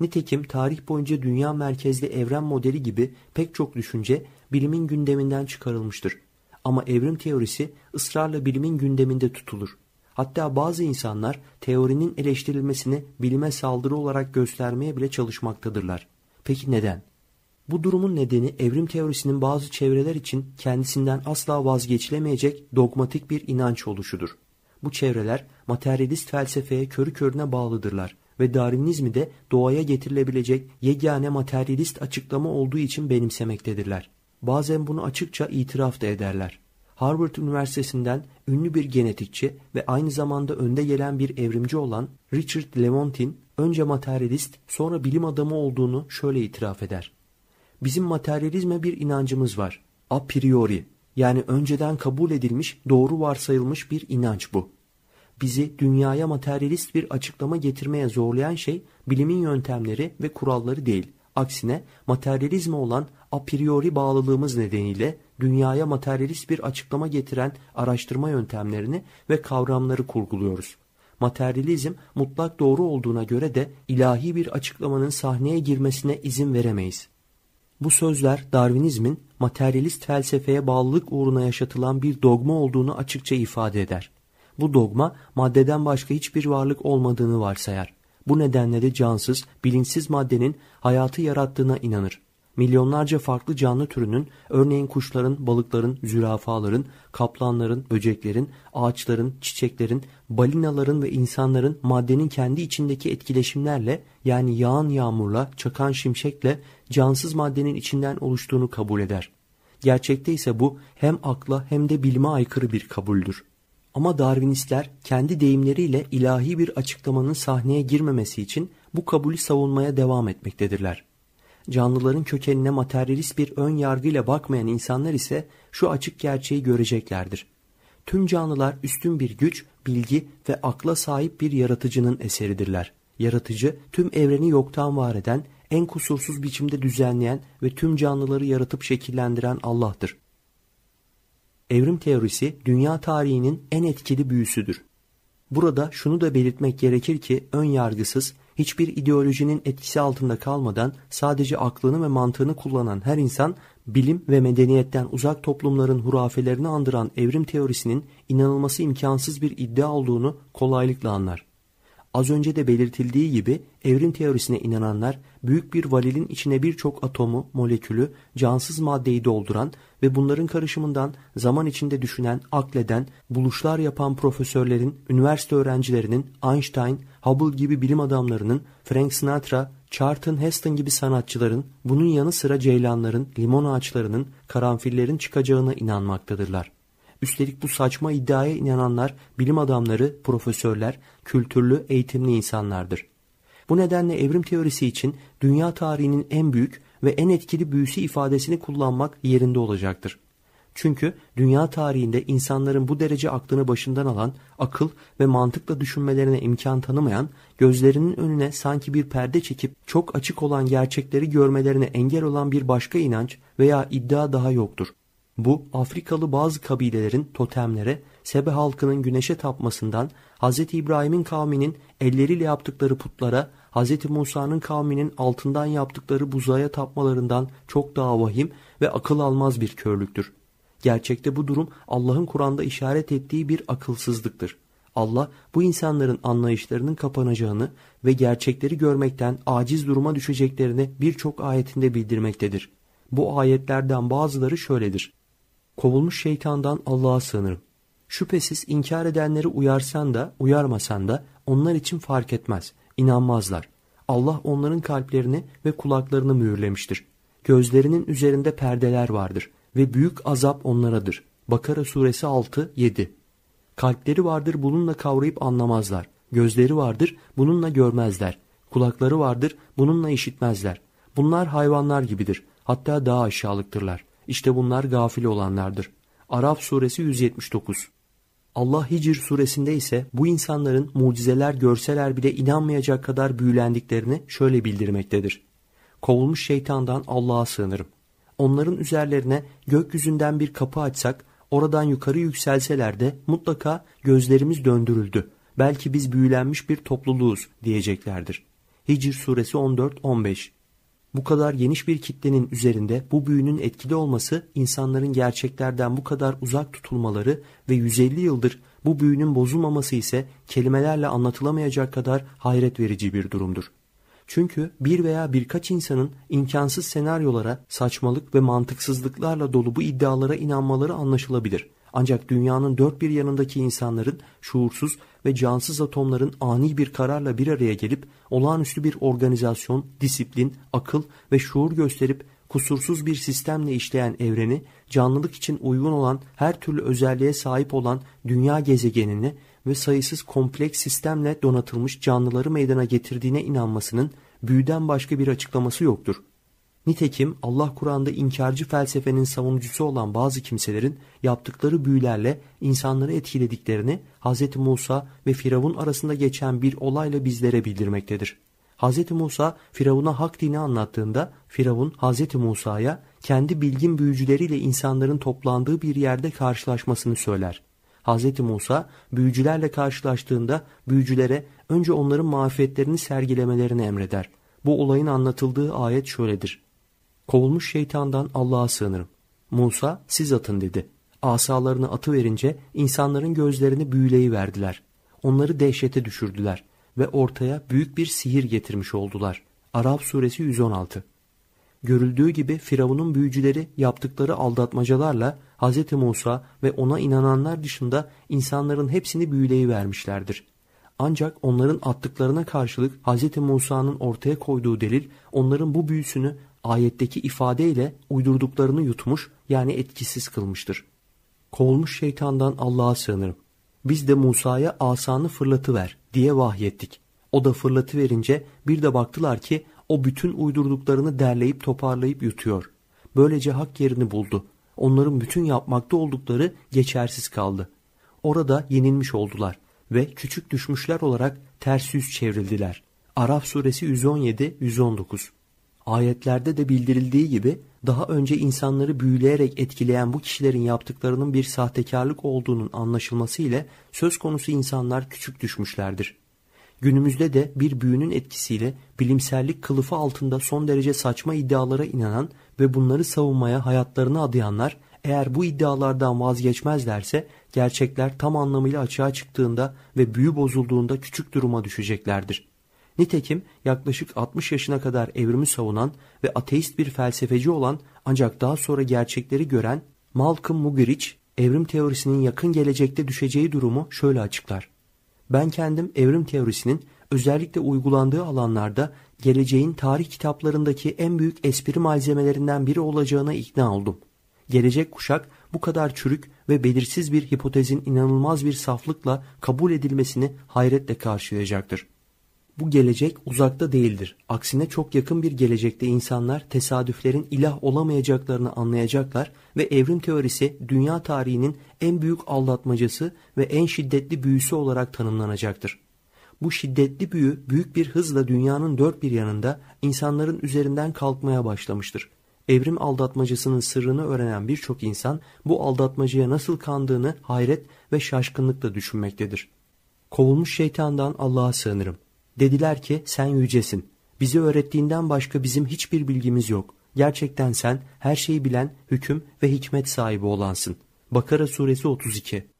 Nitekim tarih boyunca dünya merkezli evren modeli gibi pek çok düşünce bilimin gündeminden çıkarılmıştır. Ama evrim teorisi ısrarla bilimin gündeminde tutulur. Hatta bazı insanlar teorinin eleştirilmesini bilime saldırı olarak göstermeye bile çalışmaktadırlar. Peki neden? Bu durumun nedeni evrim teorisinin bazı çevreler için kendisinden asla vazgeçilemeyecek dogmatik bir inanç oluşudur. Bu çevreler materyalist felsefeye körü körüne bağlıdırlar ve Darwinizmi de doğaya getirilebilecek yegane materyalist açıklama olduğu için benimsemektedirler. Bazen bunu açıkça itiraf da ederler. Harvard Üniversitesi'nden ünlü bir genetikçi ve aynı zamanda önde gelen bir evrimci olan Richard Lewontin önce materyalist sonra bilim adamı olduğunu şöyle itiraf eder. Bizim materyalizme bir inancımız var. A priori yani önceden kabul edilmiş doğru varsayılmış bir inanç bu. Bizi dünyaya materyalist bir açıklama getirmeye zorlayan şey bilimin yöntemleri ve kuralları değil Aksine materyalizme olan a priori bağlılığımız nedeniyle dünyaya materyalist bir açıklama getiren araştırma yöntemlerini ve kavramları kurguluyoruz. Materyalizm mutlak doğru olduğuna göre de ilahi bir açıklamanın sahneye girmesine izin veremeyiz. Bu sözler Darwinizmin materyalist felsefeye bağlılık uğruna yaşatılan bir dogma olduğunu açıkça ifade eder. Bu dogma maddeden başka hiçbir varlık olmadığını varsayar bu nedenle de cansız, bilinçsiz maddenin hayatı yarattığına inanır. Milyonlarca farklı canlı türünün, örneğin kuşların, balıkların, zürafaların, kaplanların, böceklerin, ağaçların, çiçeklerin, balinaların ve insanların maddenin kendi içindeki etkileşimlerle yani yağan yağmurla, çakan şimşekle cansız maddenin içinden oluştuğunu kabul eder. Gerçekte ise bu hem akla hem de bilime aykırı bir kabuldür. Ama Darwinistler kendi deyimleriyle ilahi bir açıklamanın sahneye girmemesi için bu kabulü savunmaya devam etmektedirler. Canlıların kökenine materyalist bir ön yargıyla bakmayan insanlar ise şu açık gerçeği göreceklerdir. Tüm canlılar üstün bir güç, bilgi ve akla sahip bir yaratıcının eseridirler. Yaratıcı tüm evreni yoktan var eden, en kusursuz biçimde düzenleyen ve tüm canlıları yaratıp şekillendiren Allah'tır. Evrim teorisi dünya tarihinin en etkili büyüsüdür. Burada şunu da belirtmek gerekir ki ön yargısız, hiçbir ideolojinin etkisi altında kalmadan sadece aklını ve mantığını kullanan her insan bilim ve medeniyetten uzak toplumların hurafelerini andıran evrim teorisinin inanılması imkansız bir iddia olduğunu kolaylıkla anlar. Az önce de belirtildiği gibi evrim teorisine inananlar büyük bir valilin içine birçok atomu, molekülü, cansız maddeyi dolduran ve bunların karışımından zaman içinde düşünen, akleden, buluşlar yapan profesörlerin, üniversite öğrencilerinin, Einstein, Hubble gibi bilim adamlarının, Frank Sinatra, Charlton Heston gibi sanatçıların, bunun yanı sıra ceylanların, limon ağaçlarının, karanfillerin çıkacağına inanmaktadırlar. Üstelik bu saçma iddiaya inananlar bilim adamları, profesörler, kültürlü, eğitimli insanlardır. Bu nedenle evrim teorisi için dünya tarihinin en büyük ve en etkili büyüsü ifadesini kullanmak yerinde olacaktır. Çünkü dünya tarihinde insanların bu derece aklını başından alan, akıl ve mantıkla düşünmelerine imkan tanımayan, gözlerinin önüne sanki bir perde çekip çok açık olan gerçekleri görmelerine engel olan bir başka inanç veya iddia daha yoktur. Bu Afrikalı bazı kabilelerin totemlere, Sebe halkının güneşe tapmasından, Hz. İbrahim'in kavminin elleriyle yaptıkları putlara Hz. Musa'nın kavminin altından yaptıkları buzaya tapmalarından çok daha vahim ve akıl almaz bir körlüktür. Gerçekte bu durum Allah'ın Kur'an'da işaret ettiği bir akılsızlıktır. Allah bu insanların anlayışlarının kapanacağını ve gerçekleri görmekten aciz duruma düşeceklerini birçok ayetinde bildirmektedir. Bu ayetlerden bazıları şöyledir. Kovulmuş şeytandan Allah'a sığınırım. Şüphesiz inkar edenleri uyarsan da uyarmasan da onlar için fark etmez inanmazlar. Allah onların kalplerini ve kulaklarını mühürlemiştir. Gözlerinin üzerinde perdeler vardır ve büyük azap onlaradır. Bakara suresi 6-7 Kalpleri vardır bununla kavrayıp anlamazlar. Gözleri vardır bununla görmezler. Kulakları vardır bununla işitmezler. Bunlar hayvanlar gibidir. Hatta daha aşağılıktırlar. İşte bunlar gafil olanlardır. Araf suresi 179 Allah Hicr suresinde ise bu insanların mucizeler görseler bile inanmayacak kadar büyülendiklerini şöyle bildirmektedir. Kovulmuş şeytandan Allah'a sığınırım. Onların üzerlerine gökyüzünden bir kapı açsak, oradan yukarı yükselseler de mutlaka gözlerimiz döndürüldü. Belki biz büyülenmiş bir topluluğuz diyeceklerdir. Hicr suresi 14-15 bu kadar geniş bir kitlenin üzerinde bu büyünün etkili olması insanların gerçeklerden bu kadar uzak tutulmaları ve 150 yıldır bu büyünün bozulmaması ise kelimelerle anlatılamayacak kadar hayret verici bir durumdur. Çünkü bir veya birkaç insanın imkansız senaryolara, saçmalık ve mantıksızlıklarla dolu bu iddialara inanmaları anlaşılabilir. Ancak dünyanın dört bir yanındaki insanların şuursuz ve cansız atomların ani bir kararla bir araya gelip olağanüstü bir organizasyon, disiplin, akıl ve şuur gösterip kusursuz bir sistemle işleyen evreni, canlılık için uygun olan her türlü özelliğe sahip olan dünya gezegenini ve sayısız kompleks sistemle donatılmış canlıları meydana getirdiğine inanmasının büyüden başka bir açıklaması yoktur. Nitekim Allah Kur'an'da inkarcı felsefenin savunucusu olan bazı kimselerin yaptıkları büyülerle insanları etkilediklerini Hz. Musa ve Firavun arasında geçen bir olayla bizlere bildirmektedir. Hz. Musa Firavun'a hak dini anlattığında Firavun Hz. Musa'ya kendi bilgin büyücüleriyle insanların toplandığı bir yerde karşılaşmasını söyler. Hz. Musa büyücülerle karşılaştığında büyücülere önce onların marifetlerini sergilemelerini emreder. Bu olayın anlatıldığı ayet şöyledir. Kovulmuş şeytandan Allah'a sığınırım. Musa siz atın dedi. Asalarını atı verince insanların gözlerini büyüleyi verdiler. Onları dehşete düşürdüler ve ortaya büyük bir sihir getirmiş oldular. Arap suresi 116 Görüldüğü gibi Firavun'un büyücüleri yaptıkları aldatmacalarla Hz. Musa ve ona inananlar dışında insanların hepsini büyüleyi vermişlerdir. Ancak onların attıklarına karşılık Hz. Musa'nın ortaya koyduğu delil onların bu büyüsünü ayetteki ifadeyle uydurduklarını yutmuş yani etkisiz kılmıştır. Kovulmuş şeytandan Allah'a sığınırım. Biz de Musa'ya asanı fırlatıver diye vahyettik. O da fırlatı verince bir de baktılar ki o bütün uydurduklarını derleyip toparlayıp yutuyor. Böylece hak yerini buldu. Onların bütün yapmakta oldukları geçersiz kaldı. Orada yenilmiş oldular ve küçük düşmüşler olarak ters yüz çevrildiler. Araf suresi 117-119 ayetlerde de bildirildiği gibi daha önce insanları büyüleyerek etkileyen bu kişilerin yaptıklarının bir sahtekarlık olduğunun anlaşılması ile söz konusu insanlar küçük düşmüşlerdir. Günümüzde de bir büyünün etkisiyle bilimsellik kılıfı altında son derece saçma iddialara inanan ve bunları savunmaya hayatlarını adayanlar eğer bu iddialardan vazgeçmezlerse gerçekler tam anlamıyla açığa çıktığında ve büyü bozulduğunda küçük duruma düşeceklerdir. Nitekim yaklaşık 60 yaşına kadar evrimi savunan ve ateist bir felsefeci olan ancak daha sonra gerçekleri gören Malcolm Muggeridge evrim teorisinin yakın gelecekte düşeceği durumu şöyle açıklar. Ben kendim evrim teorisinin özellikle uygulandığı alanlarda geleceğin tarih kitaplarındaki en büyük espri malzemelerinden biri olacağına ikna oldum. Gelecek kuşak bu kadar çürük ve belirsiz bir hipotezin inanılmaz bir saflıkla kabul edilmesini hayretle karşılayacaktır. Bu gelecek uzakta değildir. Aksine çok yakın bir gelecekte insanlar tesadüflerin ilah olamayacaklarını anlayacaklar ve evrim teorisi dünya tarihinin en büyük aldatmacası ve en şiddetli büyüsü olarak tanımlanacaktır. Bu şiddetli büyü büyük bir hızla dünyanın dört bir yanında insanların üzerinden kalkmaya başlamıştır. Evrim aldatmacasının sırrını öğrenen birçok insan bu aldatmacaya nasıl kandığını hayret ve şaşkınlıkla düşünmektedir. Kovulmuş şeytandan Allah'a sığınırım. Dediler ki sen yücesin. Bizi öğrettiğinden başka bizim hiçbir bilgimiz yok. Gerçekten sen her şeyi bilen, hüküm ve hikmet sahibi olansın. Bakara suresi 32